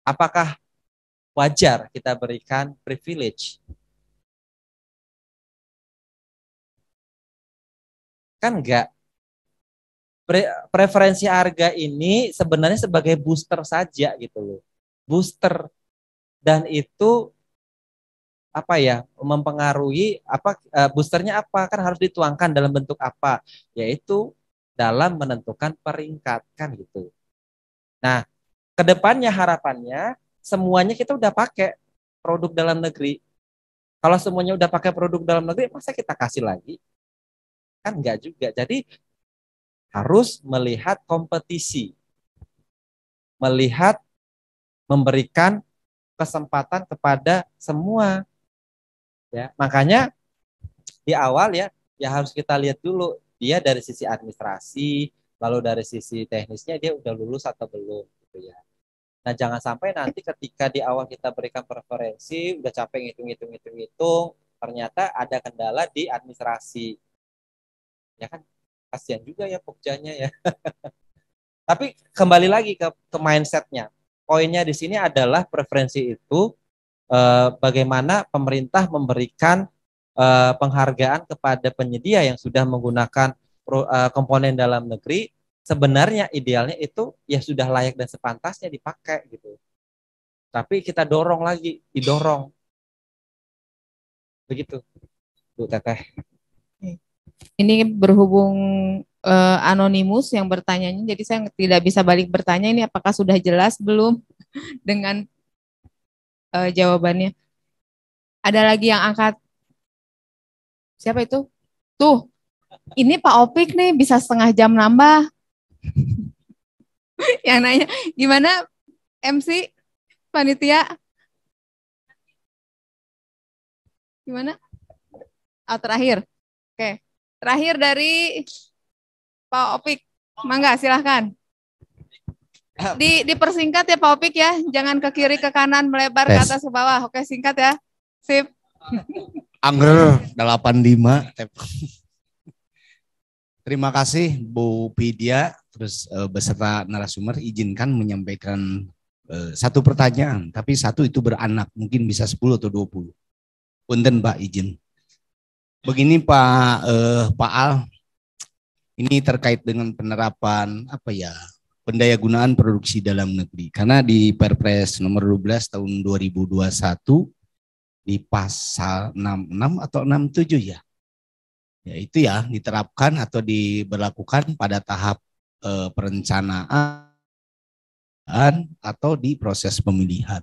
Speaker 1: Apakah wajar kita berikan privilege? Kan enggak pre preferensi harga ini sebenarnya sebagai booster saja gitu loh. Booster
Speaker 2: dan itu apa ya mempengaruhi apa eh, boosternya apa kan harus dituangkan dalam bentuk apa yaitu dalam menentukan peringkat kan gitu. Nah, kedepannya harapannya semuanya kita udah pakai produk dalam negeri. Kalau semuanya udah pakai produk dalam negeri, masa
Speaker 1: kita kasih lagi? Kan enggak juga. Jadi harus melihat kompetisi, melihat memberikan
Speaker 2: kesempatan kepada semua. Ya, makanya di awal ya, ya harus kita lihat dulu dia dari sisi administrasi, lalu dari sisi teknisnya dia udah lulus atau belum gitu ya. Nah, jangan sampai nanti ketika di awal kita berikan preferensi, udah capek ngitung-ngitung-ngitung-ngitung, ternyata ada kendala di administrasi. Ya kan kasihan juga ya pokjanya ya. Tapi kembali lagi ke, ke mindsetnya. Poinnya di sini adalah preferensi itu eh, bagaimana pemerintah memberikan eh, penghargaan kepada penyedia yang sudah menggunakan pro, eh, komponen dalam negeri. Sebenarnya idealnya itu ya sudah layak dan sepantasnya dipakai gitu. Tapi kita dorong lagi, didorong. Begitu. Bu Teteh
Speaker 4: ini berhubung uh, anonimus yang bertanya jadi saya tidak bisa balik bertanya ini apakah sudah jelas belum dengan uh, jawabannya. Ada lagi yang angkat siapa itu? Tuh, ini Pak Opik nih bisa setengah jam nambah.
Speaker 1: yang nanya gimana MC panitia gimana? Oh terakhir, oke. Okay. Terakhir dari Pak Opik. Mangga,
Speaker 4: silahkan. Ah. Di, dipersingkat ya Pak Opik ya. Jangan ke kiri, ke kanan, melebar Tes. ke atas, ke bawah. Oke, singkat ya. Sip.
Speaker 5: Angger 85. Terima kasih Bu Pidia, terus uh, beserta narasumber izinkan menyampaikan uh, satu pertanyaan, tapi satu itu beranak, mungkin bisa 10 atau 20. Punten Pak izin. Begini Pak eh, Pak Al, ini terkait dengan penerapan apa ya pendaya gunaan produksi dalam negeri. Karena di Perpres nomor 12 tahun 2021 di pasal 66 atau 67 ya. Ya itu ya diterapkan atau diberlakukan pada tahap eh, perencanaan atau di proses pemilihan.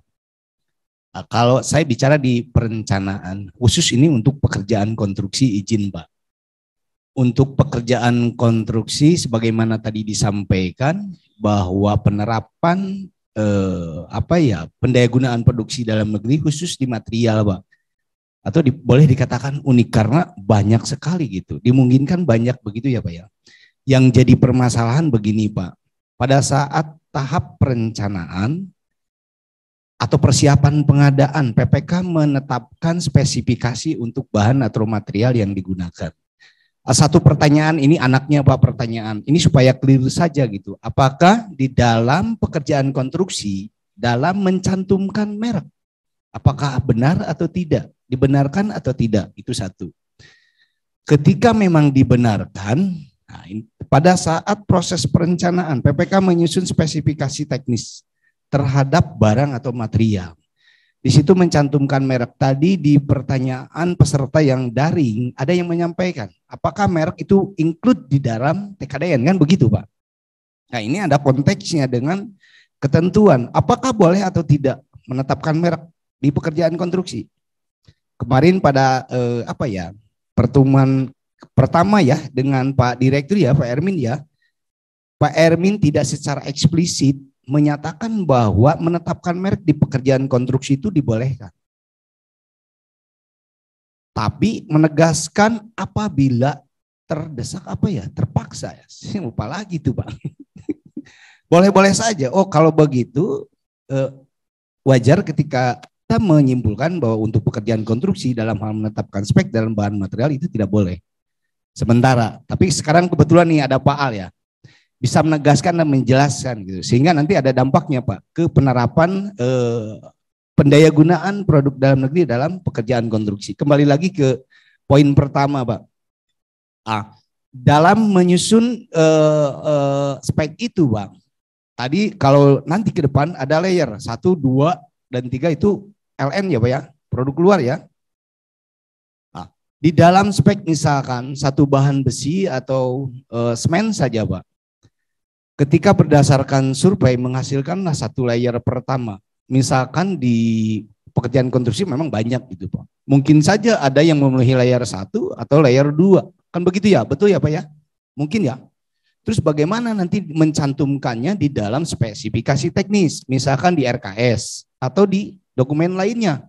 Speaker 5: Eh, kalau saya bicara di perencanaan, khusus ini untuk pekerjaan konstruksi izin Pak. Untuk pekerjaan konstruksi sebagaimana tadi disampaikan bahwa penerapan eh, apa ya pendayagunaan produksi dalam negeri khusus di material Pak atau di, boleh dikatakan unik karena banyak sekali gitu. Dimungkinkan banyak begitu ya Pak ya. Yang jadi permasalahan begini Pak, pada saat tahap perencanaan atau persiapan pengadaan PPK menetapkan spesifikasi untuk bahan atau material yang digunakan. Ah, satu pertanyaan ini anaknya apa pertanyaan ini supaya clear saja gitu. Apakah di dalam pekerjaan konstruksi dalam mencantumkan merek apakah benar atau tidak, dibenarkan atau tidak itu satu. Ketika memang dibenarkan, nah, pada saat proses perencanaan PPK menyusun spesifikasi teknis terhadap barang atau material. Di situ mencantumkan merek. Tadi di pertanyaan peserta yang daring ada yang menyampaikan, apakah merek itu include di dalam TKDN kan begitu, Pak? Nah, ini ada konteksnya dengan ketentuan apakah boleh atau tidak menetapkan merek di pekerjaan konstruksi. Kemarin pada eh, apa ya? pertemuan pertama ya dengan Pak Direktur ya, Pak Ermin ya. Pak Ermin tidak secara eksplisit menyatakan bahwa menetapkan merek di pekerjaan konstruksi itu dibolehkan. Tapi menegaskan apabila terdesak apa ya, terpaksa ya. Saya lupa lagi tuh Pak. Boleh-boleh saja. Oh kalau begitu eh, wajar ketika kita menyimpulkan bahwa untuk pekerjaan konstruksi dalam hal menetapkan spek dalam bahan material itu tidak boleh. Sementara. Tapi sekarang kebetulan nih ada Pak Al ya bisa menegaskan dan menjelaskan gitu sehingga nanti ada dampaknya Pak ke penerapan eh, gunaan produk dalam negeri dalam pekerjaan konstruksi. Kembali lagi ke poin pertama Pak. A. Dalam menyusun eh, eh, spek itu Bang. Tadi kalau nanti ke depan ada layer satu dua dan tiga itu LN ya Pak ya, produk luar ya. di dalam spek misalkan satu bahan besi atau e, semen saja Pak ketika berdasarkan survei menghasilkanlah satu layer pertama. Misalkan di pekerjaan konstruksi memang banyak gitu Pak. Mungkin saja ada yang memenuhi layer satu atau layer dua. Kan begitu ya, betul ya Pak ya? Mungkin ya. Terus bagaimana nanti mencantumkannya di dalam spesifikasi teknis, misalkan di RKS atau di dokumen lainnya.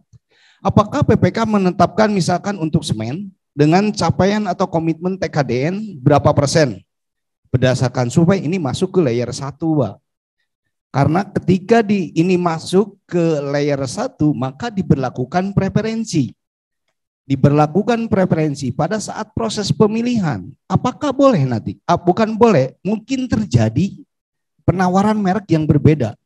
Speaker 5: Apakah PPK menetapkan misalkan untuk semen dengan capaian atau komitmen TKDN berapa persen berdasarkan survei ini masuk ke layer 1, Pak. Karena ketika di ini masuk ke layer 1, maka diberlakukan preferensi. Diberlakukan preferensi pada saat proses pemilihan. Apakah boleh nanti? Ah, bukan boleh, mungkin terjadi penawaran merek yang berbeda.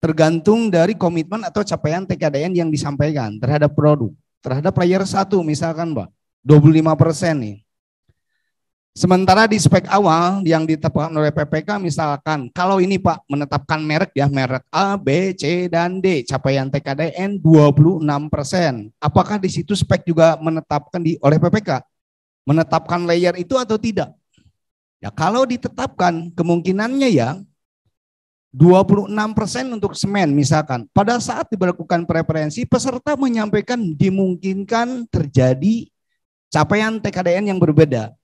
Speaker 5: Tergantung dari komitmen atau capaian TKDN yang disampaikan terhadap produk. Terhadap layer 1 misalkan, Pak. 25 persen nih. Sementara di spek awal yang ditetapkan oleh PPK misalkan kalau ini Pak menetapkan merek ya merek A, B, C dan D capaian TKDN 26%. Apakah di situ spek juga menetapkan di oleh PPK menetapkan layer itu atau tidak? Ya kalau ditetapkan kemungkinannya ya 26% untuk semen misalkan. Pada saat diberlakukan preferensi peserta menyampaikan dimungkinkan terjadi capaian TKDN yang berbeda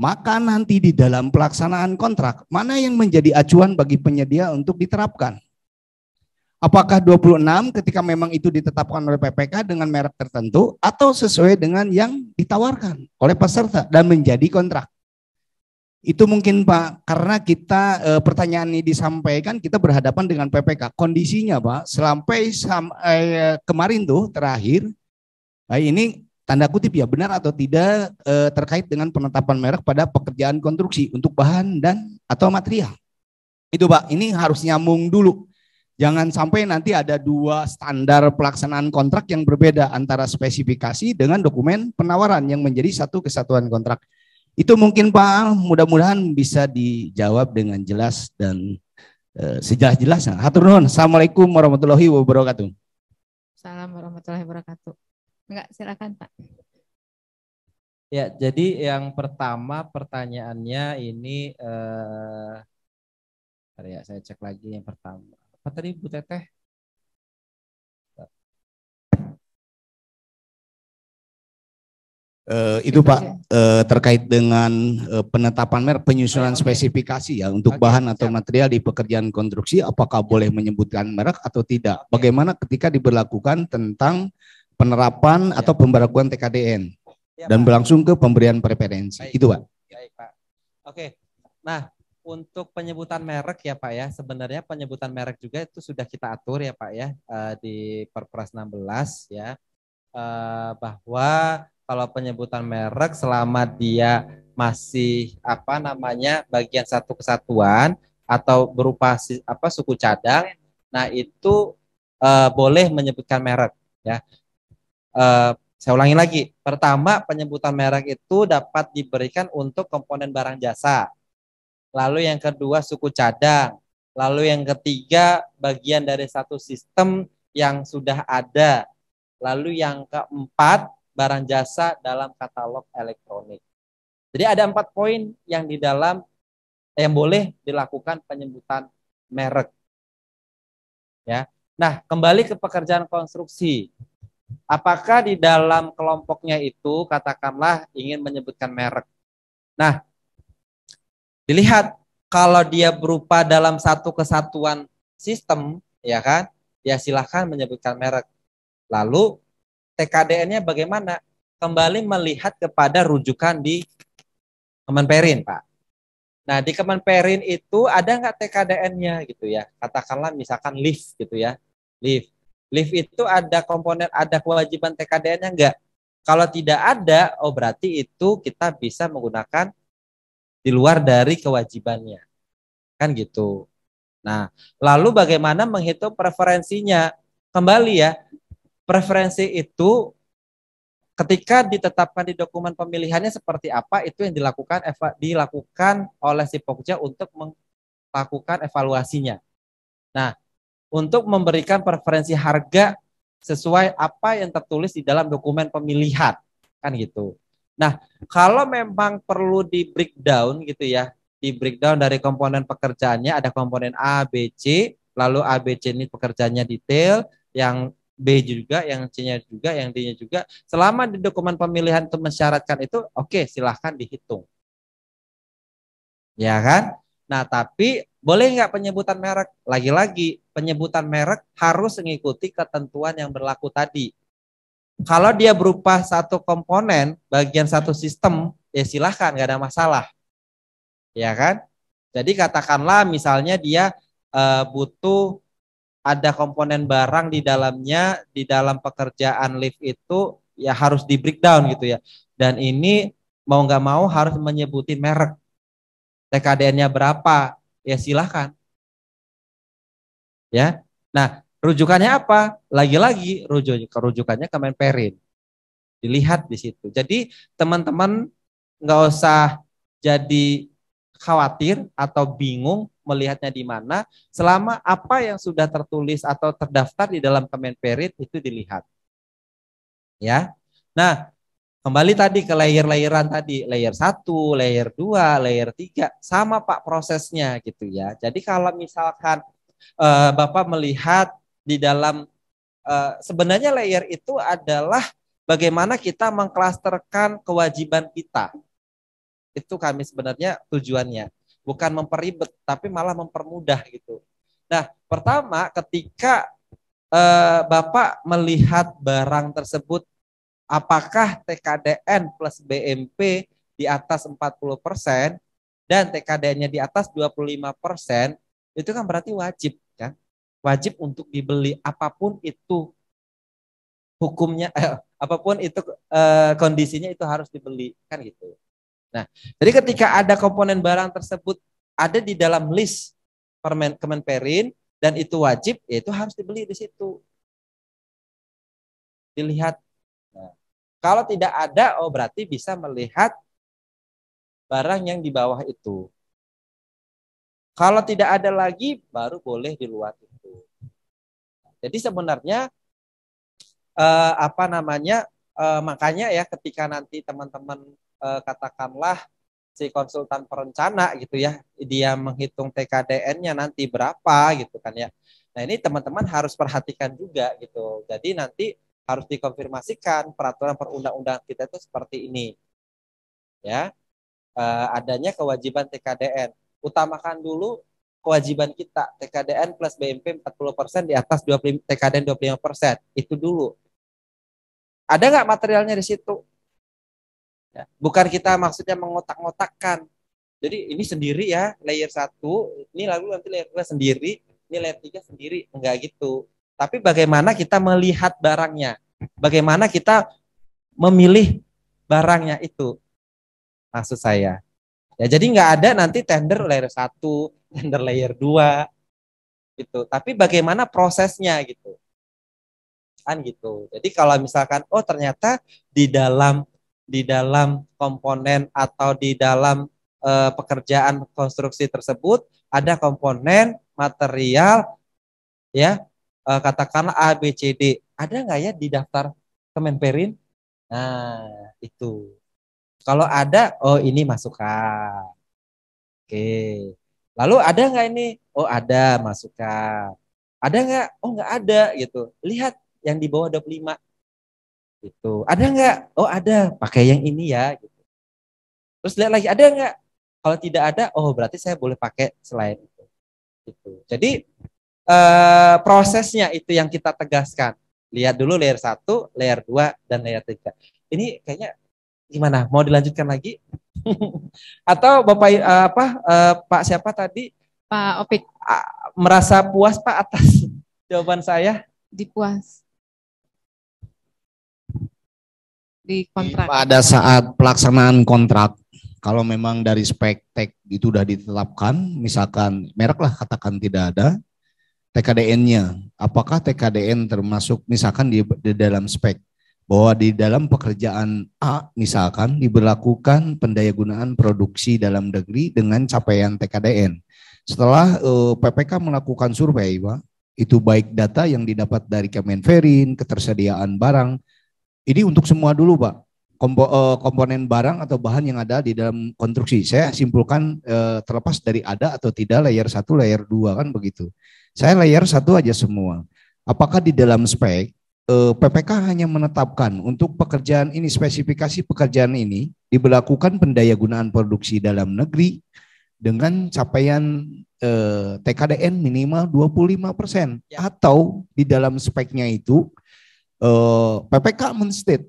Speaker 5: maka nanti di dalam pelaksanaan kontrak, mana yang menjadi acuan bagi penyedia untuk diterapkan? Apakah 26 ketika memang itu ditetapkan oleh PPK dengan merek tertentu atau sesuai dengan yang ditawarkan oleh peserta dan menjadi kontrak? Itu mungkin Pak, karena kita e, pertanyaan ini disampaikan kita berhadapan dengan PPK. Kondisinya Pak, sampai sam, e, kemarin tuh terakhir, eh, ini tanda kutip ya benar atau tidak e, terkait dengan penetapan merek pada pekerjaan konstruksi untuk bahan dan atau material. Itu Pak, ini harus nyambung dulu. Jangan sampai nanti ada dua standar pelaksanaan kontrak yang berbeda antara spesifikasi dengan dokumen penawaran yang menjadi satu kesatuan kontrak. Itu mungkin Pak mudah-mudahan bisa dijawab dengan jelas dan e, sejelas-jelasnya. Hatur nuhun. Assalamualaikum warahmatullahi
Speaker 2: wabarakatuh.
Speaker 4: Assalamualaikum warahmatullahi wabarakatuh. Enggak, silakan Pak.
Speaker 2: Ya, jadi yang pertama pertanyaannya ini
Speaker 1: eh ya saya cek lagi yang pertama. Apa tadi Bu Teteh? Uh, itu Pak uh, terkait dengan uh, penetapan merek penyusunan okay.
Speaker 5: spesifikasi ya untuk okay, bahan atau material di pekerjaan konstruksi apakah boleh menyebutkan merek atau tidak? Bagaimana ketika diberlakukan tentang penerapan ya. atau pemberlakuan TKDN ya, dan Pak. berlangsung ke pemberian preferensi. Baik. Itu, Pak.
Speaker 2: Baik, Pak. Oke. Nah, untuk penyebutan merek ya Pak ya, sebenarnya penyebutan merek juga itu sudah kita atur ya Pak ya eh, di Perpres 16 ya eh, bahwa kalau penyebutan merek selama dia masih apa namanya bagian satu kesatuan atau berupa apa suku cadang, nah itu eh, boleh menyebutkan merek ya. Eh, saya ulangi lagi. Pertama, penyebutan merek itu dapat diberikan untuk komponen barang jasa. Lalu yang kedua, suku cadang. Lalu yang ketiga, bagian dari satu sistem yang sudah ada. Lalu yang keempat, barang jasa dalam katalog elektronik. Jadi ada empat poin yang di dalam eh, yang boleh dilakukan penyebutan merek. Ya. Nah, kembali ke pekerjaan konstruksi. Apakah di dalam kelompoknya itu katakanlah ingin menyebutkan merek. Nah, dilihat kalau dia berupa dalam satu kesatuan sistem, ya kan? Ya silahkan menyebutkan merek. Lalu TKDN-nya bagaimana? Kembali melihat kepada rujukan di Kemenperin, Pak. Nah, di Kemenperin itu ada nggak TKDN-nya gitu ya? Katakanlah misalkan lift gitu ya. Lift. Lift itu ada komponen, ada kewajiban TKDN-nya enggak? Kalau tidak ada, oh berarti itu kita bisa menggunakan di luar dari kewajibannya. Kan gitu. Nah, lalu bagaimana menghitung preferensinya? Kembali ya, preferensi itu ketika ditetapkan di dokumen pemilihannya seperti apa itu yang dilakukan dilakukan oleh si pokja untuk melakukan evaluasinya. Nah, untuk memberikan preferensi harga sesuai apa yang tertulis di dalam dokumen pemilihan kan gitu. Nah, kalau memang perlu di breakdown gitu ya, di breakdown dari komponen pekerjaannya ada komponen A, B, C, lalu A, B, C ini pekerjaannya detail, yang B juga, yang C-nya juga, yang D-nya juga. Selama di dokumen pemilihan itu mensyaratkan itu, oke okay, silahkan dihitung. Ya kan? Nah, tapi boleh nggak penyebutan merek? Lagi-lagi, penyebutan merek harus mengikuti ketentuan yang berlaku tadi. Kalau dia berupa satu komponen, bagian satu sistem, ya silahkan, nggak ada masalah. Ya kan? Jadi katakanlah misalnya dia e, butuh ada komponen barang di dalamnya, di dalam pekerjaan lift itu ya harus di breakdown gitu ya. Dan ini mau nggak mau harus menyebutin merek TKDN-nya berapa? Ya silahkan. Ya. Nah, rujukannya apa? Lagi-lagi rujukannya ke Kemenperin. Dilihat di situ. Jadi teman-teman nggak usah jadi khawatir atau bingung melihatnya di mana selama apa yang sudah tertulis atau terdaftar di dalam Kemenperin itu dilihat. Ya. Nah, Kembali tadi ke layer-layeran tadi, layer satu layer dua layer tiga sama Pak prosesnya gitu ya. Jadi kalau misalkan uh, Bapak melihat di dalam uh, sebenarnya layer itu adalah bagaimana kita mengklasterkan kewajiban kita. Itu kami sebenarnya tujuannya, bukan memperibet tapi malah mempermudah gitu. Nah, pertama ketika eh, Bapak melihat barang tersebut apakah TKDN plus BMP di atas 40 persen dan TKDN-nya di atas 25 persen, itu kan berarti wajib kan? Wajib untuk dibeli apapun itu hukumnya, eh, apapun itu eh, kondisinya itu harus dibeli kan gitu. Nah, jadi ketika ada komponen barang tersebut ada di dalam list permen Kemenperin dan itu wajib, ya itu harus dibeli di
Speaker 1: situ. Dilihat kalau tidak ada, oh berarti bisa melihat barang yang di bawah itu. Kalau tidak ada lagi, baru boleh di luar itu.
Speaker 2: Jadi sebenarnya eh, apa namanya? Eh, makanya ya ketika nanti teman-teman eh, katakanlah si konsultan perencana gitu ya, dia menghitung TKDN-nya nanti berapa gitu kan ya. Nah ini teman-teman harus perhatikan juga gitu. Jadi nanti harus dikonfirmasikan peraturan perundang-undang kita itu seperti ini. Ya. Eh, adanya kewajiban TKDN. Utamakan dulu kewajiban kita TKDN plus BMP 40% di atas 20 TKDN 25%. Itu dulu. Ada nggak materialnya di situ? Ya. Bukan kita maksudnya mengotak-ngotakkan. Jadi ini sendiri ya, layer 1, ini lalu nanti layer 2 sendiri, ini layer 3 sendiri. Enggak gitu tapi bagaimana kita melihat barangnya, bagaimana kita memilih barangnya itu. Maksud saya. Ya, jadi nggak ada nanti tender layer satu, tender layer dua, gitu. Tapi bagaimana prosesnya gitu. Kan gitu. Jadi kalau misalkan oh ternyata di dalam di dalam komponen atau di dalam e, pekerjaan konstruksi tersebut ada komponen material ya uh, katakanlah A B C D ada nggak ya di daftar Kemenperin? Nah itu kalau ada oh ini masukkan. Oke lalu ada nggak ini? Oh ada masukkan. Ada nggak? Oh nggak ada gitu. Lihat yang di bawah 25
Speaker 1: Itu. Ada nggak?
Speaker 2: Oh ada. Pakai yang ini ya gitu. Terus lihat lagi ada nggak? Kalau tidak ada, oh berarti saya boleh pakai selain itu. Gitu. Jadi eh, prosesnya itu yang kita tegaskan. Lihat dulu layer 1, layer 2, dan layer 3. Ini kayaknya gimana? Mau dilanjutkan lagi? Atau Bapak eh, apa eh, Pak siapa tadi? Pak Opik. Merasa puas Pak atas jawaban saya? Dipuas. Di iya, kontrak. Pada
Speaker 5: saat pelaksanaan kontrak kalau memang dari spek tek itu sudah ditetapkan, misalkan merek lah katakan tidak ada, TKDN-nya. Apakah TKDN termasuk misalkan di, di dalam spek bahwa di dalam pekerjaan A misalkan diberlakukan pendayagunaan produksi dalam negeri dengan capaian TKDN. Setelah eh, PPK melakukan survei, Pak, itu baik data yang didapat dari Kemenferin, ketersediaan barang. Ini untuk semua dulu, Pak. Kompo, eh, komponen barang atau bahan yang ada di dalam konstruksi. Saya simpulkan eh, terlepas dari ada atau tidak layer satu layer dua kan begitu. Saya layer satu aja semua. Apakah di dalam spek eh, PPK hanya menetapkan untuk pekerjaan ini spesifikasi pekerjaan ini diberlakukan pendayagunaan produksi dalam negeri dengan capaian eh, TKDN minimal 25 persen ya. atau di dalam speknya itu eh, PPK menstate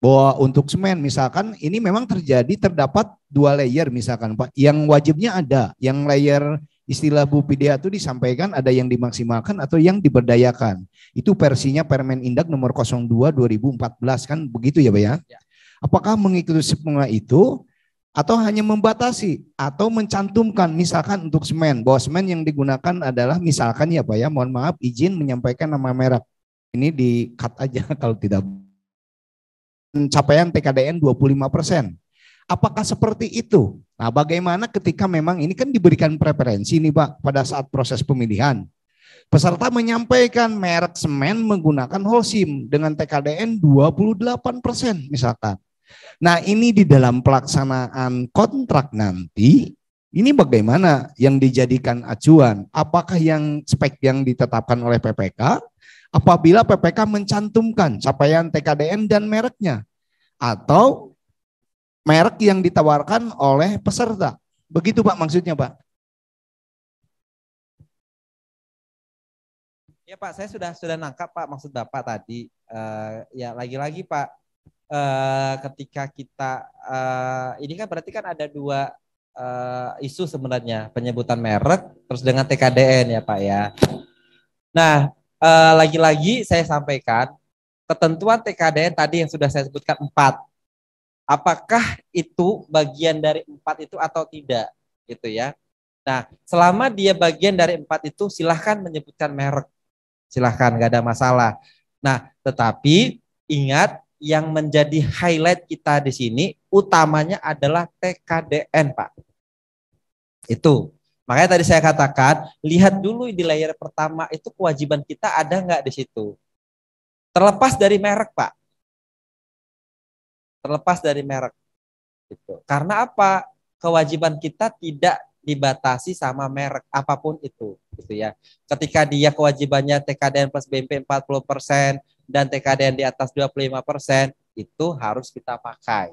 Speaker 5: bahwa untuk semen misalkan ini memang terjadi terdapat dua layer misalkan pak yang wajibnya ada yang layer istilah Bu Pidea itu disampaikan ada yang dimaksimalkan atau yang diberdayakan. Itu versinya Permen Indak nomor 02 2014 kan begitu ya Pak ya? ya. Apakah mengikuti semua itu atau hanya membatasi atau mencantumkan misalkan untuk semen bahwa semen yang digunakan adalah misalkan ya Pak ya mohon maaf izin menyampaikan nama merek ini di cut aja kalau tidak capaian TKDN 25 persen Apakah seperti itu? Nah, bagaimana ketika memang ini kan diberikan preferensi nih Pak pada saat proses pemilihan. Peserta menyampaikan merek semen menggunakan Holcim dengan TKDN 28% misalkan. Nah, ini di dalam pelaksanaan kontrak nanti ini bagaimana yang dijadikan acuan? Apakah yang spek yang ditetapkan oleh PPK apabila PPK mencantumkan capaian TKDN dan mereknya atau
Speaker 1: merek yang ditawarkan oleh peserta. Begitu Pak maksudnya Pak. Ya Pak, saya sudah sudah
Speaker 2: nangkap Pak maksud Bapak tadi. Uh, ya lagi-lagi Pak, uh, ketika kita uh, ini kan berarti kan ada dua uh, isu sebenarnya penyebutan merek terus dengan TKDN ya Pak ya. Nah uh, lagi-lagi saya sampaikan ketentuan TKDN tadi yang sudah saya sebutkan empat apakah itu bagian dari empat itu atau tidak gitu ya. Nah, selama dia bagian dari empat itu silahkan menyebutkan merek. Silahkan, nggak ada masalah. Nah, tetapi ingat yang menjadi highlight kita di sini utamanya adalah TKDN, Pak. Itu. Makanya tadi saya katakan, lihat dulu di layer pertama itu kewajiban kita ada nggak di situ. Terlepas dari merek, Pak terlepas dari merek. Gitu. Karena apa? Kewajiban kita tidak dibatasi sama merek apapun itu gitu ya. Ketika dia kewajibannya TKDN plus BMP 40% dan TKDN di atas 25% itu harus kita pakai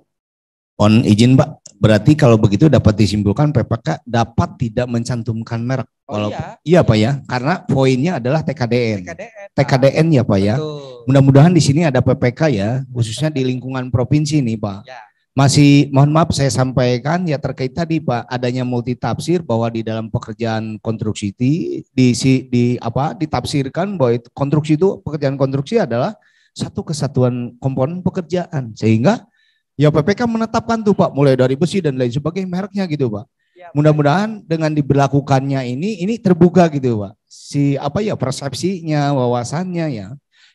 Speaker 5: On izin Pak, berarti kalau begitu dapat disimpulkan PPK dapat tidak mencantumkan merek. Oh, iya. iya Pak ya, karena poinnya adalah TKDN. TKDN, TKDN ya Pak ya. Betul. ya. Mudah-mudahan di sini ada PPK ya, khususnya di lingkungan provinsi ini Pak. Ya. Masih mohon maaf saya sampaikan ya terkait tadi Pak adanya multi tafsir bahwa di dalam pekerjaan konstruksi di, di di apa ditafsirkan bahwa konstruksi itu pekerjaan konstruksi adalah satu kesatuan komponen pekerjaan sehingga Ya PPK menetapkan tuh Pak, mulai dari besi dan lain sebagainya mereknya gitu Pak. Ya, Mudah-mudahan dengan diberlakukannya ini, ini terbuka gitu Pak. Si apa ya persepsinya, wawasannya ya.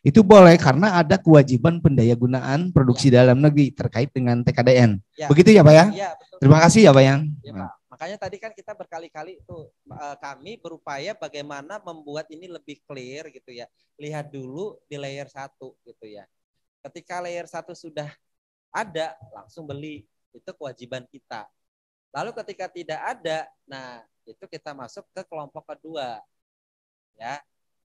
Speaker 5: Itu boleh karena ada kewajiban pendaya gunaan produksi ya. dalam negeri terkait dengan TKDN. Ya. Begitu ya Pak ya? ya betul. Terima kasih ya Pak Yang.
Speaker 1: Ya, Pak. Makanya tadi kan kita
Speaker 2: berkali-kali itu e, kami berupaya bagaimana membuat ini lebih clear gitu ya. Lihat dulu di layer satu gitu ya. Ketika layer satu sudah ada langsung beli itu kewajiban kita lalu ketika tidak ada nah itu kita masuk ke kelompok kedua ya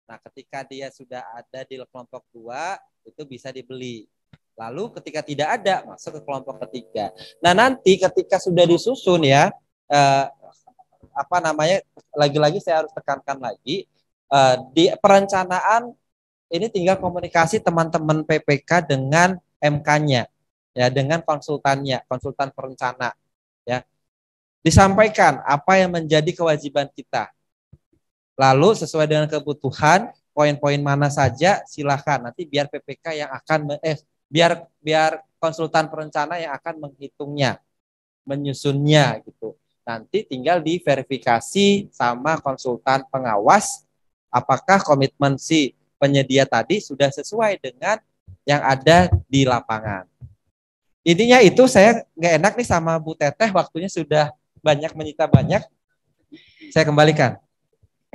Speaker 2: nah ketika dia sudah ada di kelompok dua itu bisa dibeli lalu ketika tidak ada masuk ke kelompok ketiga nah nanti ketika sudah disusun ya eh, apa namanya lagi-lagi saya harus tekankan lagi eh, di perencanaan ini tinggal komunikasi teman-teman PPK dengan MK-nya ya dengan konsultannya, konsultan perencana ya. Disampaikan apa yang menjadi kewajiban kita. Lalu sesuai dengan kebutuhan, poin-poin mana saja silahkan nanti biar PPK yang akan eh biar biar konsultan perencana yang akan menghitungnya, menyusunnya gitu. Nanti tinggal diverifikasi sama konsultan pengawas apakah komitmen si penyedia tadi sudah sesuai dengan yang ada di lapangan. Intinya itu saya nggak enak nih sama Bu Teteh, waktunya sudah banyak menyita banyak. Saya kembalikan.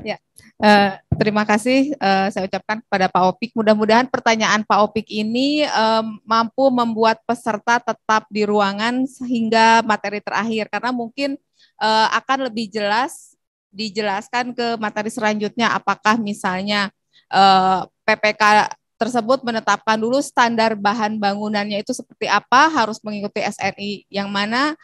Speaker 4: Ya, uh, terima kasih uh, saya ucapkan kepada Pak Opik. Mudah-mudahan pertanyaan Pak Opik ini um, mampu membuat peserta tetap di ruangan sehingga materi terakhir, karena mungkin uh, akan lebih jelas dijelaskan ke materi selanjutnya. Apakah misalnya uh, PPK tersebut menetapkan dulu standar bahan bangunannya itu seperti apa, harus mengikuti SNI yang mana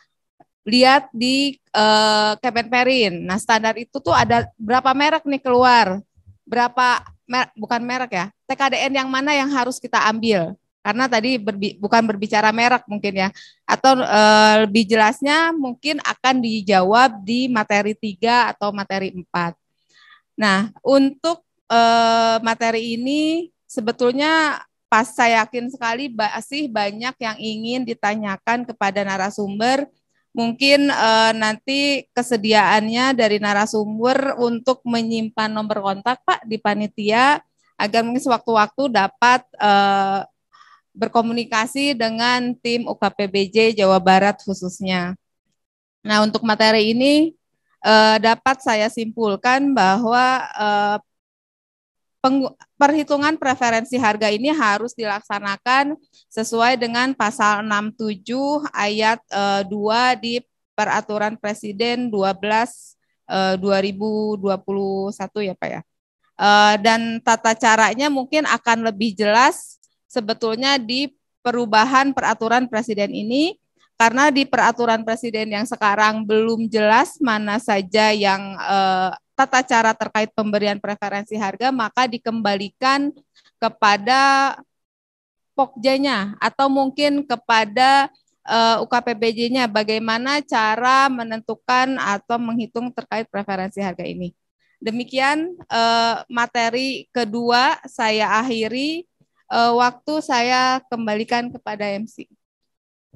Speaker 4: lihat di uh, eh, Kemenperin. Nah, standar itu tuh ada berapa merek nih keluar? Berapa mer bukan merek ya? TKDN yang mana yang harus kita ambil? Karena tadi berbi bukan berbicara merek mungkin ya. Atau uh, lebih jelasnya mungkin akan dijawab di materi tiga atau materi empat. Nah, untuk uh, materi ini sebetulnya pas saya yakin sekali masih banyak yang ingin ditanyakan kepada narasumber. Mungkin eh, nanti kesediaannya dari narasumber untuk menyimpan nomor kontak Pak di panitia agar mungkin sewaktu-waktu dapat eh, berkomunikasi dengan tim UKPBJ Jawa Barat khususnya. Nah, untuk materi ini eh, dapat saya simpulkan bahwa perhitungan preferensi harga ini harus dilaksanakan sesuai dengan pasal 67 ayat e, eh, 2 di peraturan presiden 12 e, 2021 ya Pak ya. E, dan tata caranya mungkin akan lebih jelas sebetulnya di perubahan peraturan presiden ini karena di peraturan presiden yang sekarang belum jelas mana saja yang e, tata cara terkait pemberian preferensi harga maka dikembalikan kepada pokjanya atau mungkin kepada uh, eh, UKPBJ-nya bagaimana cara menentukan atau menghitung terkait preferensi harga ini. Demikian uh, materi kedua saya akhiri. Uh, waktu saya kembalikan kepada MC.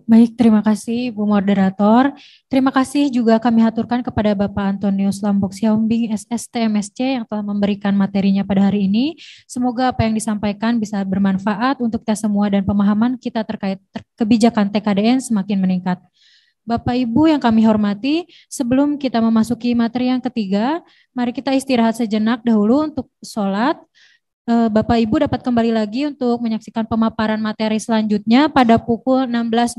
Speaker 4: Baik, terima kasih Bu Moderator. Terima kasih juga kami haturkan kepada Bapak Antonius Lambok Siombing S.S.T.M.S.C. yang telah memberikan materinya pada hari ini. Semoga apa yang disampaikan bisa bermanfaat untuk kita semua dan pemahaman kita terkait ter kebijakan TKDN semakin meningkat. Bapak Ibu yang kami hormati, sebelum kita memasuki materi yang ketiga, mari kita istirahat sejenak dahulu untuk sholat. Eh, Bapak Ibu dapat kembali lagi untuk menyaksikan pemaparan materi selanjutnya pada pukul 16.20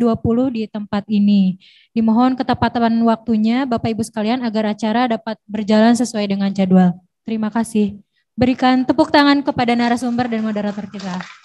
Speaker 4: di tempat ini. Dimohon ketepatan waktunya Bapak Ibu sekalian agar acara dapat berjalan sesuai dengan jadwal. Terima kasih. Berikan tepuk tangan kepada narasumber dan
Speaker 1: moderator kita.